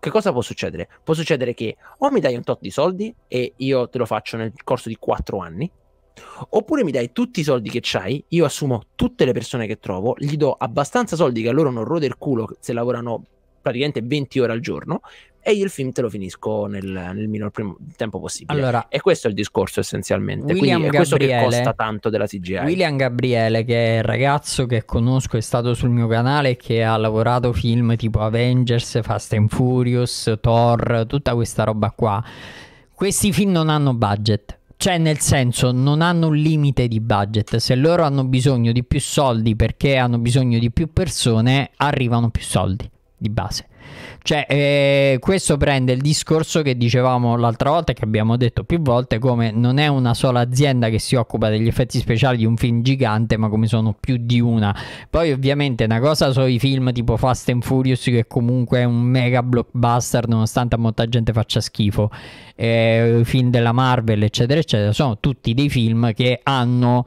Speaker 2: che cosa può succedere? Può succedere che o mi dai un tot di soldi e io te lo faccio nel corso di 4 anni, Oppure mi dai tutti i soldi che c'hai, io assumo tutte le persone che trovo, gli do abbastanza soldi che a loro non rode il culo se lavorano praticamente 20 ore al giorno e io il film te lo finisco nel, nel minor tempo possibile. Allora, e questo è il discorso essenzialmente. William Quindi è questo che costa tanto della CGI.
Speaker 1: William Gabriele, che è il ragazzo che conosco, è stato sul mio canale e che ha lavorato film tipo Avengers, Fast and Furious, Thor, tutta questa roba qua. Questi film non hanno budget cioè, nel senso, non hanno un limite di budget. Se loro hanno bisogno di più soldi perché hanno bisogno di più persone, arrivano più soldi di base. Cioè, eh, questo prende il discorso che dicevamo l'altra volta, che abbiamo detto più volte, come non è una sola azienda che si occupa degli effetti speciali di un film gigante, ma come sono più di una. Poi ovviamente una cosa sono i film tipo Fast and Furious, che comunque è un mega blockbuster, nonostante a molta gente faccia schifo, eh, film della Marvel, eccetera, eccetera. Sono tutti dei film che hanno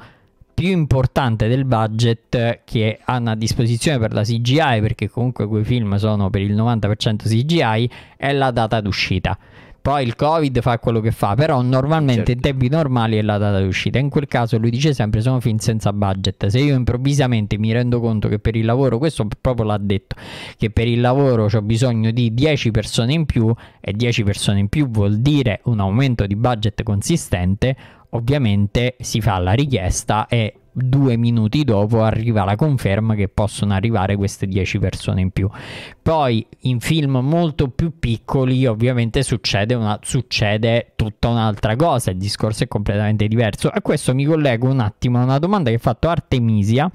Speaker 1: più importante del budget che hanno a disposizione per la CGI, perché comunque quei film sono per il 90% CGI, è la data d'uscita. Poi il Covid fa quello che fa, però normalmente certo. in tempi normali è la data di uscita. In quel caso lui dice sempre sono film senza budget. Se io improvvisamente mi rendo conto che per il lavoro, questo proprio l'ha detto, che per il lavoro ho bisogno di 10 persone in più e 10 persone in più vuol dire un aumento di budget consistente, ovviamente si fa la richiesta e due minuti dopo arriva la conferma che possono arrivare queste 10 persone in più. Poi in film molto più piccoli ovviamente succede, una, succede tutta un'altra cosa, il discorso è completamente diverso. A questo mi collego un attimo a una domanda che ha fatto Artemisia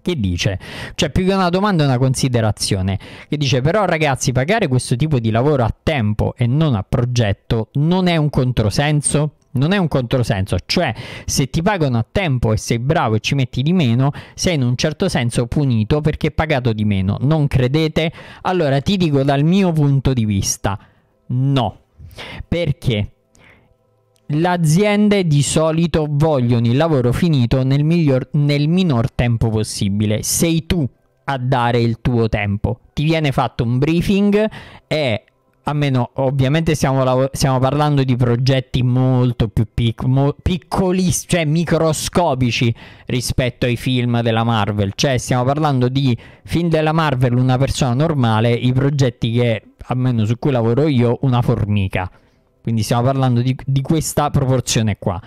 Speaker 1: che dice, cioè più che una domanda è una considerazione, che dice però ragazzi pagare questo tipo di lavoro a tempo e non a progetto non è un controsenso? non è un controsenso, cioè se ti pagano a tempo e sei bravo e ci metti di meno, sei in un certo senso punito perché pagato di meno. Non credete? Allora ti dico dal mio punto di vista, no. Perché? le aziende di solito vogliono il lavoro finito nel, miglior, nel minor tempo possibile. Sei tu a dare il tuo tempo. Ti viene fatto un briefing e a meno ovviamente stiamo, lav- stiamo, parlando di progetti molto più pic- mo- piccoli, cioè microscopici rispetto ai film della Marvel, cioè stiamo parlando di film della Marvel una persona normale, i progetti che almeno su cui lavoro io una formica, quindi stiamo parlando di, di questa proporzione qua.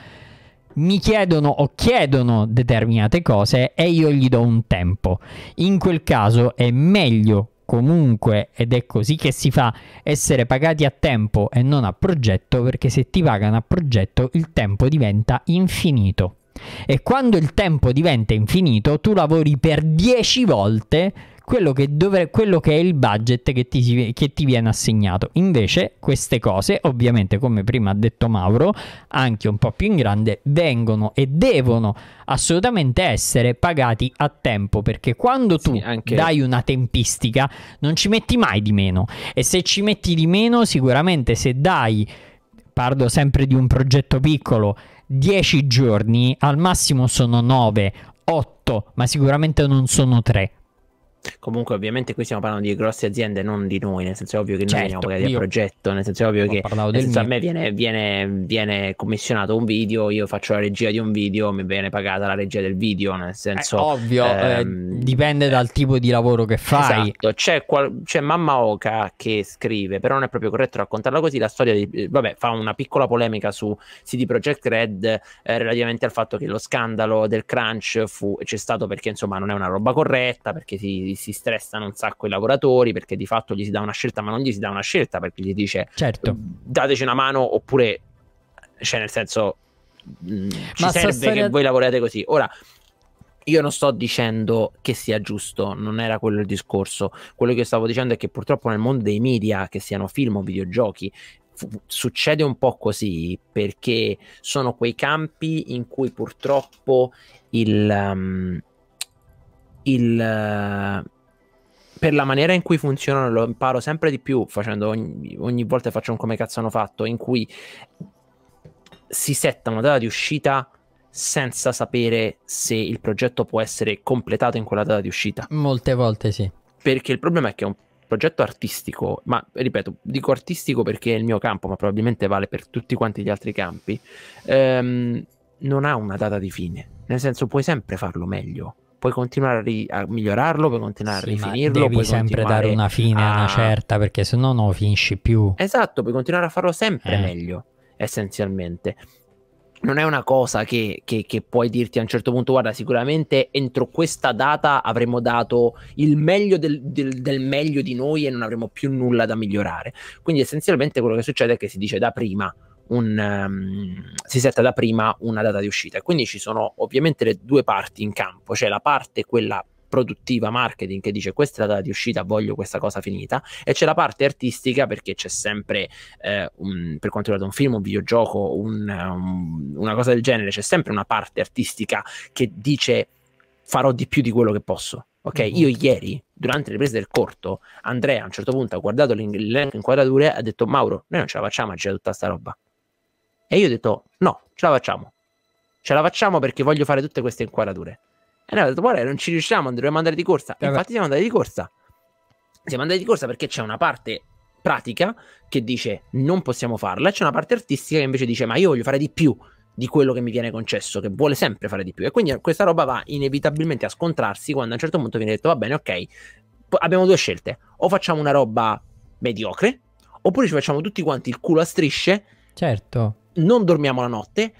Speaker 1: Mi chiedono o chiedono determinate cose e io gli do un tempo. In quel caso è meglio comunque, ed è così che si fa, essere pagati a tempo e non a progetto, perché se ti pagano a progetto il tempo diventa infinito. E quando il tempo diventa infinito, tu lavori per 10 volte quello che, dovre- quello che è il budget che ti, che ti viene assegnato. Invece queste cose, ovviamente come prima ha detto Mauro, anche un po' più in grande, vengono e devono assolutamente essere pagati a tempo perché quando tu sì, anche... dai una tempistica non ci metti mai di meno e se ci metti di meno sicuramente se dai parlo sempre di un progetto piccolo 10 giorni al massimo sono 9 8 ma sicuramente non sono 3
Speaker 2: Comunque, ovviamente, qui stiamo parlando di grosse aziende, non di noi. Nel senso, è ovvio che certo, noi veniamo pagati progetto. Nel senso, è ovvio che senso, a me viene, viene, viene, commissionato un video, io faccio la regia di un video, mi viene pagata la regia del video. Nel senso, è eh, ovvio, eh, ehm,
Speaker 1: eh, dipende dal tipo di lavoro che fai.
Speaker 2: Esatto. C'è, qual- c'è Mamma Oka che scrive, però non è proprio corretto raccontarla così. La storia di, vabbè, fa una piccola polemica su CD Projekt Red eh, relativamente al fatto che lo scandalo del crunch fu, c'è stato perché, insomma, non è una roba corretta perché si si, stressano un sacco i lavoratori perché di fatto gli si dà una scelta, ma non gli si dà una scelta perché gli dice certo. Mm, dateci una mano oppure, cioè nel senso, mh, mm, ci ma serve storia... che voi lavorate così. Ora, io non sto dicendo che sia giusto, non era quello il discorso. Quello che stavo dicendo è che purtroppo nel mondo dei media, che siano film o videogiochi, f- succede un po' così perché sono quei campi in cui purtroppo il... Um, il, eh, per la maniera in cui funzionano lo imparo sempre di più facendo ogni, ogni volta faccio un come cazzo hanno fatto in cui si setta una data di uscita senza sapere se il progetto può essere completato in quella data di uscita.
Speaker 1: Molte volte sì.
Speaker 2: Perché il problema è che è un progetto artistico, ma ripeto, dico artistico perché è il mio campo, ma probabilmente vale per tutti quanti gli altri campi, ehm, non ha una data di fine. Nel senso puoi sempre farlo meglio puoi continuare a, ri- a migliorarlo, puoi continuare sì, a rifinirlo. Devi puoi sempre dare una
Speaker 1: fine, a... una certa, perché se no non finisci più.
Speaker 2: Esatto, puoi continuare a farlo sempre eh. meglio, essenzialmente. Non è una cosa che, che, che puoi dirti a un certo punto, guarda, sicuramente entro questa data avremo dato il meglio del, del, del meglio di noi e non avremo più nulla da migliorare. Quindi essenzialmente quello che succede è che si dice da prima, un, um, si setta da prima una data di uscita. Quindi ci sono ovviamente le due parti in campo, cioè la parte quella produttiva marketing che dice questa è la data di uscita, voglio questa cosa finita, e c'è la parte artistica perché c'è sempre, eh, un, per quanto riguarda un film, un videogioco, un, un, una cosa del genere, c'è sempre una parte artistica che dice farò di più di quello che posso. Ok, mm-hmm. io ieri, durante le riprese del corto, Andrea a un certo punto ha guardato l'elenco in e ha detto Mauro, noi non ce la facciamo a girare tutta sta roba. E io ho detto, no, ce la facciamo. Ce la facciamo perché voglio fare tutte queste inquadrature. E noi ho detto, guarda, non ci riusciamo, dobbiamo andare di corsa. E infatti siamo andati di corsa. Siamo andati di corsa perché c'è una parte pratica che dice non possiamo farla e c'è una parte artistica che invece dice ma io voglio fare di più di quello che mi viene concesso, che vuole sempre fare di più. E quindi questa roba va inevitabilmente a scontrarsi quando a un certo punto viene detto va bene, ok, abbiamo due scelte, o facciamo una roba mediocre, oppure ci facciamo tutti quanti il culo a strisce.
Speaker 1: Certo
Speaker 2: non dormiamo la notte,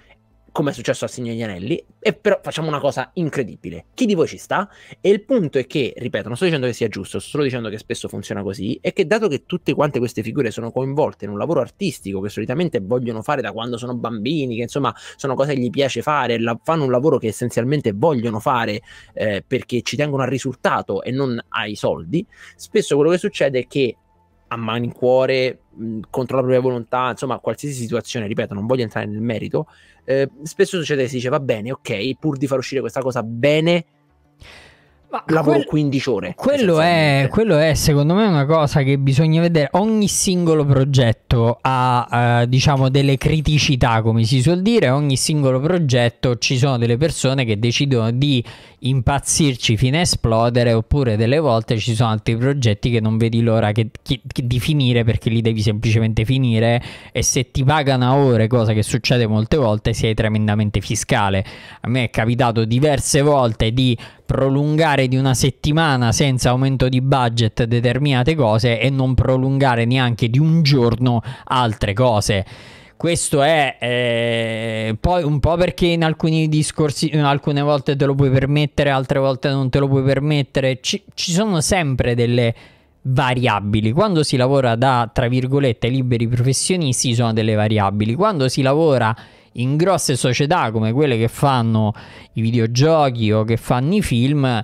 Speaker 2: come è successo al Signore Anelli, e però facciamo una cosa incredibile. Chi di voi ci sta? E il punto è che, ripeto, non sto dicendo che sia giusto, sto solo dicendo che spesso funziona così, è che dato che tutte quante queste figure sono coinvolte in un lavoro artistico che solitamente vogliono fare da quando sono bambini, che insomma sono cose che gli piace fare, la, fanno un lavoro che essenzialmente vogliono fare eh, perché ci tengono al risultato e non ai soldi, spesso quello che succede è che a malincuore contro la propria volontà, insomma, qualsiasi situazione, ripeto, non voglio entrare nel merito, eh, spesso succede che si dice va bene, ok, pur di far uscire questa cosa bene, ma lavoro quel, 15 ore.
Speaker 1: Quello è, quello è, secondo me una cosa che bisogna vedere. Ogni singolo progetto ha eh, diciamo delle criticità, come si suol dire. Ogni singolo progetto ci sono delle persone che decidono di impazzirci fino a esplodere, oppure delle volte ci sono altri progetti che non vedi l'ora che, che, che di finire perché li devi semplicemente finire. E se ti pagano a ore, cosa che succede molte volte, sei tremendamente fiscale. A me è capitato diverse volte di prolungare di una settimana senza aumento di budget determinate cose e non prolungare neanche di un giorno altre cose. Questo è eh, poi un po' perché in alcuni discorsi, alcune volte te lo puoi permettere, altre volte non te lo puoi permettere. Ci, ci sono sempre delle variabili. Quando si lavora da, tra virgolette, liberi professionisti, sono delle variabili. Quando si lavora in grosse società come quelle che fanno i videogiochi o che fanno i film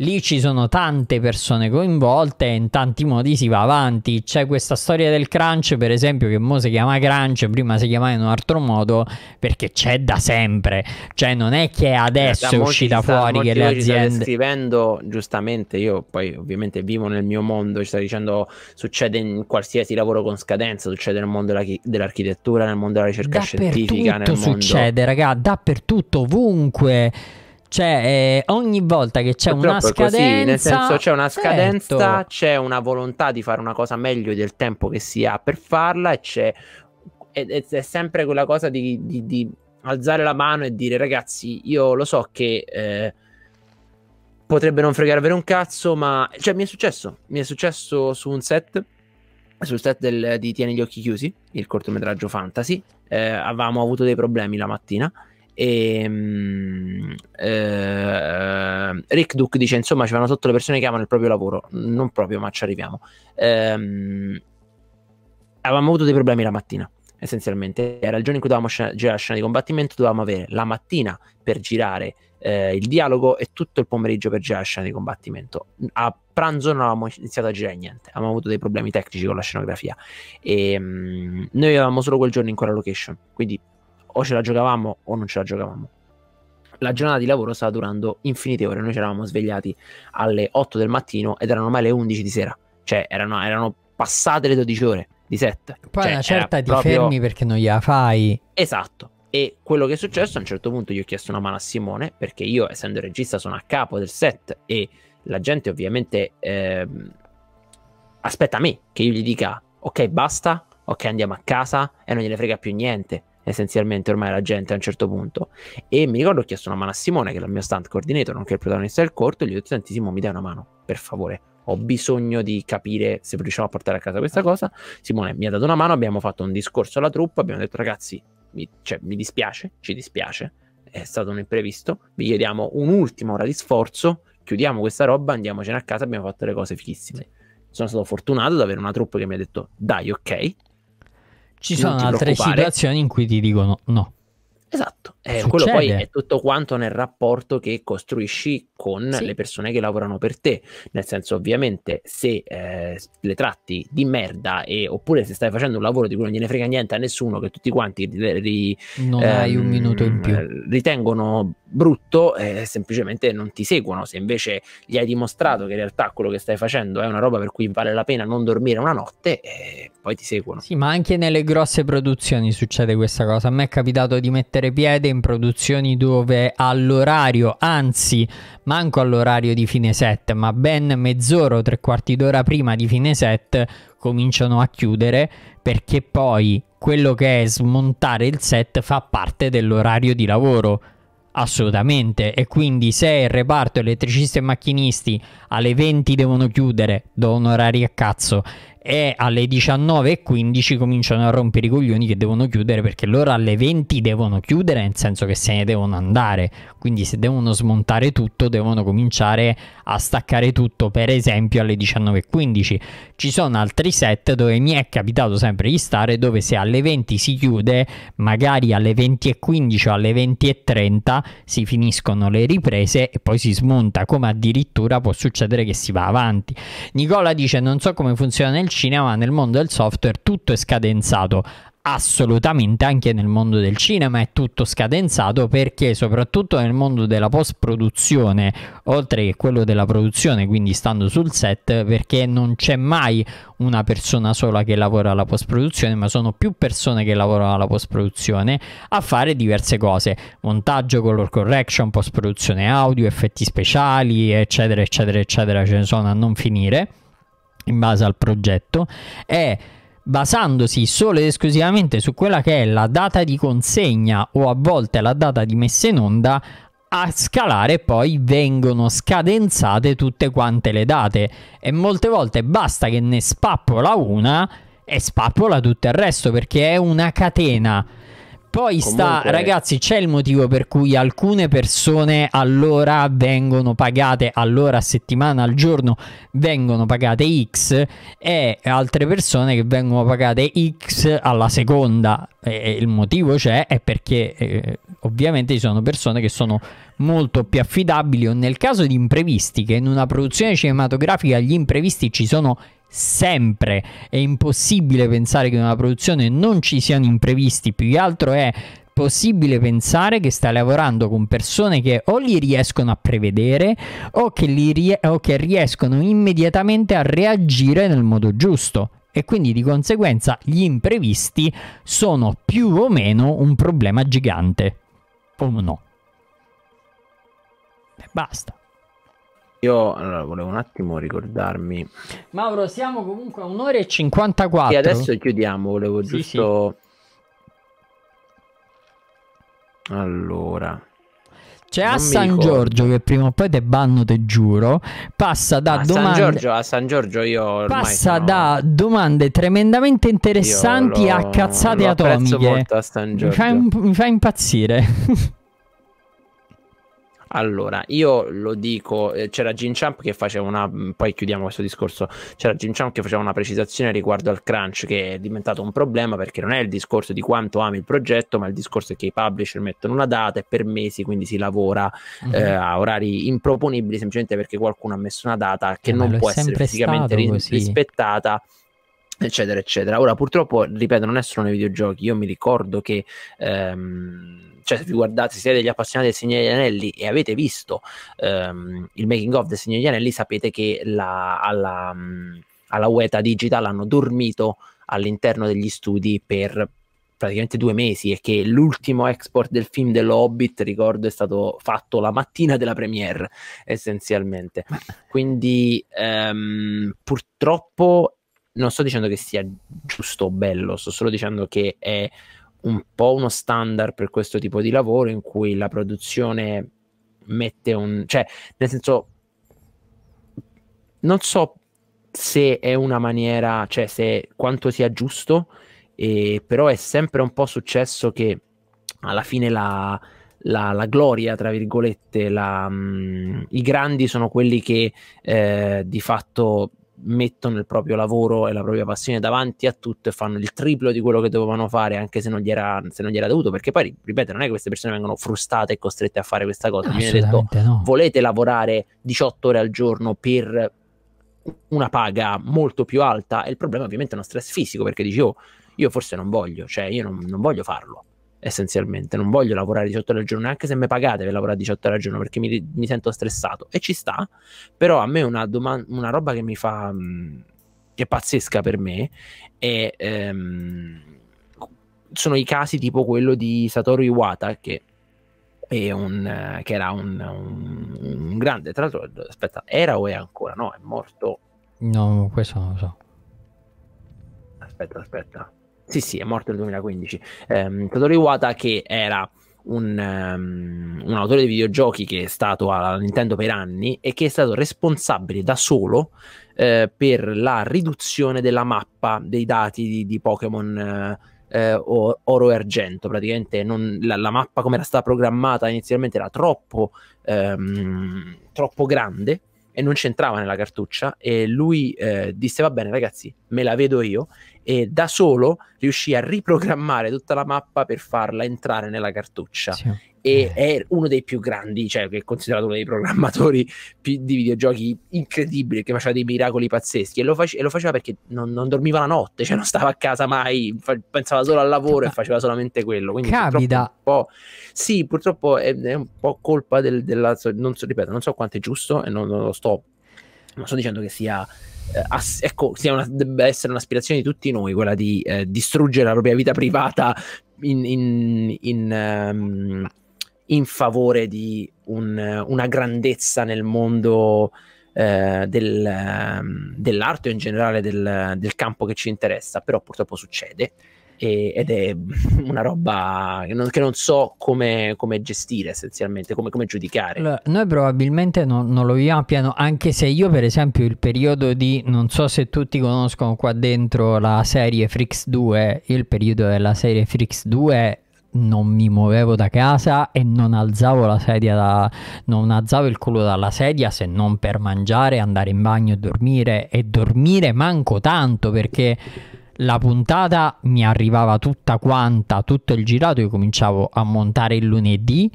Speaker 1: lì ci sono tante persone coinvolte e in tanti modi si va avanti. C'è questa storia del crunch, per esempio, che mo si chiama crunch, prima si chiamava in un altro modo, perché c'è da sempre. Cioè non è che adesso da è uscita sta, fuori che le aziende...
Speaker 2: scrivendo, giustamente, io poi ovviamente vivo nel mio mondo, ci sta dicendo succede in qualsiasi lavoro con scadenza, succede nel mondo dell'architettura, nel mondo della ricerca scientifica, nel mondo... succede,
Speaker 1: raga, dappertutto, ovunque. Cioè, eh, ogni volta che c'è Purtroppo una scadenza, così, nel senso c'è una certo. scadenza, certo.
Speaker 2: c'è una volontà di fare una cosa meglio del tempo che si ha per farla, e c'è è, è, è sempre quella cosa di, di, di, alzare la mano e dire ragazzi, io lo so che eh, potrebbe non fregare avere un cazzo, ma cioè mi è successo, mi è successo su un set sul set del, di Tieni gli occhi chiusi, il cortometraggio fantasy, eh, avevamo avuto dei problemi la mattina e, um, eh, Rick Duke dice: Insomma, ci vanno sotto le persone che amano il proprio lavoro. Non proprio, ma ci arriviamo. Um, avevamo avuto dei problemi la mattina. Essenzialmente, era il giorno in cui dovevamo scena, girare la scena di combattimento. Dovevamo avere la mattina per girare eh, il dialogo e tutto il pomeriggio per girare la scena di combattimento. A pranzo non avevamo iniziato a girare niente, avevamo avuto dei problemi tecnici con la scenografia. E, um, noi avevamo solo quel giorno in quella location, quindi o ce la giocavamo o non ce la giocavamo. La giornata di lavoro stava durando infinite ore, noi ci eravamo svegliati alle 8 del mattino ed erano ormai le 11 di sera, cioè erano, erano passate le 12 ore di set. Poi cioè, una certa ti proprio... fermi
Speaker 1: perché non gliela fai.
Speaker 2: Esatto, e quello che è successo a un certo punto gli ho chiesto una mano a Simone perché io essendo il regista sono a capo del set e la gente ovviamente eh, aspetta me che io gli dica ok basta, ok andiamo a casa e non gliene frega più niente essenzialmente ormai la gente a un certo punto. E mi ricordo ho chiesto una mano a Simone, che è la mia stunt coordinator, nonché il protagonista del corto, e gli ho detto, senti Simone, mi dai una mano, per favore, ho bisogno di capire se riusciamo a portare a casa questa cosa. Simone mi ha dato una mano, abbiamo fatto un discorso alla truppa, abbiamo detto ragazzi, mi, cioè, mi dispiace, ci dispiace, è stato un imprevisto, vi chiediamo un'ultima ora di sforzo, chiudiamo questa roba, andiamocene a casa, abbiamo fatto le cose fichissime. Sono stato fortunato ad avere una truppa che mi ha detto dai ok, ci sono altre situazioni
Speaker 1: in cui ti dicono no.
Speaker 2: Esatto, eh, quello poi è tutto quanto nel rapporto che costruisci con sì. le persone che lavorano per te, nel senso ovviamente se eh, le tratti di merda e, oppure se stai facendo un lavoro di cui non gliene frega niente a nessuno che tutti quanti ri, non ehm, hai un ehm, minuto in più. ritengono brutto, eh, semplicemente non ti seguono. Se invece gli hai dimostrato che in realtà quello che stai facendo è una roba per cui vale la pena non dormire una notte, eh, poi ti seguono. Sì,
Speaker 1: ma anche nelle grosse produzioni succede questa cosa. A me è capitato di mettere piede in produzioni dove all'orario, anzi, manco all'orario di fine set, ma ben mezz'ora o tre quarti d'ora prima di fine set cominciano a chiudere perché poi quello che è smontare il set fa parte dell'orario di lavoro Assolutamente, e quindi se il reparto elettricisti e macchinisti alle 20 devono chiudere, do onorari a cazzo e alle 19.15 cominciano a rompere i coglioni che devono chiudere perché loro alle 20 devono chiudere nel senso che se ne devono andare quindi se devono smontare tutto devono cominciare a staccare tutto per esempio alle 19.15 ci sono altri set dove mi è capitato sempre di stare dove se alle 20 si chiude magari alle 20.15 o alle 20.30 si finiscono le riprese e poi si smonta come addirittura può succedere che si va avanti Nicola dice non so come funziona il cinema, nel mondo del software, tutto è scadenzato assolutamente anche nel mondo del cinema è tutto scadenzato perché soprattutto nel mondo della post produzione oltre che quello della produzione quindi stando sul set perché non c'è mai una persona sola che lavora alla post produzione ma sono più persone che lavorano alla post produzione a fare diverse cose montaggio color correction post produzione audio effetti speciali eccetera eccetera eccetera ce ne sono a non finire in base al progetto e basandosi solo ed esclusivamente su quella che è la data di consegna o a volte la data di messa in onda a scalare poi vengono scadenzate tutte quante le date e molte volte basta che ne spappola una e spappola tutto il resto perché è una catena poi Comunque... sta, ragazzi, c'è il motivo per cui alcune persone all'ora vengono pagate, all'ora, a settimana, al giorno vengono pagate X e altre persone che vengono pagate X alla seconda. E il motivo c'è, è perché eh, ovviamente ci sono persone che sono molto più affidabili o nel caso di imprevisti, che in una produzione cinematografica gli imprevisti ci sono sempre. È impossibile pensare che in una produzione non ci siano imprevisti, più che altro è possibile pensare che stai lavorando con persone che o li riescono a prevedere o che, rie o che riescono immediatamente a reagire nel modo giusto. E quindi di conseguenza gli imprevisti sono più o meno un problema gigante.
Speaker 2: O no. E basta. Io allora, volevo un attimo ricordarmi.
Speaker 1: Mauro, siamo comunque a un'ora e
Speaker 2: 54. E adesso chiudiamo, volevo sì, giusto... Sì. Allora... C'è non a San Giorgio
Speaker 1: che prima o poi te banno, te giuro. Passa da a domande. San Giorgio, a
Speaker 2: San Giorgio io. Passa sono...
Speaker 1: da domande tremendamente interessanti lo... a cazzate atomiche. Molto a San Giorgio. Mi fa, mi fa
Speaker 2: impazzire. Allora, io lo dico, eh, c'era Gin Champ che faceva una, mm, poi chiudiamo questo discorso, c'era Gin Champ che faceva una precisazione riguardo al crunch che è diventato un problema perché non è il discorso di quanto ami il progetto, ma il discorso è che i publisher mettono una data e per mesi quindi si lavora uh-huh. eh, a orari improponibili semplicemente perché qualcuno ha messo una data che eh, non può essere fisicamente ris- rispettata eccetera, eccetera. Ora, purtroppo, ripeto, non è solo nei videogiochi. Io mi ricordo che, ehm, cioè, se vi guardate, siete degli appassionati del Signore degli Anelli e avete visto ehm, il making of del Signore degli Anelli, sapete che la, alla, alla UETA Digital hanno dormito all'interno degli studi per praticamente due mesi e che l'ultimo export del film dell'Hobbit, ricordo, è stato fatto la mattina della premiere, essenzialmente. Quindi ehm, purtroppo non sto dicendo che sia giusto o bello, sto solo dicendo che è un po' uno standard per questo tipo di lavoro in cui la produzione mette un... cioè, nel senso, non so se è una maniera, cioè se quanto sia giusto, eh, però è sempre un po' successo che alla fine la, la, la gloria, tra virgolette, la, mh, mm, i grandi sono quelli che eh, di fatto mettono il proprio lavoro e la propria passione davanti a tutto e fanno il triplo di quello che dovevano fare anche se non gli era, non gli era dovuto perché poi ripeto non è che queste persone vengono frustrate e costrette a fare questa cosa no, mi viene detto no. volete lavorare 18 ore al giorno per una paga molto più alta e il problema ovviamente è uno stress fisico perché dicevo oh io forse non voglio cioè io non, non voglio farlo essenzialmente. Non voglio lavorare 18 ore al giorno, neanche se mi pagate per lavorare 18 ore al giorno perché mi, mi sento stressato e ci sta, però a me una, doman- una roba che mi fa... Mm, che è pazzesca per me è... Ehm, sono i casi tipo quello di Satoru Iwata che un, uh, che era un, un, un, grande, tra l'altro, aspetta, era o è ancora? No, è morto.
Speaker 1: No, questo non lo so.
Speaker 2: Aspetta, aspetta. Sì, sì, è morto nel 2015. Um, Tadori Iwata che era un, um, un, autore di videogiochi che è stato alla Nintendo per anni e che è stato responsabile da solo eh, per la riduzione della mappa dei dati di, di Pokémon eh, eh oro e argento. Praticamente non, la, la, mappa come era stata programmata inizialmente era troppo, ehm, troppo grande e non c'entrava nella cartuccia e lui eh, disse va bene ragazzi me la vedo io e da solo riuscì a riprogrammare tutta la mappa per farla entrare nella cartuccia sì e eh. è uno dei più grandi, cioè che è considerato uno dei programmatori di videogiochi incredibili, che faceva dei miracoli pazzeschi e lo, face- e lo faceva perché non, non, dormiva la notte, cioè non stava a casa mai, fa- pensava solo al lavoro e faceva solamente quello. Quindi Capita. Purtroppo sì, purtroppo è, è, un po' colpa del, della... Non so, ripeto, non so quanto è giusto e non, non lo sto... Non sto dicendo che sia... Eh, ass- ecco, una, debba essere un'aspirazione di tutti noi quella di eh, distruggere la propria vita privata in, in, in, um, in favore di un, una grandezza nel mondo eh, del, ehm, dell'arte o in generale del, del, campo che ci interessa, però purtroppo succede e, ed è una roba che non, che non so come, come, gestire essenzialmente, come, come giudicare.
Speaker 1: Allora, noi probabilmente non, non, lo viviamo piano, anche se io per esempio il periodo di, non so se tutti conoscono qua dentro la serie Freaks 2, il periodo della serie Freaks 2 non mi muovevo da casa e non alzavo la sedia da, non alzavo il culo dalla sedia se non per mangiare, andare in bagno e dormire e dormire manco tanto perché la puntata mi arrivava tutta quanta, tutto il girato, io cominciavo a montare il lunedì,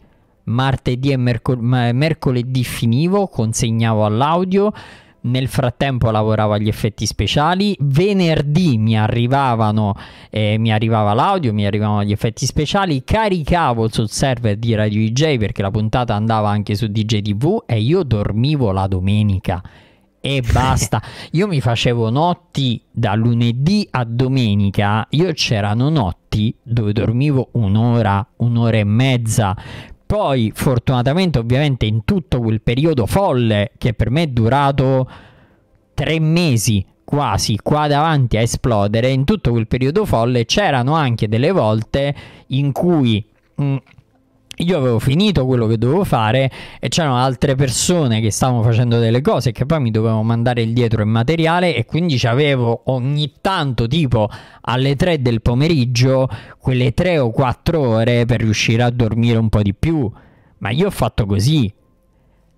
Speaker 1: martedì e mercol- mercoledì finivo, consegnavo all'audio nel frattempo lavoravo agli effetti speciali, venerdì mi, arrivavano, eh, mi arrivava l'audio, mi arrivavano gli effetti speciali, caricavo sul server di Radio DJ perché la puntata andava anche su DJ TV e io dormivo la domenica e basta. Io mi facevo notti da lunedì a domenica, io c'erano notti dove dormivo un'ora, un'ora e mezza poi fortunatamente ovviamente in tutto quel periodo folle che per me è durato tre mesi quasi qua davanti a esplodere, in tutto quel periodo folle c'erano anche delle volte in cui mh, mm, io avevo finito quello che dovevo fare e c'erano altre persone che stavano facendo delle cose che poi mi dovevano mandare indietro il materiale e quindi avevo ogni tanto tipo alle 3 del pomeriggio quelle 3 o 4 ore per riuscire a dormire un po' di più. Ma io ho fatto così,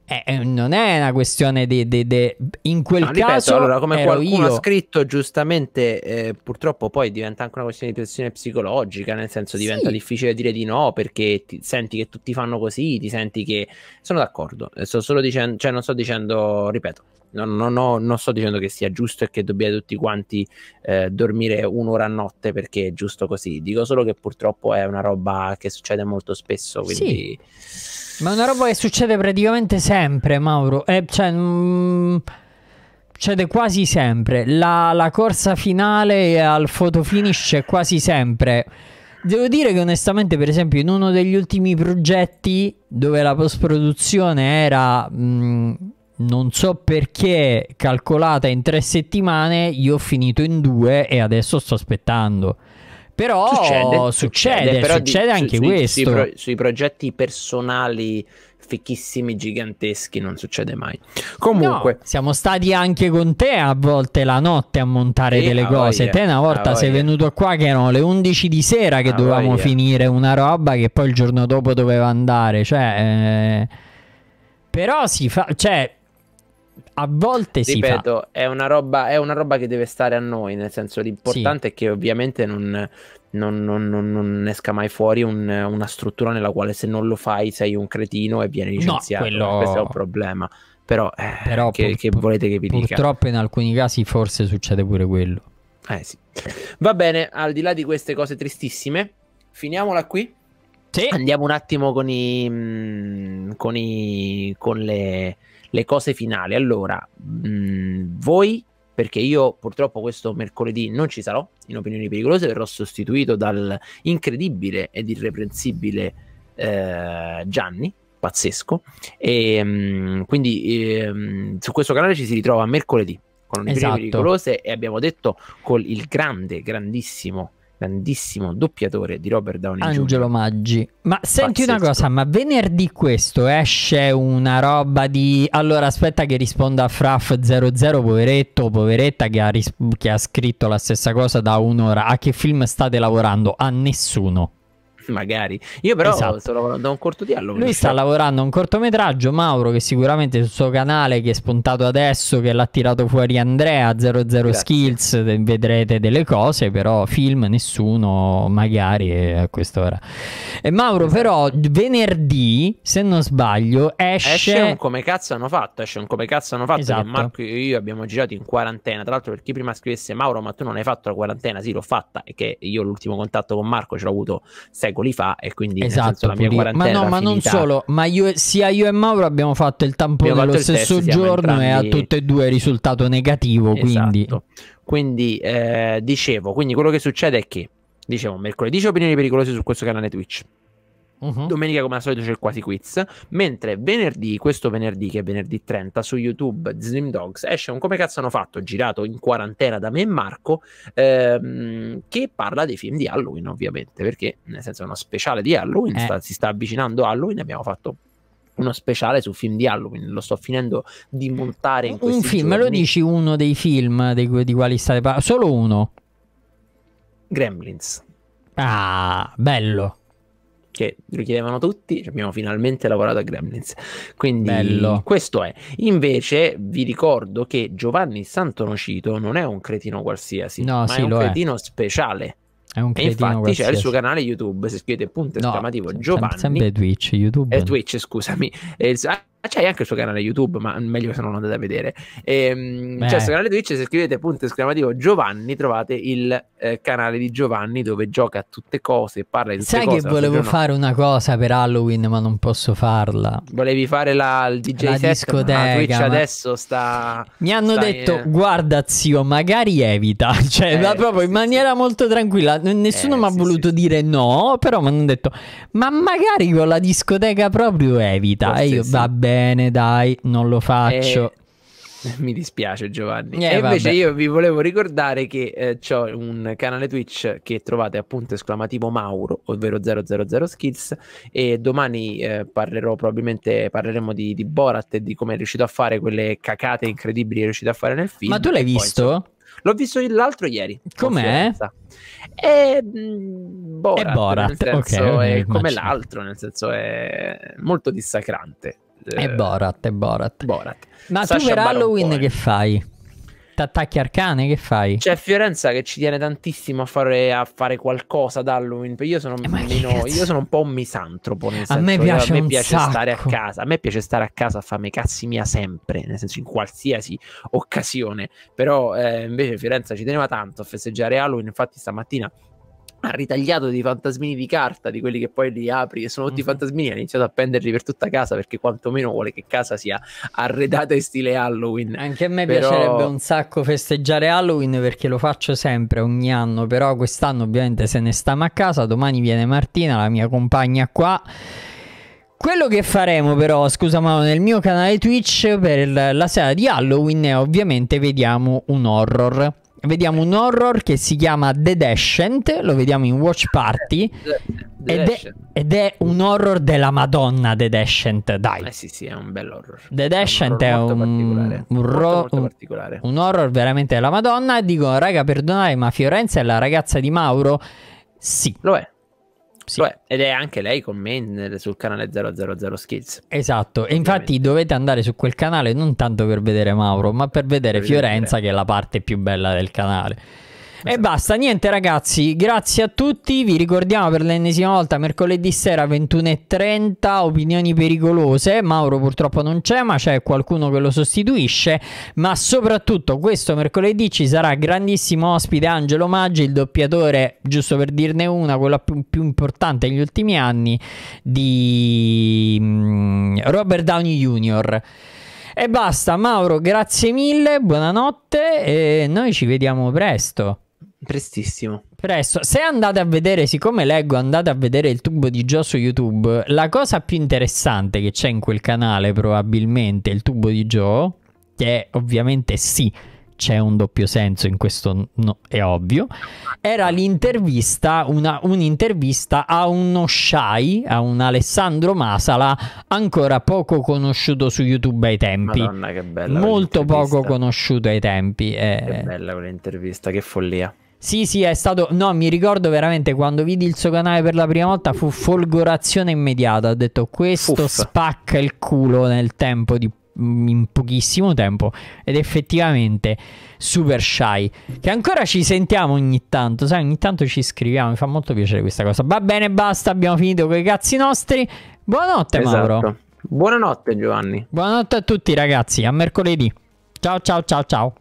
Speaker 1: eh, eh, non è una questione di, di, di... in quel no, ripeto, caso allora, come qualcuno io. ha
Speaker 2: scritto giustamente eh, purtroppo poi diventa anche una questione di pressione psicologica nel senso diventa sì. difficile dire di no perché ti, senti che tutti fanno così ti senti che sono d'accordo eh, sto solo dicendo cioè non sto dicendo ripeto non, non, ho, non sto dicendo che sia giusto e che dobbiamo tutti quanti eh, dormire un'ora a notte perché è giusto così dico solo che purtroppo è una roba che succede molto spesso quindi
Speaker 1: sì. Ma è una roba che succede praticamente sempre, Mauro. Eh, cioè, mh, mm, succede quasi sempre. La, la corsa finale al fotofinish è quasi sempre. Devo dire che onestamente, per esempio, in uno degli ultimi progetti dove la post-produzione era... Mh, mm, non so perché calcolata in tre settimane, io ho finito in due e adesso sto aspettando.
Speaker 2: Però succede, succede, succede, però succede di, anche su, questo. Sui, pro, sui progetti personali fichissimi, giganteschi, non succede mai. Comunque, no,
Speaker 1: siamo stati anche con te a volte la notte a montare delle a cose. Voglia, te una volta sei voglia. venuto qua che erano le 11 di sera che a dovevamo voglia. finire una roba che poi il giorno dopo doveva andare, cioè eh... però si fa, cioè a volte si Ripeto,
Speaker 2: fa. È una, roba, è una roba che deve stare a noi, nel senso l'importante sì. è che ovviamente non, non, non, non esca mai fuori un, una struttura nella quale se non lo fai sei un cretino e vieni licenziato. No, quello... Questo è un problema. Però, eh, Però che, pur, che volete che vi dica? Purtroppo
Speaker 1: in alcuni casi forse succede pure quello. Eh sì.
Speaker 2: Va bene, al di là di queste cose tristissime, finiamola qui. Sì. Andiamo un attimo con i... Mm, con i... con le le cose finali. Allora, mh, mm, voi, perché io purtroppo questo mercoledì non ci sarò in Opinioni Pericolose, verrò sostituito dal incredibile ed irreprensibile eh, Gianni, pazzesco, e mh, mm, quindi eh, su questo canale ci si ritrova mercoledì con Opinioni esatto. Pericolose e abbiamo detto con il grande, grandissimo grandissimo doppiatore di Robert Downey Angelo Jr. Maggi.
Speaker 1: Ma senti Pazzesco. una cosa, ma venerdì questo esce una roba di... Allora aspetta che risponda a Fraff00, poveretto, poveretta che ha, ris- che ha scritto la stessa cosa da un'ora. A che film state lavorando? A nessuno.
Speaker 2: magari. Io però esatto. sto lavorando a un corto diallo Lui sta cioè lavorando
Speaker 1: a un cortometraggio, Mauro che sicuramente sul suo canale che è spuntato adesso, che l'ha tirato fuori Andrea, 00 Grazie. Skills, vedrete delle cose, però film nessuno magari a quest'ora. E Mauro esatto. però venerdì, se non sbaglio, esce... Esce un
Speaker 2: come cazzo hanno fatto, esce un come cazzo hanno fatto esatto. Marco e io abbiamo girato in quarantena, tra l'altro per chi prima scrivesse Mauro ma tu non hai fatto la quarantena, sì l'ho fatta e che io l'ultimo contatto con Marco ce l'ho avuto sei secoli fa e quindi esatto, la mia quarantena ma no ma non solo
Speaker 1: ma io, sia io e Mauro abbiamo fatto il tampone fatto lo stesso test, giorno entrambi... e a tutte e due è risultato negativo quindi, esatto.
Speaker 2: quindi eh, dicevo quindi quello che succede è che dicevo mercoledì c'è opinioni pericolose su questo canale Twitch Uh-huh. Domenica, come al solito, c'è il quasi quiz. Mentre venerdì, questo venerdì, che è venerdì 30, su YouTube Slim Dogs esce un Come cazzo hanno fatto, girato in quarantena da me e Marco, ehm, che parla dei film di Halloween, ovviamente, perché nel senso è uno speciale di Halloween, eh. sta, si sta avvicinando Halloween, abbiamo fatto uno speciale su film di Halloween. Lo sto finendo di montare in questo Un film, giorni. lo dici
Speaker 1: uno dei film dei, di quali state parlando? Solo uno?
Speaker 2: Gremlins. Ah, bello che lo chiedevano tutti, abbiamo finalmente lavorato a Gremlins. Quindi Bello. questo è. Invece vi ricordo che Giovanni Santonocito non è un cretino qualsiasi, no, sì, è un cretino è. speciale.
Speaker 1: È un cretino e infatti qualsiasi. c'è il suo
Speaker 2: canale YouTube, se scrivete punto esclamativo Giovanni. Sempre
Speaker 1: Twitch, YouTube. Eh,
Speaker 2: Twitch, scusami. È il, Ah, c'è anche il suo canale YouTube, ma meglio se non andate a vedere. E, ehm, c'è il suo canale Twitch, se scrivete punto esclamativo Giovanni trovate il eh, canale di Giovanni dove gioca a tutte cose, parla di tutte Sai cose. Sai che volevo fare
Speaker 1: una cosa per Halloween ma non posso farla.
Speaker 2: Volevi fare la, il DJ la set, ah, discoteca, ma Twitch ma... adesso sta... Mi hanno sta detto, in...
Speaker 1: guarda zio, magari evita, cioè eh, ma proprio sì, in maniera sì. molto tranquilla. Eh, nessuno eh, mi ha sì, voluto dire no, però mi hanno detto, ma magari con la discoteca proprio evita. Forse e io, vabbè bene, dai, non lo faccio. Eh...
Speaker 2: Mi dispiace Giovanni. Eh, e invece vabbè. io vi volevo ricordare che eh, ho un canale Twitch che trovate appunto esclamativo Mauro, ovvero 000 Skills e domani eh, parlerò probabilmente parleremo di, di, Borat e di come è riuscito a fare quelle cacate incredibili che è riuscito a fare nel film. Ma tu l'hai visto? insomma, L'ho visto l'altro ieri. Com'è? È mm, Borat, è Borat. Senso, okay, è come l'altro, nel senso è molto dissacrante è eh,
Speaker 1: Borat, è Borat. Borat.
Speaker 2: Ma Sasha tu per Baron Halloween
Speaker 1: Cohen. che fai? T'attacchi arcane, che fai? C'è
Speaker 2: Fiorenza che ci tiene tantissimo a fare, a fare qualcosa ad Halloween. Io sono, eh, meno, io sono un po' un misantropo. Nel senso, a me piace, a me piace stare a casa. A me piace stare a casa a farmi cazzi mia sempre, nel senso in qualsiasi occasione. Però eh, invece Fiorenza ci teneva tanto a festeggiare Halloween. Infatti stamattina ha ritagliato dei fantasmini di carta, di quelli che poi li apri e sono tutti mm-hmm. fantasmini, ha iniziato a prenderli per tutta casa perché quantomeno vuole che casa sia arredata in stile Halloween. Anche a me però... piacerebbe un
Speaker 1: sacco festeggiare Halloween perché lo faccio sempre ogni anno, però quest'anno ovviamente se ne stiamo a casa, domani viene Martina, la mia compagna qua. Quello che faremo però, scusa ma nel mio canale Twitch per la sera di Halloween è ovviamente vediamo un horror vediamo un horror che si chiama The Descent, lo vediamo in Watch Party. The, the ed, è, ed, è, un horror della Madonna, The Descent, dai. Eh
Speaker 2: sì, sì, è un bel horror.
Speaker 1: The Descent è un,
Speaker 2: horror
Speaker 1: veramente della Madonna. Dico, raga, perdonare, ma Fiorenza è la ragazza di
Speaker 2: Mauro? Sì. Lo è. Sì. Cioè, ed è anche lei con me sul canale 000 Skills.
Speaker 1: Esatto, e infatti dovete andare su quel canale non tanto per vedere Mauro, ma per vedere per Fiorenza vedere. che è la parte più bella del canale. E basta, niente ragazzi, grazie a tutti, vi ricordiamo per l'ennesima volta mercoledì sera 21.30 opinioni pericolose, Mauro purtroppo non c'è ma c'è qualcuno che lo sostituisce, ma soprattutto questo mercoledì ci sarà grandissimo ospite Angelo Maggi, il doppiatore, giusto per dirne una, quella più, più importante negli ultimi anni di mm, Robert Downey Jr. E basta, Mauro, grazie mille, buonanotte e noi ci vediamo presto.
Speaker 2: Prestissimo.
Speaker 1: Presto. Se andate a vedere, siccome leggo, andate a vedere il tubo di Gio su YouTube. La cosa più interessante che c'è in quel canale, probabilmente, il tubo di Gio, che ovviamente sì, c'è un doppio senso in questo, no, è ovvio, era l'intervista, una, un'intervista a uno Shai, a un Alessandro Masala, ancora poco conosciuto su YouTube ai tempi. Madonna, che bella. Molto poco conosciuto ai tempi. Eh. Che bella quell'intervista, che follia. Sì, sì, è stato. No, mi ricordo veramente quando vidi il suo canale per la prima volta fu folgorazione immediata. Ho detto questo Uff. spacca il culo nel tempo di mm, in pochissimo tempo ed effettivamente super shy che ancora ci sentiamo ogni tanto sai ogni tanto ci scriviamo mi fa molto piacere questa cosa va bene basta abbiamo finito con i cazzi nostri buonanotte esatto. Mauro
Speaker 2: buonanotte Giovanni
Speaker 1: buonanotte a tutti ragazzi a mercoledì ciao ciao ciao ciao